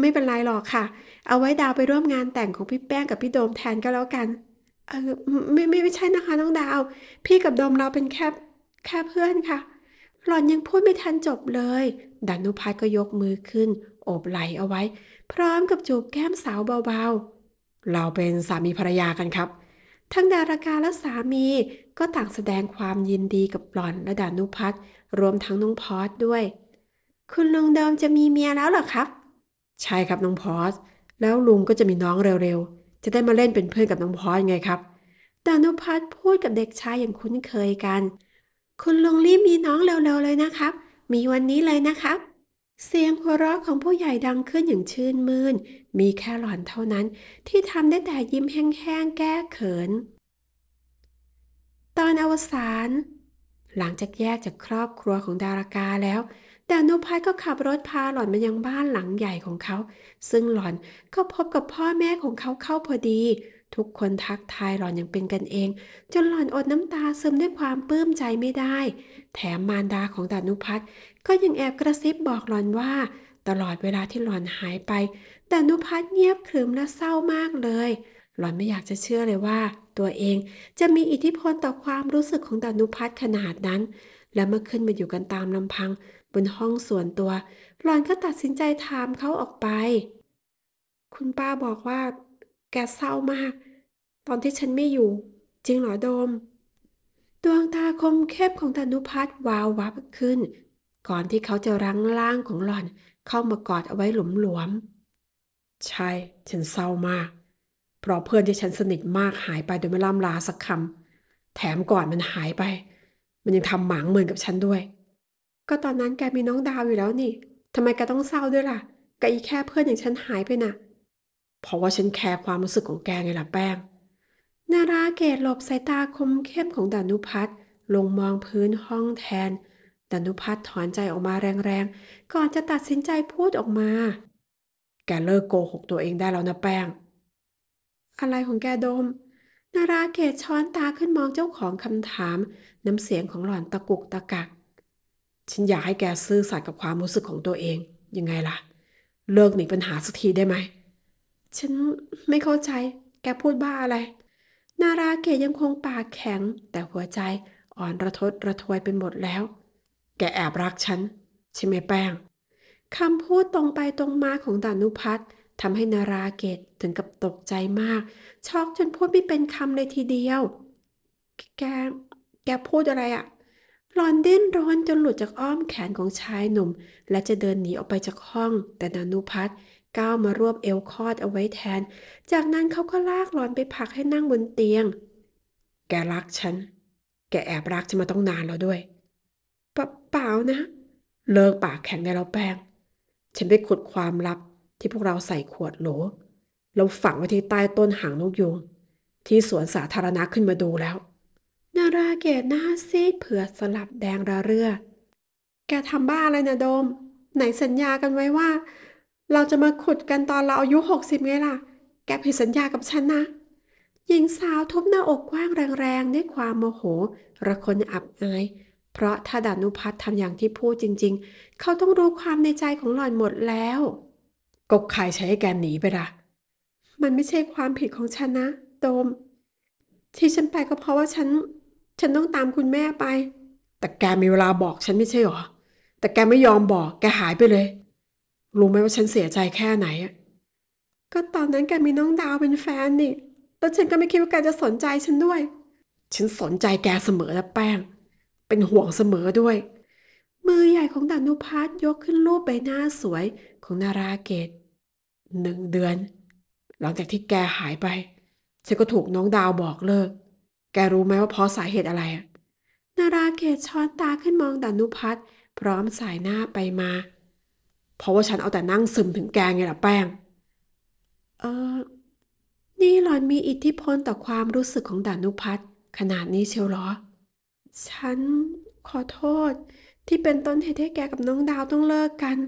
ไม่เป็นไรหรอกค่ะ เอาไว้ดาวไปร่วมงานแต่งของพี่แป้งกับพี่โดมแทนก็แล้วกัน เออไม่ไม่ไม่ใช่นะคะ น้องดาว พี่กับโดมเราเป็นแค่แค่เพื่อนค่ะ หล่อนยังพูดไม่ทันจบเลยดานุพัฒน์ก็ยกมือขึ้นโอบไหลเอาไว้ พร้อมกับจูบแก้มสาวเบาๆ เราเป็นสามีภรรยากันครับทั้งดารากาและสามีก็ต่างแสดงความยินดีกับหล่อนและดานุพัฒน์รวมทั้งนุงพอสด้วย คุณลุงเดิมจะมีเมียแล้วเหรอครับใช่ครับน้องพอสแล้วลุงก็จะมีน้องเร็วๆจะได้มาเล่นเป็นเพื่อนกับน้องพอสไงครับดานุพัฒน์พูดกับเด็กชายอย่างคุ้นเคยกัน คุณลุงรีบมีน้องเร็วๆเลยนะครับ มีวันนี้เลยนะครับเสียงหัวเราะของผู้ใหญ่ดังขึ้นอย่างชื่นมืน่น มีแค่หล่อนเท่านั้นที่ทำได้แต่ยิ้มแห้งๆ แก้เขิน ตอนอวสาน หลังจากแยกจากครอบครัวของดารากาแล้ว แต่นุพัฒก็ขับรถพาหล่อนมายังบ้านหลังใหญ่ของเขา ซึ่งหล่อนก็พบกับพ่อแม่ของเขาเข้าพอดีทุกคนทักทายหล่อนอย่างเป็นกันเอง จนหล่อนอดน้ำตาซึมด้วยความปลื้มใจไม่ได้ แถมมารดาของดานุพัฒน์ก็ยังแอบกระซิบบอกหล่อนว่า ตลอดเวลาที่หล่อนหายไปดานุพัฒน์เงียบขรึมและเศร้ามากเลย หล่อนไม่อยากจะเชื่อเลยว่า ตัวเองจะมีอิทธิพลต่อความรู้สึกของดานุพัฒน์ขนาดนั้น และเมื่อขึ้นมาอยู่กันตามลำพัง บนห้องส่วนตัว หล่อนก็ตัดสินใจถามเขาออกไป คุณป้าบอกว่าแกเศร้ามากตอนที่ฉันไม่อยู่จริงเหรอโดมดวงตาคมเข้มของธนุพัฒน์วาววับขึ้น ก่อนที่เขาจะรั้งล่างของหล่อน เข้ามากอดเอาไว้หลุมหลวมใช่ฉันเศร้ามาก เพราะเพื่อนที่ฉันสนิทมากหายไปโดยไม่ล่ำลาสักคำแถมก่อนมันหายไป มันยังทำหมางเมินกับฉันด้วย ก็ตอนนั้นแกมีน้องดาวอยู่แล้วนี่ทำไมแกต้องเศร้าด้วยล่ะแกอีแค่เพื่อนอย่างฉันหายไปนะ่ะเพราะว่าฉันแคร์ความรู้สึกของแกไงล่ะแป้งนาราเกตหลบสายตาคมเข้มของดานุพัฒน์ลงมองพื้นห้องแทนดานุพัฒน์ถอนใจออกมาแรงๆ ก่อนจะตัดสินใจพูดออกมา แกเลิกโกหกตัวเองได้แล้วนะแป้ง อะไรของแกดม นาราเกตช้อนตาขึ้นมองเจ้าของคำถาม น้ำเสียงของหล่อนตะกุกตะกัก ฉันอยากให้แกซื่อสัตย์กับความรู้สึกของตัวเองยังไงล่ะ เลิกหนีปัญหาสักทีได้ไหมฉันไม่เข้าใจแกพูดบ้าอะไร นาราเกตยังคงปากแข็ง แต่หัวใจอ่อนระทดระทวยเป็นหมดแล้ว แกแอบรักฉันใช่ไหมแป้งคำพูดตรงไปตรงมาของดานุพัฒน์ทำให้นาราเกตถึงกับตกใจมากช็อกจนพูดไม่เป็นคำเลยทีเดียว แกแกพูดอะไรอะ่ะ หลอนดิ้นรนจนหลุดจากอ้อมแขนของชายหนุ่ม และจะเดินหนีออกไปจากห้องแต่ดานุพัฒน์ก้าวมารวบเอวคอดเอาไว้แทน จากนั้นเขาก็ลากหลอนไปพักให้นั่งบนเตียง แกรักฉัน แกแอบรักฉันมาต้องนานแล้วด้วยปเปล่านะ เลิกปากแข็งได้แล้วแป้ง ฉันไปขุดความลับที่พวกเราใส่ขวดโหลเราฝังไว้ที่ใต้ต้นหางนกยูง ที่สวนสาธารณะขึ้นมาดูแล้ว นาราเกตหน้าซีดเผือดสลับแดงระเรื่อ แกทำบ้าอะไรนะโดม ไหนสัญญากันไว้ว่าเราจะมาขุดกันตอนเราอายุหกสิบไงล่ะ แกผิดสัญญากับฉันนะ หญิงสาวทุบหน้าอกกว้างแรงๆด้วยความโมโหระคนอับอาย เพราะถ้าดานุพัฒน์ทำอย่างที่พูดจริงๆ เขาต้องรู้ความในใจของหล่อนหมดแล้วก็ใครใช้แกหนีไปล่ะ มันไม่ใช่ความผิดของฉันนะโดมที่ฉันไปก็เพราะว่าฉัน ฉันต้องตามคุณแม่ไป แต่แกมีเวลาบอกฉันไม่ใช่หรอแต่แกไม่ยอมบอก แกหายไปเลยรู้ไหมว่าฉันเสียใจแค่ไหนก็ตอนนั้นแกมีน้องดาวเป็นแฟนนี่แล้วฉันก็ไม่คิดว่าแกจะสนใจฉันด้วย ฉันสนใจแกเสมอละแป้งเป็นห่วงเสมอด้วย มือใหญ่ของดานุพัฒยกขึ้นรูปใบหน้าสวยของนาราเกต หนึ่งเดือน หลังจากที่แกหายไป ฉันก็ถูกน้องดาวบอกเลิก แกรู้ไหมว่าเพราะสาเหตุอะไร นาราเกตช้อนตาขึ้นมองดานุพัฒพร้อมสายหน้าไปมาเพราะว่าฉันเอาแต่นั่งซึมถึงแกไงล่ะแป้ง เออนี่หล่อนมีอิทธิพลต่อความรู้สึกของดานุพัฒน์ขนาดนี้เชียวหรอ ฉันขอโทษ ที่เป็นต้นเหตุให้แกกับน้องดาวต้องเลิกกัน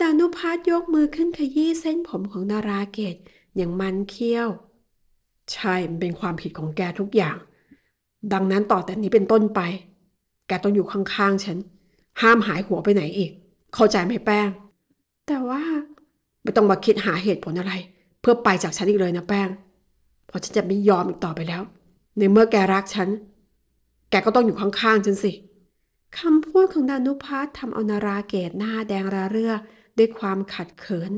ดานุพัฒน์ยกมือขึ้นขยี้เส้นผมของนาราเกตอย่างมันเคี้ยว ใช่มันเป็นความผิดของแกทุกอย่าง ดังนั้นต่อแต่นี้เป็นต้นไป แกต้องอยู่ข้างๆฉัน ห้ามหายหัวไปไหนอีก เข้าใจไหมแป้งแต่ว่าไม่ต้องมาคิดหาเหตุผลอะไร เพื่อไปจากฉันอีกเลยนะแป้ง เพราะฉันจะไม่ยอมอีกต่อไปแล้ว ในเมื่อแกรักฉัน แกก็ต้องอยู่ข้างๆ ฉันสิคำพูดของดานุพัฒน์ทำเอานาราเกตหน้าแดงระเรื่อด้วยความขัดเขิน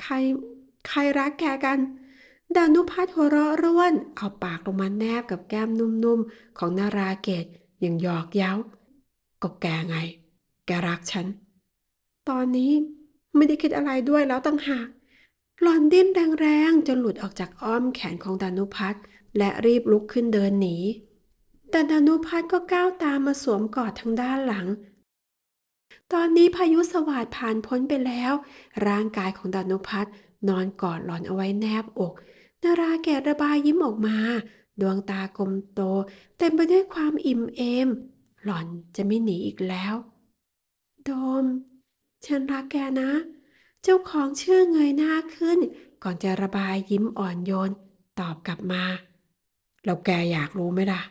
ใคร ใครรักแกกันดานุพัฒน์หัวเราะร่วน เอาปากลงมาแนบกับแก้มนุ่มๆ ของนาราเกตอย่างหยอกเย้าก็แกไง แกรักฉัน ตอนนี้ไม่ได้คิดอะไรด้วยแล้วต่างหาก หลอนดิ้นแรงๆจนหลุดออกจากอ้อมแขนของดานุพัฒน์และรีบลุกขึ้นเดินหนี แต่ดานุพัฒน์ก็ก้าวตามมาสวมกอดทางด้านหลัง ตอนนี้พายุสวัสดผ่านพ้นไปแล้ว ร่างกายของดานุพัฒน์นอนกอดหลอนเอาไว้แนบอกนาราแกระบายยิ้มออกมา ดวงตากลมโตเต็มไปด้วยความอิ่มเอม หล่อนจะไม่หนีอีกแล้วโดมฉันรักแกนะ เจ้าของเชื่อเงยหน้าขึ้น ก่อนจะระบายยิ้มอ่อนโยนตอบกลับมาแล้วแกอยากรู้ไหมล่ะ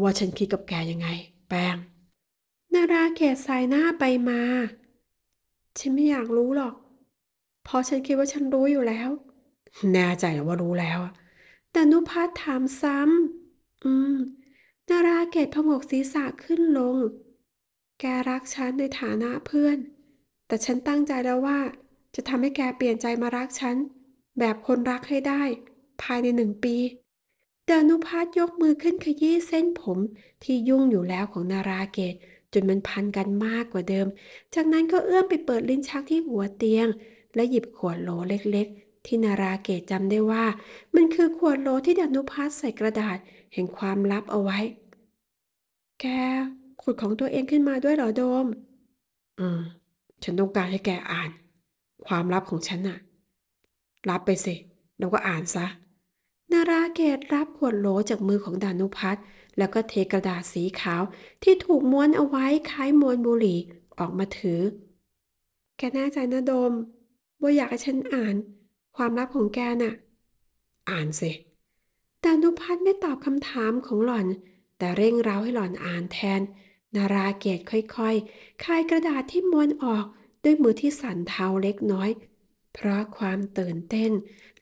ว่าฉันคิดกับแกยังไง แปงนาราเกศสายหน้าไปมา ฉันไม่อยากรู้หรอก เพราะฉันคิดว่าฉันรู้อยู่แล้ว แน่ใจว่ารู้แล้ว แต่นุพัฒถามซ้ำอืมนาราเกศพงกศีรษะขึ้นลง แกรักฉันในฐานะเพื่อนแต่ฉันตั้งใจแล้วว่า จะทำให้แกเปลี่ยนใจมารักฉันแบบคนรักให้ได้ ภายในหนึ่งปีดานุพัฒยกมือขึ้นขยี้เส้นผมที่ยุ่งอยู่แล้วของนาราเกตจนมันพันกันมากกว่าเดิม จากนั้นก็เอื้อมไปเปิดลิ้นชักที่หัวเตียง และหยิบขวดโหลเล็ก ๆ ที่นาราเกตจำได้ว่า มันคือขวดโหลที่ดานุพัฒใส่กระดาษแห่งความลับเอาไว้ แกขุดของตัวเองขึ้นมาด้วยหรอโดม อืมฉันต้องการให้แกอ่าน ความลับของฉันน่ะ รับไปสิ แล้วก็อ่านซะนาราเกตรับขวดโหลจากมือของดานุพัฒน์แล้วก็เทกระดาษสีขาวที่ถูกม้วนเอาไว้คล้ายม้วนบุหรี่ออกมาถือ แกแน่ใจนะโดมว่าอยากให้ฉันอ่าน ความลับของแกน่ะ อ่านสิ ดานุพัฒน์ไม่ตอบคำถามของหล่อน แต่เร่งเร้าให้หล่อนอ่านแทนนาราเกตค่อยๆคายกระดาษที่ม้วนออกด้วยมือที่สั่นเทาเล็กน้อย เพราะความตื่นเต้น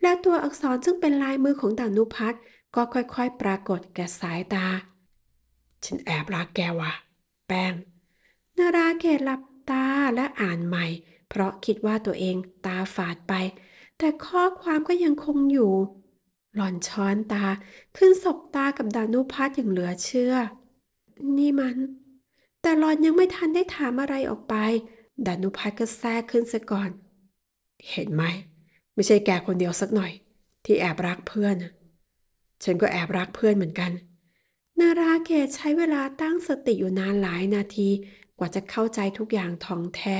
และตัวอักษร ซึ่งเป็นลายมือของดานุพัฒน์ก็ค่อยๆ ปรากฏแก่สายตา ฉันแอบรักแกวะแป้ง นาราเกตหลับตาและอ่านใหม่ เพราะคิดว่าตัวเองตาฝาดไป แต่ข้อความก็ยังคงอยู่ หล่อนช้อนตาขึ้นสบตากับดานุพัฒน์อย่างเหลือเชื่อ นี่มันแต่หลอนยังไม่ทันได้ถามอะไรออกไปดานุพัฒก็แทรกขึ้นซะก่อน เห็นไหมไม่ใช่แกคนเดียวสักหน่อย ที่แอบรักเพื่อนฉันก็แอบรักเพื่อนเหมือนกัน นาราเกตใช้เวลาตั้งสติอยู่นานหลายนาทีกว่าจะเข้าใจทุกอย่างท่องแท้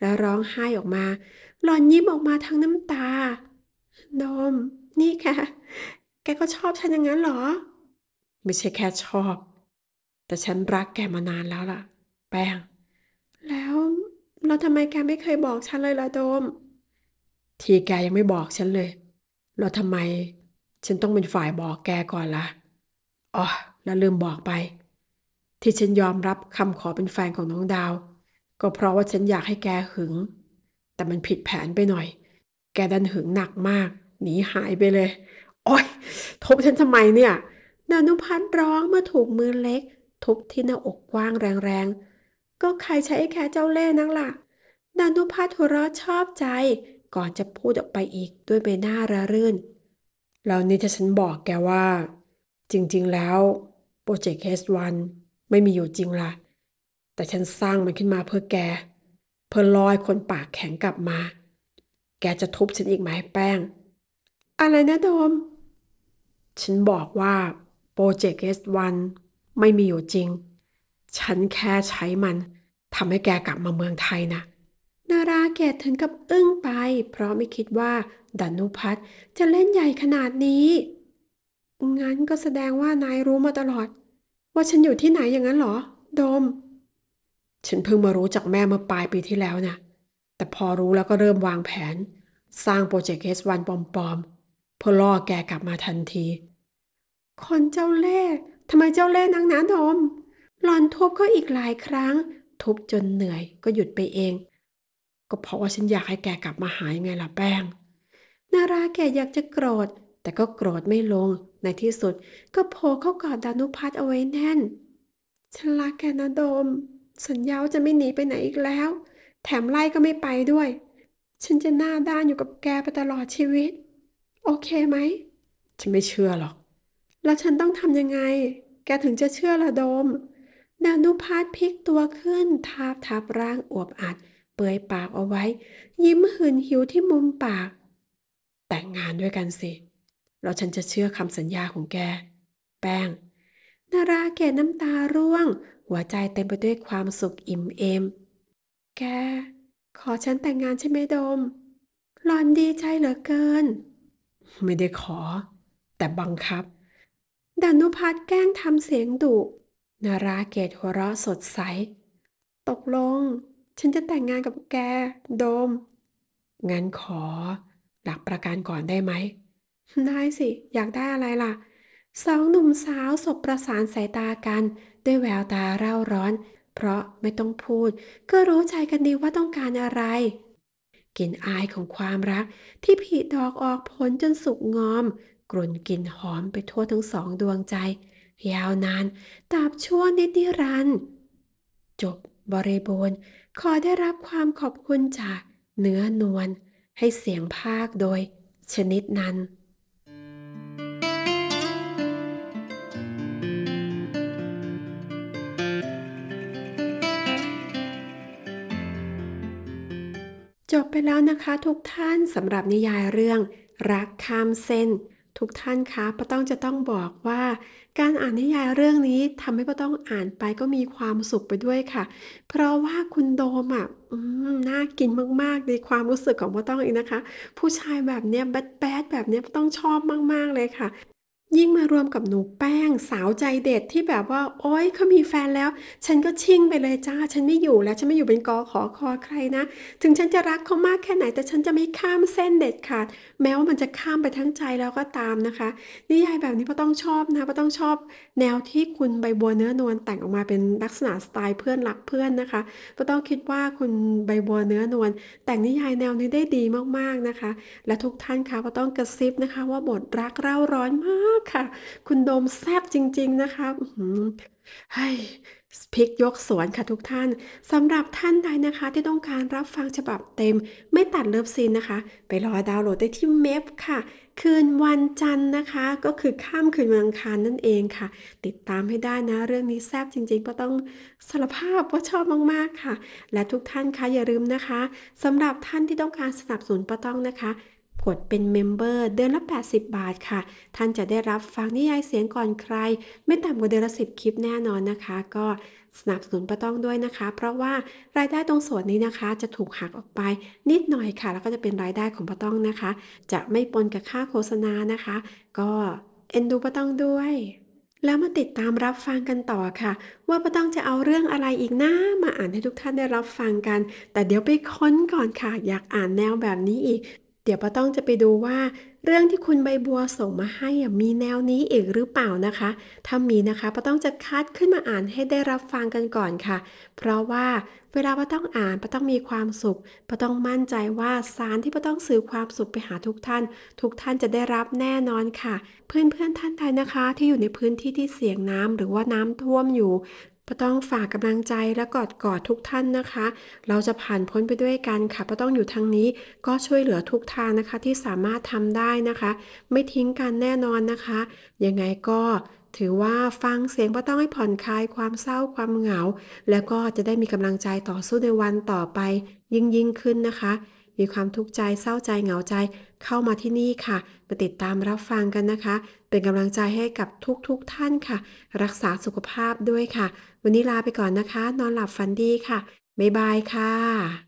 และร้องไห้ออกมา หลอนยิ้มออกมาทั้งน้ำตาดมนี่ค่ะ แกก็ชอบฉันอย่างนั้นเหรอ ไม่ใช่แค่ชอบแต่ฉันรักแกมานานแล้วล่ะ แป้งแล้วเราทำไมแกไม่เคยบอกฉันเลยล่ะโดม ทีแกยังไม่บอกฉันเลย เราทำไม ฉันต้องเป็นฝ่ายบอกแกก่อนละ่ะ อ๋อ แล้วลืมบอกไป ที่ฉันยอมรับคำขอเป็นแฟน ของน้องดาว ก็เพราะว่าฉันอยากให้แกหึง แต่มันผิดแผนไปหน่อย แกดันหึงหนักมาก หนีหายไปเลยโอ๊ยทบฉันทำไมเนี่ยนานุพัฒน์ร้องเมื่อถูกมือเล็กทุบที่หน้าอกกว้างแรงๆ ก็ใครใช้แค่เจ้าเล่นั่งล่ะดานุพัฒน์ัวรชอบใจ ก่อนจะพูดออกไปอีกด้วยใบหน้าระรื่นแล้วนี่ถ้าฉันบอกแกว่า จริงๆ แล้ว โปรเจกต์เคสวันไม่มีอยู่จริงล่ะ แต่ฉันสร้างมันขึ้นมาเพื่อแก เพื่อลอยคนปากแข็งกลับมา แกจะทุบฉันอีกไหมแป้ง อะไรนะโดม ฉันบอกว่าโปรเจกต์เคสวันไม่มีอยู่จริง ฉันแค่ใช้มันทำให้แกกลับมาเมืองไทยนะนาราเกตถึงกับอึ้งไป เพราะไม่คิดว่าดานุพัฒจะเล่นใหญ่ขนาดนี้ งั้นก็แสดงว่านายรู้มาตลอด ว่าฉันอยู่ที่ไหนอย่างนั้นเหรอ โดม ฉันเพิ่งมารู้จากแม่เมื่อปลายปีที่แล้วนะแต่พอรู้แล้วก็เริ่มวางแผน สร้างโปรเจกต์เอสวันปลอมๆเพื่อล่อแกกลับมาทันที คนเจ้าเล่ห์ทำไมเจ้าเล่นนังหนาดมหลอนทุบเขาอีกหลายครั้ง ทุบจนเหนื่อยก็หยุดไปเองก็เพราะว่าฉันอยากให้แกกลับมาหายไงล่ะแป้งนาราแกอยากจะโกรธแต่ก็โกรธไม่ลงในที่สุดก็โผล่เข้ากอดดานุพัฒน์เอาไว้แน่นฉันรักแกนะดมสัญญาว่าจะไม่หนีไปไหนอีกแล้ว แถมไล่ก็ไม่ไปด้วย ฉันจะหน้าด้านอยู่กับแกไปตลอดชีวิต โอเคไหมฉันไม่เชื่อหรอกแล้วฉันต้องทำยังไง แกถึงจะเชื่อละดม นานุพัฒพลิกตัวขึ้น ทาบทับร่างอวบอัดเปื่อยปากเอาไว้ ยิ้มหืนหิวที่มุมปาก แต่งงานด้วยกันสิแล้วฉันจะเชื่อคำสัญญาของแก แป้งนาราแก่น้ำตาร่วง หัวใจเต็มไปด้วยความสุขอิ่มเอมแก ขอฉันแต่งงานใช่ไหมดมหลอนดีใจเหลือเกิน ไม่ได้ขอ แต่บังคับดานุพัฒน์แกล้งทำเสียงดุนาราเกตหัวเราะสดใส ตกลง ฉันจะแต่งงานกับแก โดม งั้นขอ หลักประกันก่อนได้ไหม ได้สิ อยากได้อะไรล่ะ สองหนุ่มสาวสบประสานสายตากัน ด้วยแววตาเร่าร้อน เพราะไม่ต้องพูด ก็รู้ใจกันดีว่าต้องการอะไร กลิ่นอายของความรัก ที่ผีดอกออกผลจนสุกงอมกลุ่นกลิ่นหอมไปทั่วทั้งสองดวงใจ ยาวนาน ตราบชั่วนิดนิรันด์จบบริบูรณ์ ขอได้รับความขอบคุณจากเนื้อนวลให้เสียงภาคโดยชนิดนั้น จบไปแล้วนะคะทุกท่านสำหรับนิยายเรื่องรักข้ามเส้นทุกท่านคะป้าต้องจะต้องบอกว่า การอ่านนิยายเรื่องนี้ทำให้ป้าต้องอ่านไปก็มีความสุขไปด้วยค่ะ เพราะว่าคุณโดมอ่ะน่ากินมากๆ ในความรู้สึกของป้าต้องเองนะคะ ผู้ชายแบบเนี้ยแบดแบดแบบเนี้ยป้าต้องชอบมาก ๆเลยค่ะยิ่งมารวมกับหนูแป้งสาวใจเด็ดที่แบบว่า โอ๊ยเขามีแฟนแล้ว ฉันก็ชิ่งไปเลยจ้า ฉันไม่อยู่แล้วฉันไม่อยู่เป็นกอขอคอใครนะ ถึงฉันจะรักเขามากแค่ไหนแต่ฉันจะไม่ข้ามเส้นเด็ดขาดแม้ว่ามันจะข้ามไปทั้งใจแล้วก็ตามนะคะนิยายแบบนี้ก็ต้องชอบนะก็ต้องชอบแนวที่คุณใบบัวเนื้อนวลแต่งออกมาเป็นลักษณะสไตล์เพื่อนรักเพื่อนนะคะ ก็ต้องคิดว่าคุณใบบัวเนื้อนวลแต่งนิยายแนวนี้ได้ดีมากๆนะคะ และทุกท่านคะก็ต้องกระซิบนะคะ ว่าบทรักเร่าร้อนมากากค่ะ คุณโดมแซ่บจริงๆ นะคะเฮ้ยพิกยกสวนค่ะทุกท่าน สำหรับท่านใดนะคะที่ต้องการรับฟังฉบับเต็ม ไม่ตัดเลิฟซีนนะคะ ไปรอดาวน์โหลดได้ที่เมฟค่ะคืนวันจันทร์นะคะ ก็คือข้ามคืนวันอังคารนั่นเองค่ะ ติดตามให้ได้นะเรื่องนี้แซ่บจริงๆก็ต้องสารภาพว่าชอบมากๆค่ะ และทุกท่านคะอย่าลืมนะคะสำหรับท่านที่ต้องการสนับสนุนป้าต้องนะคะกดเป็นเมมเบอร์เดือนละ80 บาทค่ะ ท่านจะได้รับฟังนิยายเสียงก่อนใคร ไม่ต่ำกว่าเดือนละ10คลิปแน่นอนนะคะ ก็สนับสนุนประต้องด้วยนะคะ เพราะว่ารายได้ตรงส่วนนี้นะคะ จะถูกหักออกไป นิดหน่อยค่ะ แล้วก็จะเป็นรายได้ของประต้องนะคะ จะไม่ปนกับค่าโฆษณานะคะ ก็เอ็นดูประต้องด้วยแล้วมาติดตามรับฟังกันต่อค่ะ ว่าป้าต้องจะเอาเรื่องอะไรอีกนะมาอ่านให้ทุกท่านได้รับฟังกัน แต่เดี๋ยวไปค้นก่อนค่ะ อยากอ่านแนวแบบนี้อีกเดี๋ยวป้าต้องจะไปดูว่าเรื่องที่คุณใบบัวส่งมาให้มีแนวนี้อีกหรือเปล่านะคะถ้ามีนะคะป้าต้องจะคัดขึ้นมาอ่านให้ได้รับฟังกันก่อนค่ะ เพราะว่าเวลาป้าต้องอ่านป้าต้องมีความสุขป้าต้องมั่นใจว่าสารที่ป้าต้องสื่อความสุขไปหาทุกท่าน ทุกท่านจะได้รับแน่นอนค่ะ เพื่อนเพื่อนท่านใดนะคะ ที่อยู่ในพื้นที่ที่เสี่ยงน้ำหรือว่าน้ำท่วมอยู่ป้าต้องฝากกำลังใจและกอดกอดทุกท่านนะคะ เราจะผ่านพ้นไปด้วยกันค่ะป้าต้องอยู่ทางนี้ก็ช่วยเหลือทุกทางนะคะที่สามารถทำได้นะคะ ไม่ทิ้งกันแน่นอนนะคะ ยังไงก็ ถือว่าฟังเสียงป้าต้องให้ผ่อนคลายความเศร้าความเหงา แล้วก็จะได้มีกำลังใจต่อสู้ในวันต่อไป ยิ่งยิ่งขึ้นนะคะมีความทุกข์ใจเศร้าใจเหงาใจ เข้ามาที่นี่ค่ะมาติดตามรับฟังกันนะคะ เป็นกำลังใจให้กับทุกๆทท่านค่ะ รักษาสุขภาพด้วยค่ะ วันนี้ลาไปก่อนนะคะ นอนหลับฝันดีค่ะ บ๊ายบายค่ะ